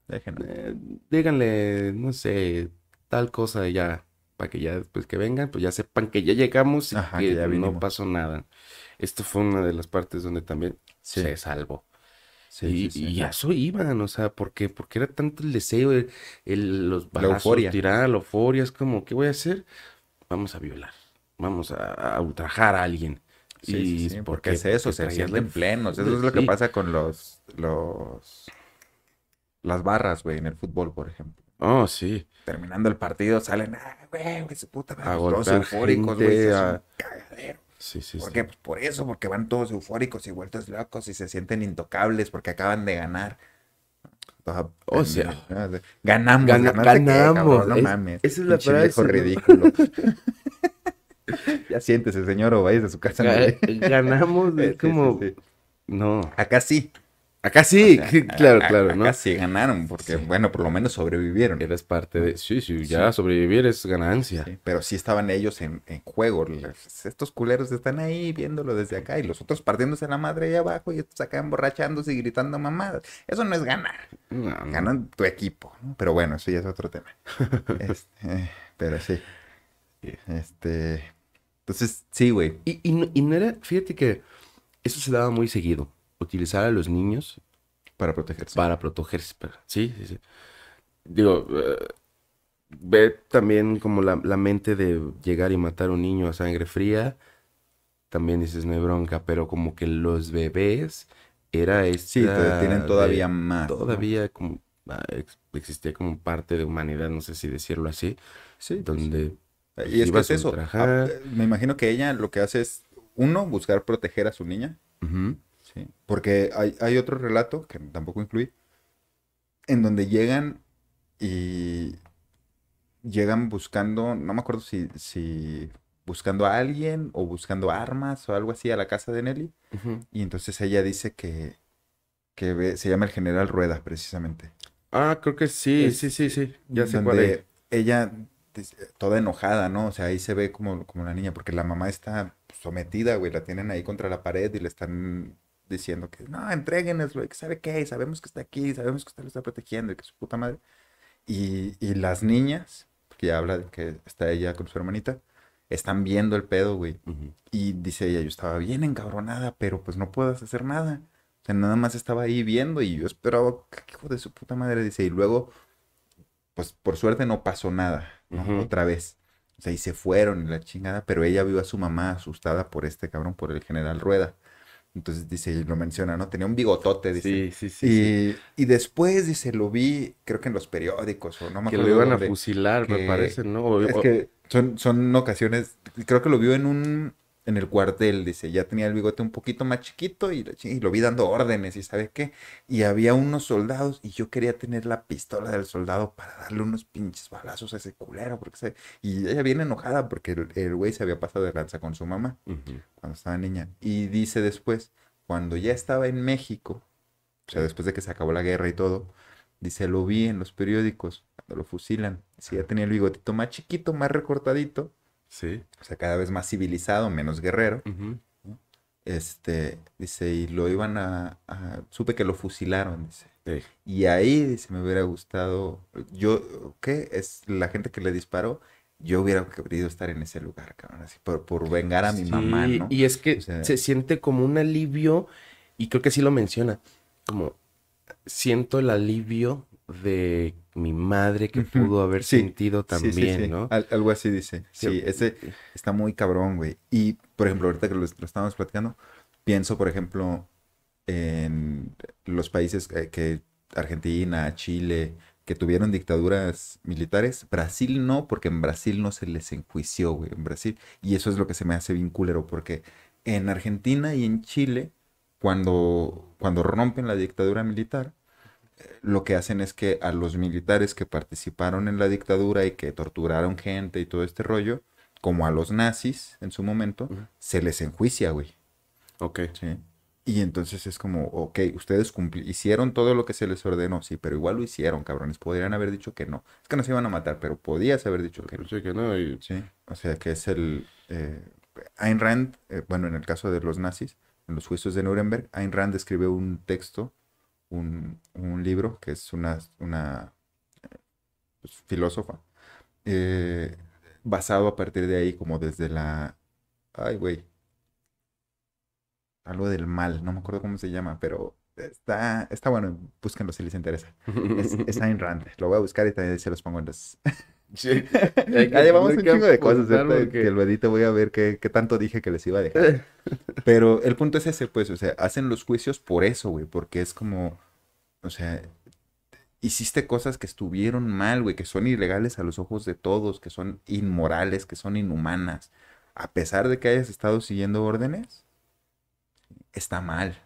eh, díganle, no sé, tal cosa ya, para que ya después que vengan, pues ya sepan que ya llegamos y que, no pasó nada. Esto fue una de las partes donde también se salvó. y, ya eso iban, o sea, ¿por qué? Porque era tanto el deseo, el, los la euforia. la euforia, es como, ¿qué voy a hacer? Vamos a violar vamos a, ultrajar a alguien. Sí, y sí, porque, es eso, se en plenos. Eso es lo que pasa con los, los las barras, güey, en el fútbol, por ejemplo. Oh, sí. Terminando el partido salen, ah, güey, güey, su puta pues, todos eufóricos, güey, a... Sí, sí, ¿Por qué? Pues por eso, porque van todos eufóricos y vueltos locos y se sienten intocables porque acaban de ganar. Oh, o sea, ganamos, ganamos, no mames. Esa es la frase. ridículo. ya siéntese, señor, o vayas de su casa. Eh, ganamos, es como... No. Acá sí. Acá sí, claro, claro, ¿no? Acá sí ganaron, porque bueno, por lo menos sobrevivieron. Eres parte de... Sí, sí, ya sobrevivir es ganancia. pero sí estaban ellos en, juego. estos culeros están ahí viéndolo desde acá y los otros partiéndose la madre ahí abajo y estos acá emborrachándose y gritando mamadas. Eso no es ganar. No, Ganan tu equipo, Pero bueno, eso ya es otro tema. Este, pero sí. Este, entonces, sí, güey. Y, no era, fíjate que eso se daba muy seguido. Utilizar a los niños. Para protegerse. Para protegerse. sí, sí, sí. Digo, eh, ve también como la, mente de llegar y matar a un niño a sangre fría. También dices, no hay bronca, pero como que los bebés era esto Sí, tienen todavía más. Todavía como, ah, existía como parte de humanidad, no sé si decirlo así. Sí. Donde... Y pues es es eso. Eh, me imagino que ella lo que hace es, uno, buscar proteger a su niña. Porque hay, otro relato, que tampoco incluí, en donde llegan y llegan buscando, no me acuerdo si, buscando a alguien o buscando armas o algo así a la casa de Nelly. Y entonces ella dice que, que se llama el general Rueda, precisamente. Ah, creo que sí, sí, sí, sí. Ya sé cuál es. Ella toda enojada, ¿no? O sea, ahí se ve como, como la niña, porque la mamá está sometida, güey, la tienen ahí contra la pared y le están diciendo que, no, güey, que sabe qué, sabemos que está aquí, sabemos que usted lo está protegiendo y que su puta madre. Y, las niñas, Que habla que está ella con su hermanita, están viendo el pedo, güey. Y dice ella, yo estaba bien encabronada, pero pues no puedas hacer nada. O sea, nada más estaba ahí viendo y yo esperaba, hijo de su puta madre, dice. Y luego, pues por suerte no pasó nada otra vez. O sea, y se fueron en la chingada, pero ella vio a su mamá asustada por este cabrón, por el general Rueda. Entonces dice, y lo menciona, ¿no? Tenía un bigotote, dice. Sí, sí, sí. Y, después, dice, lo vi, creo que en los periódicos o no me acuerdo. Que lo iban a fusilar, me parece, ¿no? es que son, son ocasiones, creo que lo vio en un en el cuartel, dice, ya tenía el bigote un poquito más chiquito y, lo vi dando órdenes y ¿sabes qué. Y había unos soldados y yo quería tener la pistola del soldado para darle unos pinches balazos a ese culero. Porque se... Y ella viene enojada porque el güey se había pasado de lanza con su mamá cuando estaba niña. Y dice después, cuando ya estaba en México, o sea, después de que se acabó la guerra y todo, dice, lo vi en los periódicos, cuando lo fusilan. Si ya tenía el bigotito más chiquito, más recortadito Sí. O sea, cada vez más civilizado, menos guerrero. Este, dice, y lo iban a, supe que lo fusilaron, dice. Y ahí, dice, me hubiera gustado, yo, ¿qué? Es la gente que le disparó, yo hubiera querido estar en ese lugar, cabrón, así, por, vengar a mi mamá, ¿no? Y es que se siente como un alivio, y creo que sí lo menciona, como siento el alivio de mi madre que pudo haber sentido también, ¿no? algo así dice. Sí, ese está muy cabrón, güey. Y, por ejemplo, ahorita que lo, estamos platicando, pienso, por ejemplo, en los países eh, que, Argentina, Chile, que tuvieron dictaduras militares, Brasil no, porque en Brasil no se les enjuició, güey, en Brasil. Y eso es lo que se me hace bien culero, porque en Argentina y en Chile, cuando, cuando rompen la dictadura militar, lo que hacen es que a los militares que participaron en la dictadura y que torturaron gente y todo este rollo, como a los nazis en su momento, se les enjuicia, güey. Ok. ¿Sí? Y entonces es como, ok, ustedes hicieron todo lo que se les ordenó, sí, pero igual lo hicieron, cabrones. Podrían haber dicho que no. Es que no se iban a matar, pero podías haber dicho que no. Sí, que Sí, o sea, que es el... Eh, Ayn Rand, eh, bueno, en el caso de los nazis, en los juicios de Nuremberg, Ayn Rand escribe un texto un, un libro que es una, una pues, filósofa, eh, basado a partir de ahí, como desde la... Ay, güey. Algo del mal, no me acuerdo cómo se llama, pero está, está bueno. Búsquenlo si les interesa. Es, en Rand. Lo voy a buscar y también se los pongo en las ya llevamos un chingo de cosas. Que voy a ver qué, qué, tanto dije que les iba a dejar. Pero el punto es ese, pues, o sea, hacen los juicios por eso, güey, porque es como, o sea, hiciste cosas que estuvieron mal, güey, que son ilegales a los ojos de todos, que son inmorales, que son inhumanas. A pesar de que hayas estado siguiendo órdenes, está mal.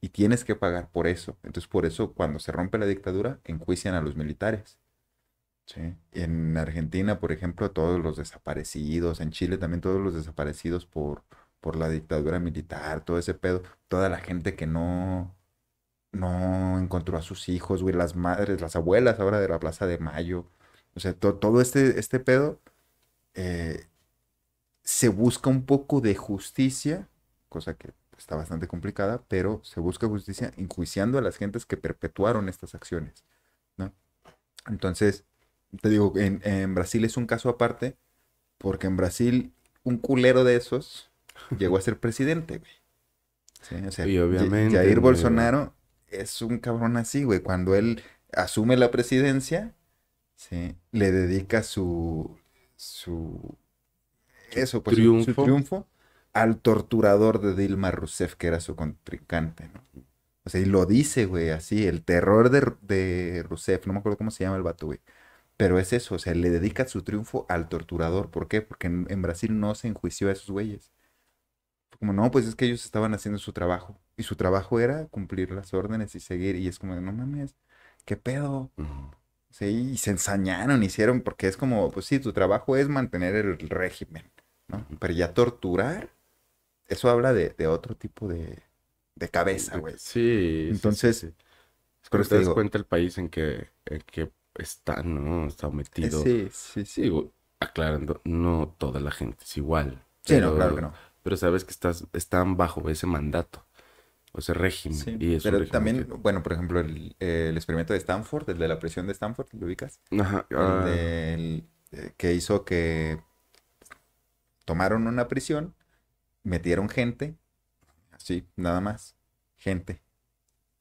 Y tienes que pagar por eso. Entonces, por eso, cuando se rompe la dictadura, enjuician a los militares Sí. En Argentina, por ejemplo, todos los desaparecidos, en Chile también todos los desaparecidos por, por la dictadura militar, todo ese pedo, toda la gente que no, no encontró a sus hijos, güey, las madres, las abuelas ahora de la Plaza de Mayo, o sea, todo este, este pedo, eh, se busca un poco de justicia, cosa que está bastante complicada, pero se busca justicia enjuiciando a las gentes que perpetuaron estas acciones, ¿no? Entonces, te digo, en, Brasil es un caso aparte, porque en Brasil un culero de esos llegó a ser presidente, güey. Sí, o sea, y obviamente, Jair Bolsonaro es un cabrón así, güey. Cuando él asume la presidencia, ¿sí? le dedica su, su, eso, pues, triunfo. Su, triunfo al torturador de Dilma Rousseff, que era su contrincante, ¿no? O sea, y lo dice, güey, así, el terror de, de Rousseff, no me acuerdo cómo se llama el vato, güey. Pero es eso, o sea, le dedica su triunfo al torturador. ¿Por qué? Porque en, Brasil no se enjuició a esos güeyes. Como no, pues es que ellos estaban haciendo su trabajo. Y su trabajo era cumplir las órdenes y seguir. Y es como, no mames, ¿qué pedo? Sí, y se ensañaron, hicieron, porque es como, pues sí, tu trabajo es mantener el régimen, ¿no? Pero ya torturar, eso habla de, otro tipo de, cabeza, güey. Sí. Entonces, te das cuenta el país en que, en que está, ¿no? Está metido. Sí, sí, sí. aclarando, no toda la gente es igual. Sí, pero, claro que no. Pero sabes que estás, están bajo ese mandato o ese régimen. pero también, bueno, por ejemplo, el, experimento de Stanford, el de la prisión de Stanford, ¿lo ubicas? Ajá. Ah. Eh, que hizo que tomaron una prisión, metieron gente, así, nada más, gente.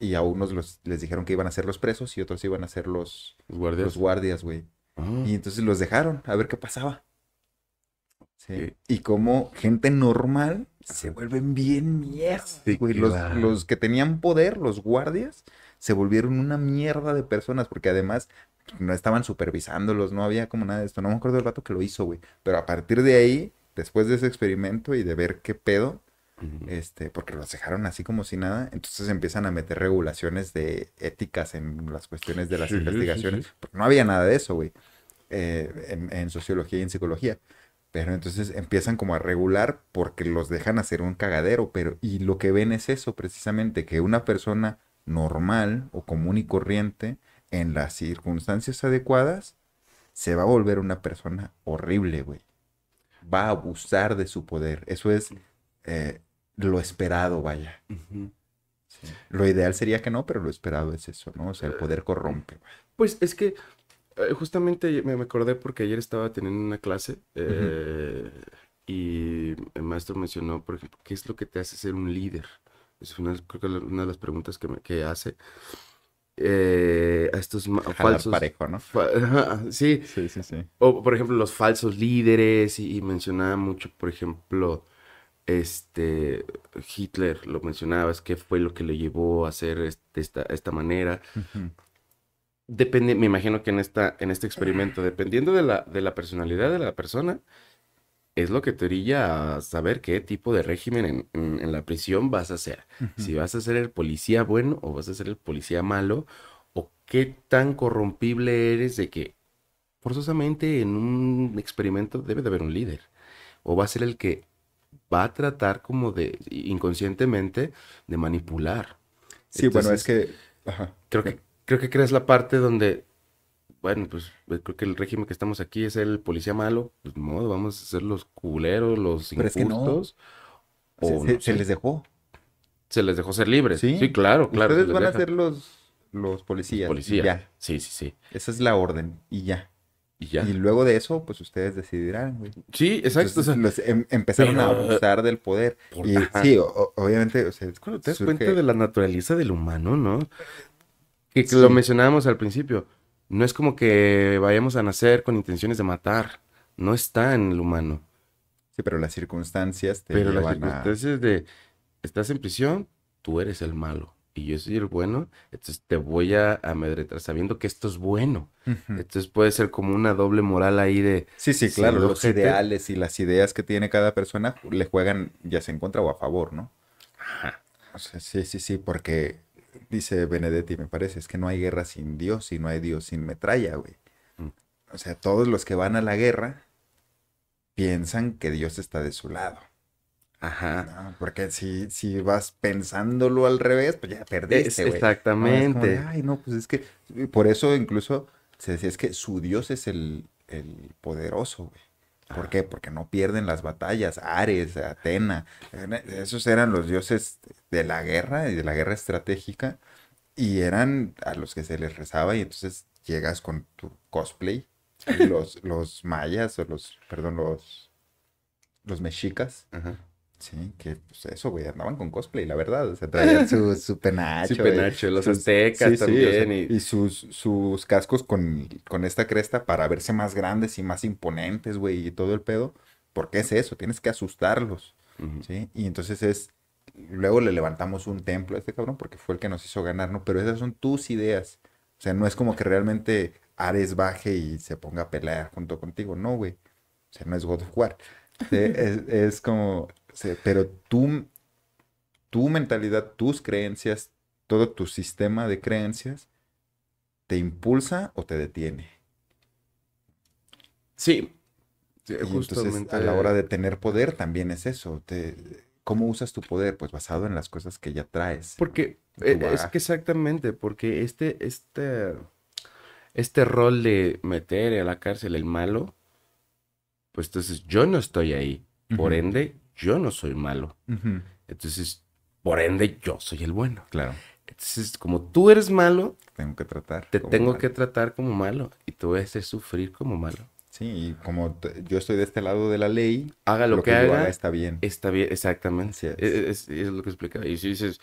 Y a unos les dijeron que iban a ser los presos y otros iban a ser los, guardias. güey. Ah. Y entonces los dejaron a ver qué pasaba. Y como gente normal se vuelven bien mierda, Los, los que tenían poder, los guardias, se volvieron una mierda de personas porque además no estaban supervisándolos, no había como nada de esto. No me acuerdo del rato que lo hizo, güey. Pero a partir de ahí, después de ese experimento y de ver qué pedo, este, porque los dejaron así como si nada. Entonces empiezan a meter regulaciones de éticas en las cuestiones de las investigaciones. Porque no había nada de eso, güey, eh, en, sociología y en psicología. Pero entonces empiezan como a regular porque los dejan hacer un cagadero. Pero, y lo que ven es eso precisamente, que una persona normal o común y corriente, en las circunstancias adecuadas, se va a volver una persona horrible, güey. Va a abusar de su poder. Eso es eh, lo esperado, vaya. Lo ideal sería que no, pero lo esperado es eso, ¿no? O sea, el poder corrompe. Pues es que eh, justamente me acordé porque ayer estaba teniendo una clase eh, y el maestro mencionó, por ejemplo, ¿qué es lo que te hace ser un líder? Es una, de las preguntas que, me, hace. Eh, a estos falsos. parejo, ¿no? sí. sí. Sí, sí, O, por ejemplo, los falsos líderes y mencionaba mucho, por ejemplo, este, Hitler, lo mencionabas, qué fue lo que le llevó a hacer esta, manera. Depende, me imagino que en, esta, en este experimento, dependiendo de la, de la personalidad de la persona, es lo que te orilla a saber qué tipo de régimen en, la prisión vas a hacer. Si vas a ser el policía bueno o vas a ser el policía malo, o qué tan corrompible eres de que forzosamente en un experimento debe de haber un líder. O va a ser el que va a tratar como de inconscientemente de manipular. Sí, bueno, es que... Creo que creo que crees la parte donde, bueno, pues eh, creo que el régimen que estamos aquí es el policía malo, pues no, vamos a ser los culeros, los injustos. se, les dejó. Se les dejó ser libres. Sí, sí claro, claro. Ustedes van a ser los, policías. Los policías. Sí, sí, sí. Esa es la orden y ya. Y, luego de eso, pues ustedes decidirán, güey. Sí, exacto. Em, empezaron a abusar del poder. sí, obviamente. O sea, es cuando te das cuenta de la naturaleza del humano, ¿no? Que, lo mencionábamos al principio. No es como que vayamos a nacer con intenciones de matar. No está en el humano. Sí, pero las circunstancias te pero las circunstancias de... Estás en prisión, tú eres el malo y yo soy el bueno, entonces te voy a amedretar sabiendo que esto es bueno. Entonces puede ser como una doble moral ahí de... Sí, sí, claro, los ideales y las ideas que tiene cada persona le juegan ya se en contra o a favor, ¿no? Ajá. sí, sí, sí, porque dice Benedetti, me parece, es que no hay guerra sin Dios y no hay Dios sin metralla, güey. Mm. O sea, todos los que van a la guerra piensan que Dios está de su lado. Ajá. porque si, si vas pensándolo al revés, pues ya perdiste, güey. Exactamente. Ay, no, pues es que por eso incluso se decía es que su Dios es el, poderoso, güey. ¿Por qué? Ah. Porque no pierden las batallas. Ares, Atena, eh, esos eran los dioses de la guerra y de la guerra estratégica y eran a los que se les rezaba y entonces llegas con tu cosplay. Los, los mayas o los, perdón, los, los mexicas, Ajá Sí, que pues eso, güey, andaban con cosplay, la verdad. O sea, traían su, penacho. Su penacho, los sus, aztecas también. y... sus, cascos con, esta cresta para verse más grandes y más imponentes, güey, y todo el pedo. Porque es eso, tienes que asustarlos. ¿sí? Y entonces es. Luego le levantamos un templo a este cabrón porque fue el que nos hizo ganar, ¿no? Pero esas son tus ideas. O sea, no es como que realmente Ares baje y se ponga a pelear junto contigo. No, güey. O sea, no es God of War. es, es, como, pero tú, tu mentalidad, tus creencias, todo tu sistema de creencias, ¿te impulsa o te detiene? Sí, a la hora de tener poder también es eso. Te, ¿Cómo usas tu poder? Pues basado en las cosas que ya traes. Porque eh, es que exactamente, porque este, este, este rol de meter a la cárcel el malo, pues entonces yo no estoy ahí. Por ende, yo no soy malo. Entonces, por ende, yo soy el bueno. Claro. Entonces, como tú eres malo, tengo que tratar. Te tengo que tratar como malo y tú voy a sufrir como malo. Sí, y como yo estoy de este lado de la ley, haga lo, que, haga, está bien. Está bien, exactamente. E, e, es. lo que explicaba. Y si dices,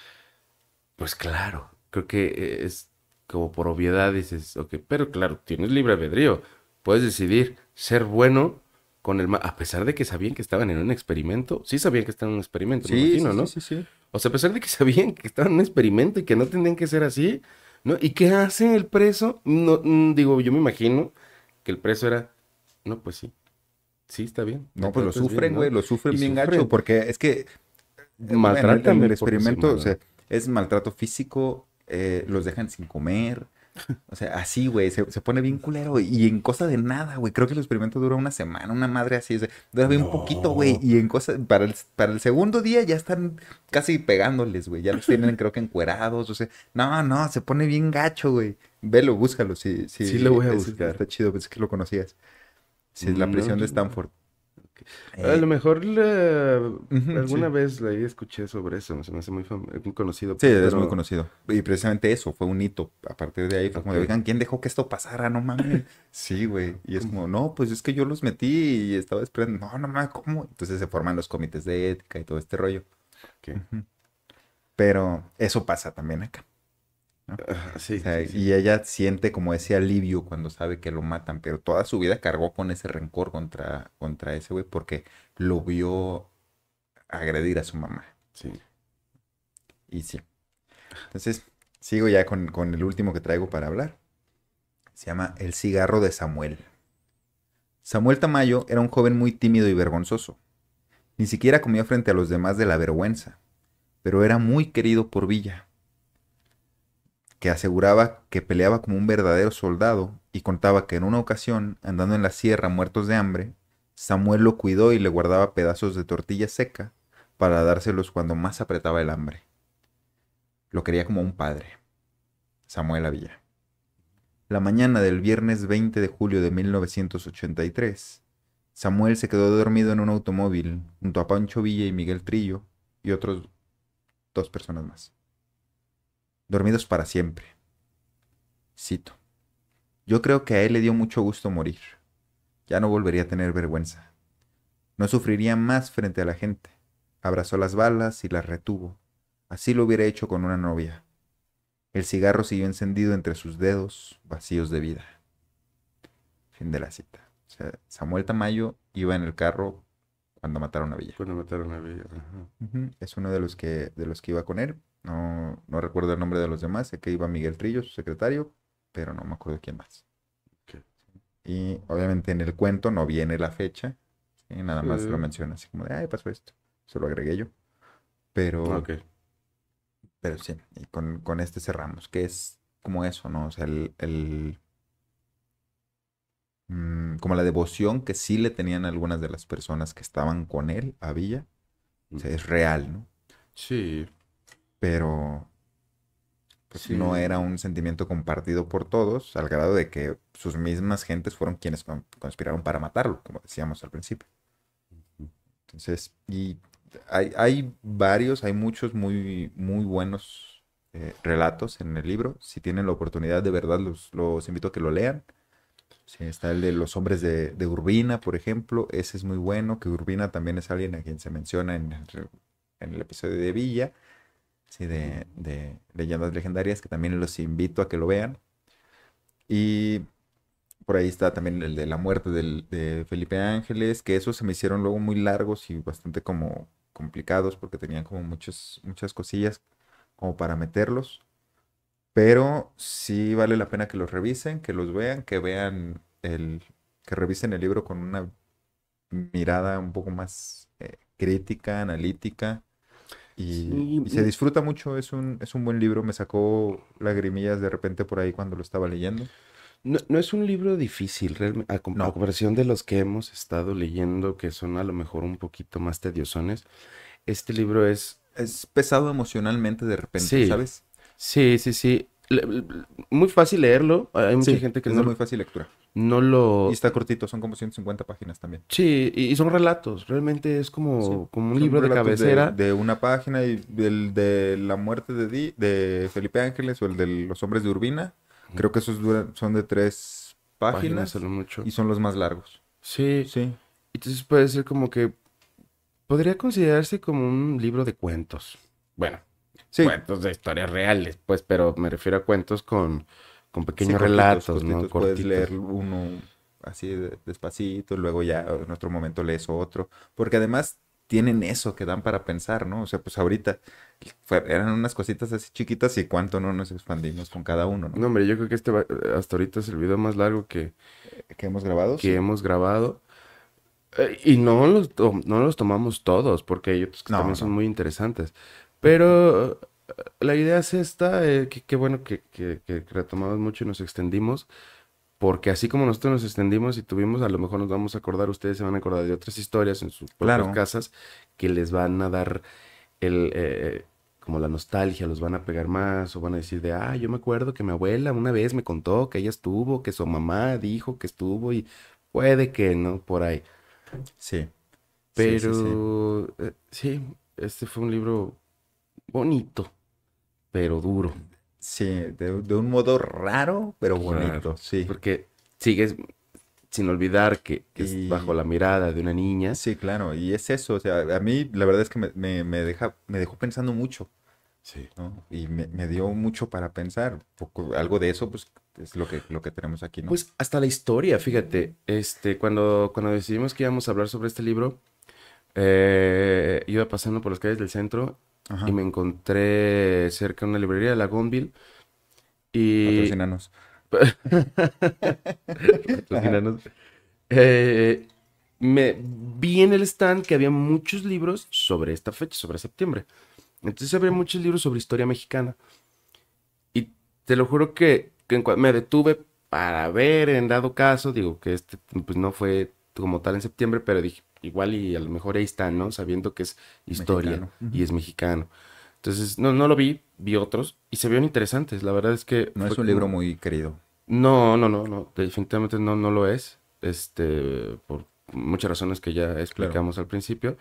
pues claro, creo que e, es como por obviedad dices, ok, pero claro, tienes libre albedrío, puedes decidir ser bueno a pesar de que sabían que estaban en un experimento, sí sabían que estaban en un experimento, sí, imagino, ¿no? Sí, sí, O sea, a pesar de que sabían que estaban en un experimento y que no tenían que ser así, ¿no? ¿Y qué hace el preso? No, mm, digo, yo me imagino que el preso era, no, pues sí, sí, está bien. No, pues lo sufren, güey, lo sufren bien porque es que... Eh, Maltratan. el, experimento, o sea, es maltrato físico, eh, los dejan sin comer, o sea, así, güey, se, pone bien culero y en cosa de nada, güey. Creo que el experimento dura una semana, una madre así. O sea, dura bien poquito, güey. Y en cosa, para el, para el segundo día ya están casi pegándoles, güey. Ya los tienen, creo que encuerados. O sea, no, no, se pone bien gacho, güey. Velo, búscalo. Sí, sí, sí lo voy a buscar. Está chido, pues, es que lo conocías. Sí, la presión de pues, Stanford a lo eh, mejor alguna vez leí, escuché sobre eso, me hace muy, conocido. Sí, es muy conocido. Y precisamente eso, fue un hito. A partir de ahí fue como, de, ¿quién dejó que esto pasara? No mames. sí, güey. Y es como, no, pues es que yo los metí y estaba esperando. No, no mames, ¿cómo? Entonces se forman los comités de ética y todo este rollo. Pero eso pasa también acá. Y ella siente como ese alivio cuando sabe que lo matan, pero toda su vida cargó con ese rencor contra, contra ese güey porque lo vio agredir a su mamá. Sí. Y sí. Entonces, sigo ya con, con el último que traigo para hablar. Se llama El cigarro de Samuel. Samuel Tamayo era un joven muy tímido y vergonzoso. Ni siquiera comía frente a los demás de la vergüenza, pero era muy querido por Villa que aseguraba que peleaba como un verdadero soldado y contaba que en una ocasión, andando en la sierra muertos de hambre, Samuel lo cuidó y le guardaba pedazos de tortilla seca para dárselos cuando más apretaba el hambre. Lo quería como un padre. Samuel había La mañana del viernes 20 de julio de 1983, Samuel se quedó dormido en un automóvil junto a Pancho Villa y Miguel Trillo y otros dos personas más dormidos para siempre. Cito. Yo creo que a él le dio mucho gusto morir. Ya no volvería a tener vergüenza. No sufriría más frente a la gente. Abrazó las balas y las retuvo. Así lo hubiera hecho con una novia. El cigarro siguió encendido entre sus dedos, vacíos de vida. Fin de la cita. Samuel Tamayo iba en el carro cuando mataron a Villa. Cuando mataron a Villa. Es uno de los que de los que iba con él. No, no recuerdo el nombre de los demás. Sé que iba Miguel Trillo, su secretario, pero no me acuerdo quién más. Y obviamente en el cuento no viene la fecha. Nada más lo menciona así como de, ay, pasó esto. Se lo agregué yo. Pero. Ok. Pero sí, y con, con, este cerramos, que es como eso, ¿no? O sea, el, el Mm, como la devoción que sí le tenían algunas de las personas que estaban con él a Villa. Mm. es real, ¿no? Sí. Pero pues, no era un sentimiento compartido por todos, al grado de que sus mismas gentes fueron quienes conspiraron para matarlo, como decíamos al principio. Entonces, y hay, varios, hay muchos muy, muy buenos eh, relatos en el libro. Si tienen la oportunidad, de verdad, los, los invito a que lo lean está el de los hombres de, Urbina, por ejemplo. Ese es muy bueno, que Urbina también es alguien a quien se menciona en, el episodio de Villa, de, de, Leyendas Legendarias, que también los invito a que lo vean. Y por ahí está también el de la muerte de Felipe Ángeles, que esos se me hicieron luego muy largos y bastante como complicados porque tenían como muchas, muchas cosillas como para meterlos pero sí vale la pena que los revisen, que los vean, que vean el, que revisen el libro con una mirada un poco más eh, crítica, analítica. Y, se disfruta mucho, es un, es un buen libro, me sacó lagrimillas de repente por ahí cuando lo estaba leyendo. No, es un libro difícil, realmente, a, comparación de los que hemos estado leyendo, que son a lo mejor un poquito más tediosones. Este libro es... Es pesado emocionalmente de repente, ¿sabes? Sí, sí, sí. Muy fácil leerlo. Hay mucha gente que es no. Es muy fácil lectura. No lo. Y está cortito, son como 150 páginas también. Sí, y, son relatos. Realmente es como, como un libro de cabecera. De, una página y del de La muerte de, de Felipe Ángeles o el de Los hombres de Urbina. Creo que esos son de tres páginas. mucho. Y son los más largos. Sí. Sí. Entonces puede ser como que. Podría considerarse como un libro de cuentos. Bueno, Cuentos de historias reales, pues, pero me refiero a cuentos con, con pequeños relatos, ¿no? Puedes leer uno así despacito, luego ya en otro momento lees otro, porque además tienen eso que dan para pensar, ¿no? O sea, pues ahorita eran unas cositas así chiquitas y cuánto no nos expandimos con cada uno, ¿no? hombre, yo creo que este hasta ahorita es el video más largo que... ¿Que hemos grabado? Que hemos grabado. Eh, y no los, no los tomamos todos, porque hay otros que también son muy interesantes. Pero eh, la idea es esta, eh, que bueno que, retomamos mucho y nos extendimos, porque así como nosotros nos extendimos y tuvimos, a lo mejor nos vamos a acordar, ustedes se van a acordar de otras historias en sus propias casas que les van a dar el... Eh, como la nostalgia, los van a pegar más o van a decir de, ah, yo me acuerdo que mi abuela una vez me contó que ella estuvo, que su mamá dijo que estuvo y puede que, ¿no? Por ahí. Sí. Pero, sí este fue un libro bonito, pero duro. Sí, de, un modo raro, pero bonito, sí. Porque sigues sin olvidar que, es bajo la mirada de una niña. Sí, claro, y es eso, o sea, a mí la verdad es que me, deja, me dejó pensando mucho. Sí. Y me, dio mucho para pensar, algo de eso, pues es lo que, lo que tenemos aquí, ¿no? Pues hasta la historia, fíjate, este, cuando, cuando decidimos que íbamos a hablar sobre este libro, eh, iba pasando por las calles del centro y me encontré cerca de una librería de Lagonville. Y... Los enanos. Eh, me vi en el stand que había muchos libros sobre esta fecha, sobre septiembre. Entonces había muchos libros sobre historia mexicana. Y te lo juro que, que me detuve para ver en dado caso, digo que este pues no fue como tal en septiembre, pero dije, igual y a lo mejor ahí está, ¿no? Sabiendo que es historia y es mexicano. Entonces, no, no lo vi, vi otros y se vieron interesantes. La verdad es que... No es un libro muy querido. No, no, no, no, definitivamente no, no lo es. Este, por muchas razones que ya explicamos al principio.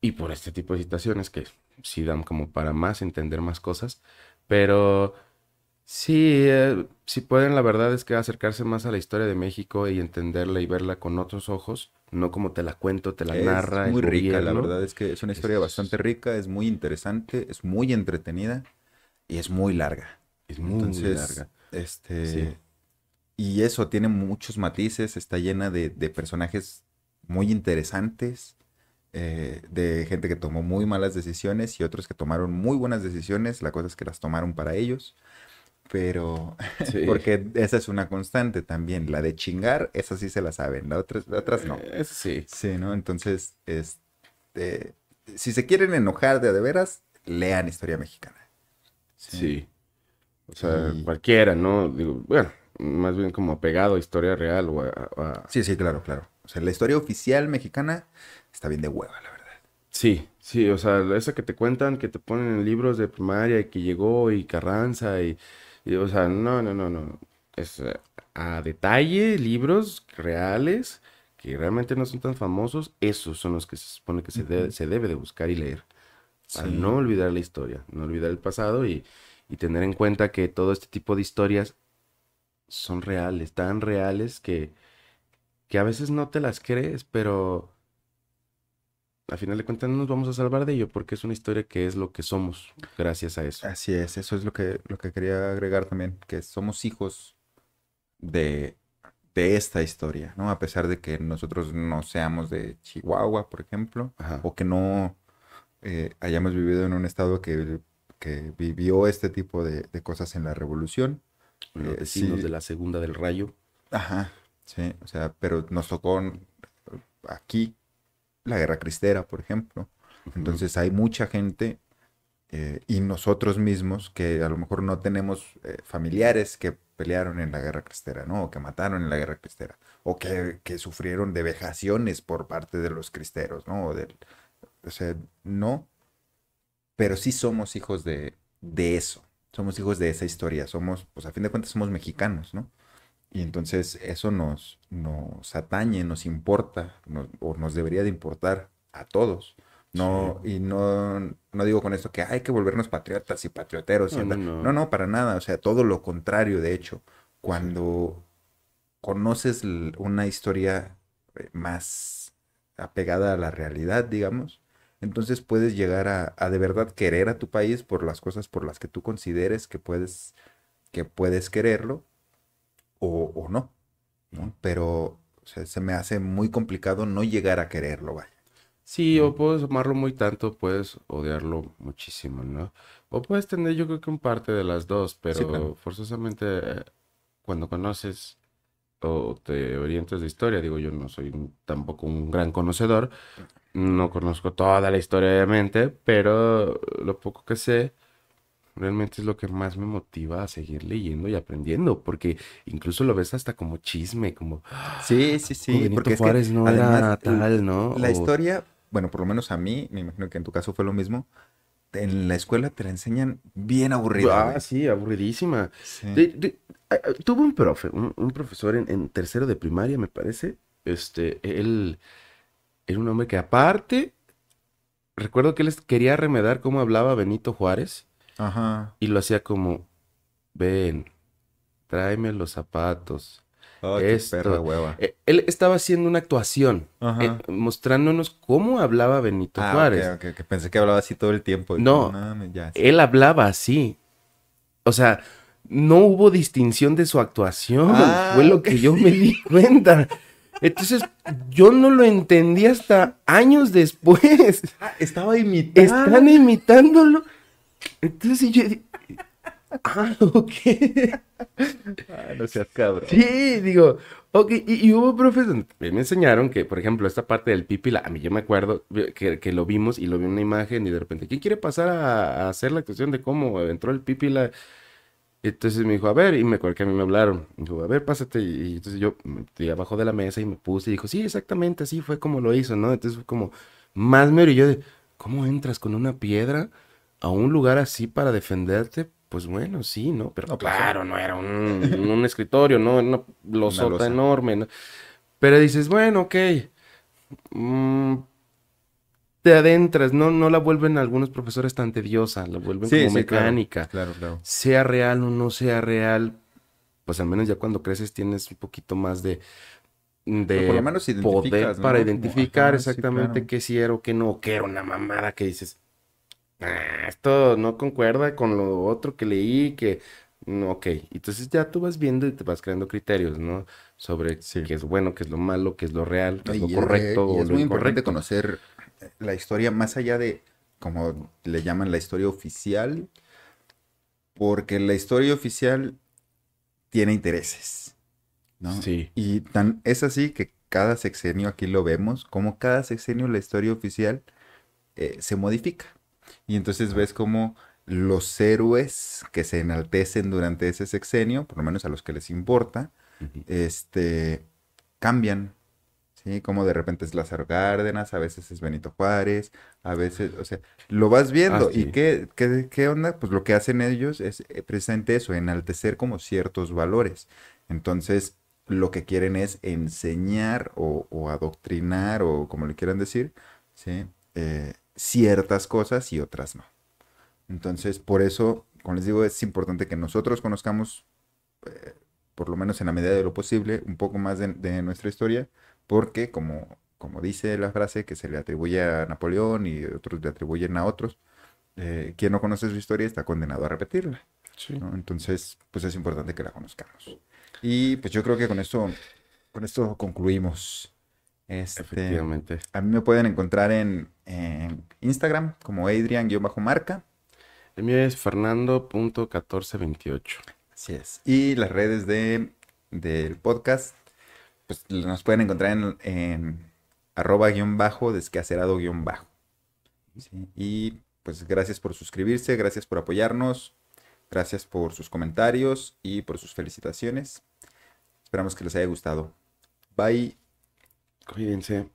Y por este tipo de situaciones que sí dan como para más entender más cosas. Pero Sí, eh, si pueden, la verdad es que acercarse más a la historia de México y entenderla y verla con otros ojos, no como te la cuento, te la es Muy rica, la verdad es que es una historia bastante rica, es muy interesante, es muy entretenida y es muy larga. Es muy, larga. Este, Y eso tiene muchos matices, está llena de, personajes muy interesantes, eh, de gente que tomó muy malas decisiones y otros que tomaron muy buenas decisiones, la cosa es que las tomaron para ellos pero porque esa es una constante también, la de chingar, esa sí se la saben, la otra, la otras no. Eh, sí. Sí, ¿no? Entonces, este, si se quieren enojar de de veras, lean historia mexicana. Sí. O sea, cualquiera, ¿no? bueno, más bien como pegado a historia real o Sí, sí, claro, claro. O sea, la historia oficial mexicana está bien de hueva, la verdad. Sí, sí, o sea, esa que te cuentan, que te ponen en libros de primaria y que llegó y Carranza y o sea, no, no, no, no. Es eh, a detalle, libros reales que realmente no son tan famosos, esos son los que se supone que se, debe, de buscar y leer. no olvidar la historia, no olvidar el pasado y, tener en cuenta que todo este tipo de historias son reales, tan reales que, que a veces no te las crees, pero a final de cuentas no nos vamos a salvar de ello porque es una historia que es lo que somos gracias a eso. Así es, eso es lo que, lo que quería agregar también, que somos hijos de, esta historia, ¿no? A pesar de que nosotros no seamos de Chihuahua, por ejemplo, o que no eh, hayamos vivido en un estado que, que vivió este tipo de, cosas en la revolución. Los eh, de la Segunda del Rayo. Ajá, sí, o sea, pero nos tocó aquí la guerra cristera, por ejemplo. Entonces hay mucha gente eh, y nosotros mismos que a lo mejor no tenemos eh, familiares que pelearon en la guerra cristera, ¿no? O que mataron en la guerra cristera, o que, sufrieron de vejaciones por parte de los cristeros, ¿no? O, del, sea, no, pero sí somos hijos de, de, eso, somos hijos de esa historia, somos, pues a fin de cuentas somos mexicanos, ¿no? Y entonces eso nos, nos atañe, nos importa, o nos debería de importar a todos. No, y no, digo con esto que hay que volvernos patriotas y patrioteros. No, no, para nada. O sea, todo lo contrario, de hecho. Cuando conoces una historia eh, más apegada a la realidad, digamos, entonces puedes llegar a, a, de verdad querer a tu país por las cosas por las que tú consideres que puedes, que puedes quererlo o, no, Pero se me hace muy complicado no llegar a quererlo, vaya. Sí, o puedes amarlo muy tanto, puedes odiarlo muchísimo, ¿no? O puedes tener yo creo que un parte de las dos, pero forzosamente eh, cuando conoces o te orientas de historia, digo yo no soy tampoco un gran conocedor, no conozco toda la historia obviamente, pero lo poco que sé, realmente es lo que más me motiva a seguir leyendo y aprendiendo, porque incluso lo ves hasta como chisme, como sí, sí, sí, Benito porque Juárez no además, era tal, ¿no? La historia, bueno, por lo menos a mí, me imagino que en tu caso fue lo mismo. En la escuela te la enseñan bien aburrida. Ah, sí, aburridísima. tuve un profe, un, profesor en, tercero de primaria, me parece. Este, él era un hombre que aparte, recuerdo que él quería remedar cómo hablaba Benito Juárez Ajá. Y lo hacía como, ven, tráeme los zapatos. Oh, hueva. E, él estaba haciendo una actuación, eh, mostrándonos cómo hablaba Benito ah, Juárez. que pensé que hablaba así todo el tiempo. No, él hablaba así. O sea, no hubo distinción de su actuación. Ah, fue lo que yo me di cuenta. Entonces, yo no lo entendí hasta años después. Ah, estaba imitando. Están imitándolo. Entonces yo ah, ok. Ah, no seas cabrón. Sí, digo, ok, y, hubo profes me enseñaron que, por ejemplo, esta parte del pipila, a mí yo me acuerdo eh, que, lo vimos y lo vi en una imagen y de repente, ¿quién quiere pasar a, hacer la actuación de cómo entró el pipila? Entonces me dijo, a ver, y me acuerdo que a mí me hablaron. dijo, a ver, pásate. Y entonces yo me abajo de la mesa y me puse y dijo, sí, exactamente así fue como lo hizo, ¿no? Entonces fue como, más Y yo de, ¿cómo entras con una piedra? a un lugar así para defenderte, pues bueno, sí, ¿no? Pero pues, claro, no era un, un escritorio, no una losota enorme. ¿no? Pero dices, bueno, ok. Mm, te adentras, no, no la vuelven algunos profesores tan tediosa, la vuelven como mecánica. Claro, Sea real o no sea real, pues al menos ya cuando creces tienes un poquito más de, de poder para identificar exactamente qué sí era o qué no, qué era una mamada que dices, Ah, esto no concuerda con lo otro que leí, que, ok, entonces ya tú vas viendo y te vas creando criterios, ¿no? Sobre qué es bueno, qué es lo malo, qué es lo real, qué es lo correcto. Es, es muy incorrecto. importante conocer eh, la historia más allá de, como le llaman, la historia oficial, porque la historia oficial tiene intereses. ¿no? Sí. Y tan, es así que cada sexenio, aquí lo vemos, como cada sexenio la historia oficial eh, se modifica. Y entonces ves cómo los héroes que se enaltecen durante ese sexenio, por lo menos a los que les importa, este, cambian. ¿sí? Como de repente es Lázaro Gárdenas, a veces es Benito Juárez, a veces, o sea, lo vas ah, viendo. ¿Y qué, qué, onda? Pues lo que hacen ellos es eh, presente eso, enaltecer como ciertos valores. Entonces, lo que quieren es enseñar o, adoctrinar o como le quieran decir, ¿sí? Eh, ciertas cosas y otras no. Entonces, por eso, como les digo, es importante que nosotros conozcamos, eh, por lo menos en la medida de lo posible, un poco más de, nuestra historia, porque como, como, dice la frase que se le atribuye a Napoleón y otros le atribuyen a otros, eh, quien no conoce su historia está condenado a repetirla. Sí. Entonces, pues es importante que la conozcamos. Y pues yo creo que con esto, con esto concluimos. Este, A mí me pueden encontrar en, Instagram como Adrian-marca. El mío es fernando.1428. Así es. Y las redes de, del podcast, pues nos pueden encontrar en, arroba guión bajo, descacerado bajo. Y pues gracias por suscribirse, gracias por apoyarnos, gracias por sus comentarios y por sus felicitaciones. Esperamos que les haya gustado. Bye. Cuídense.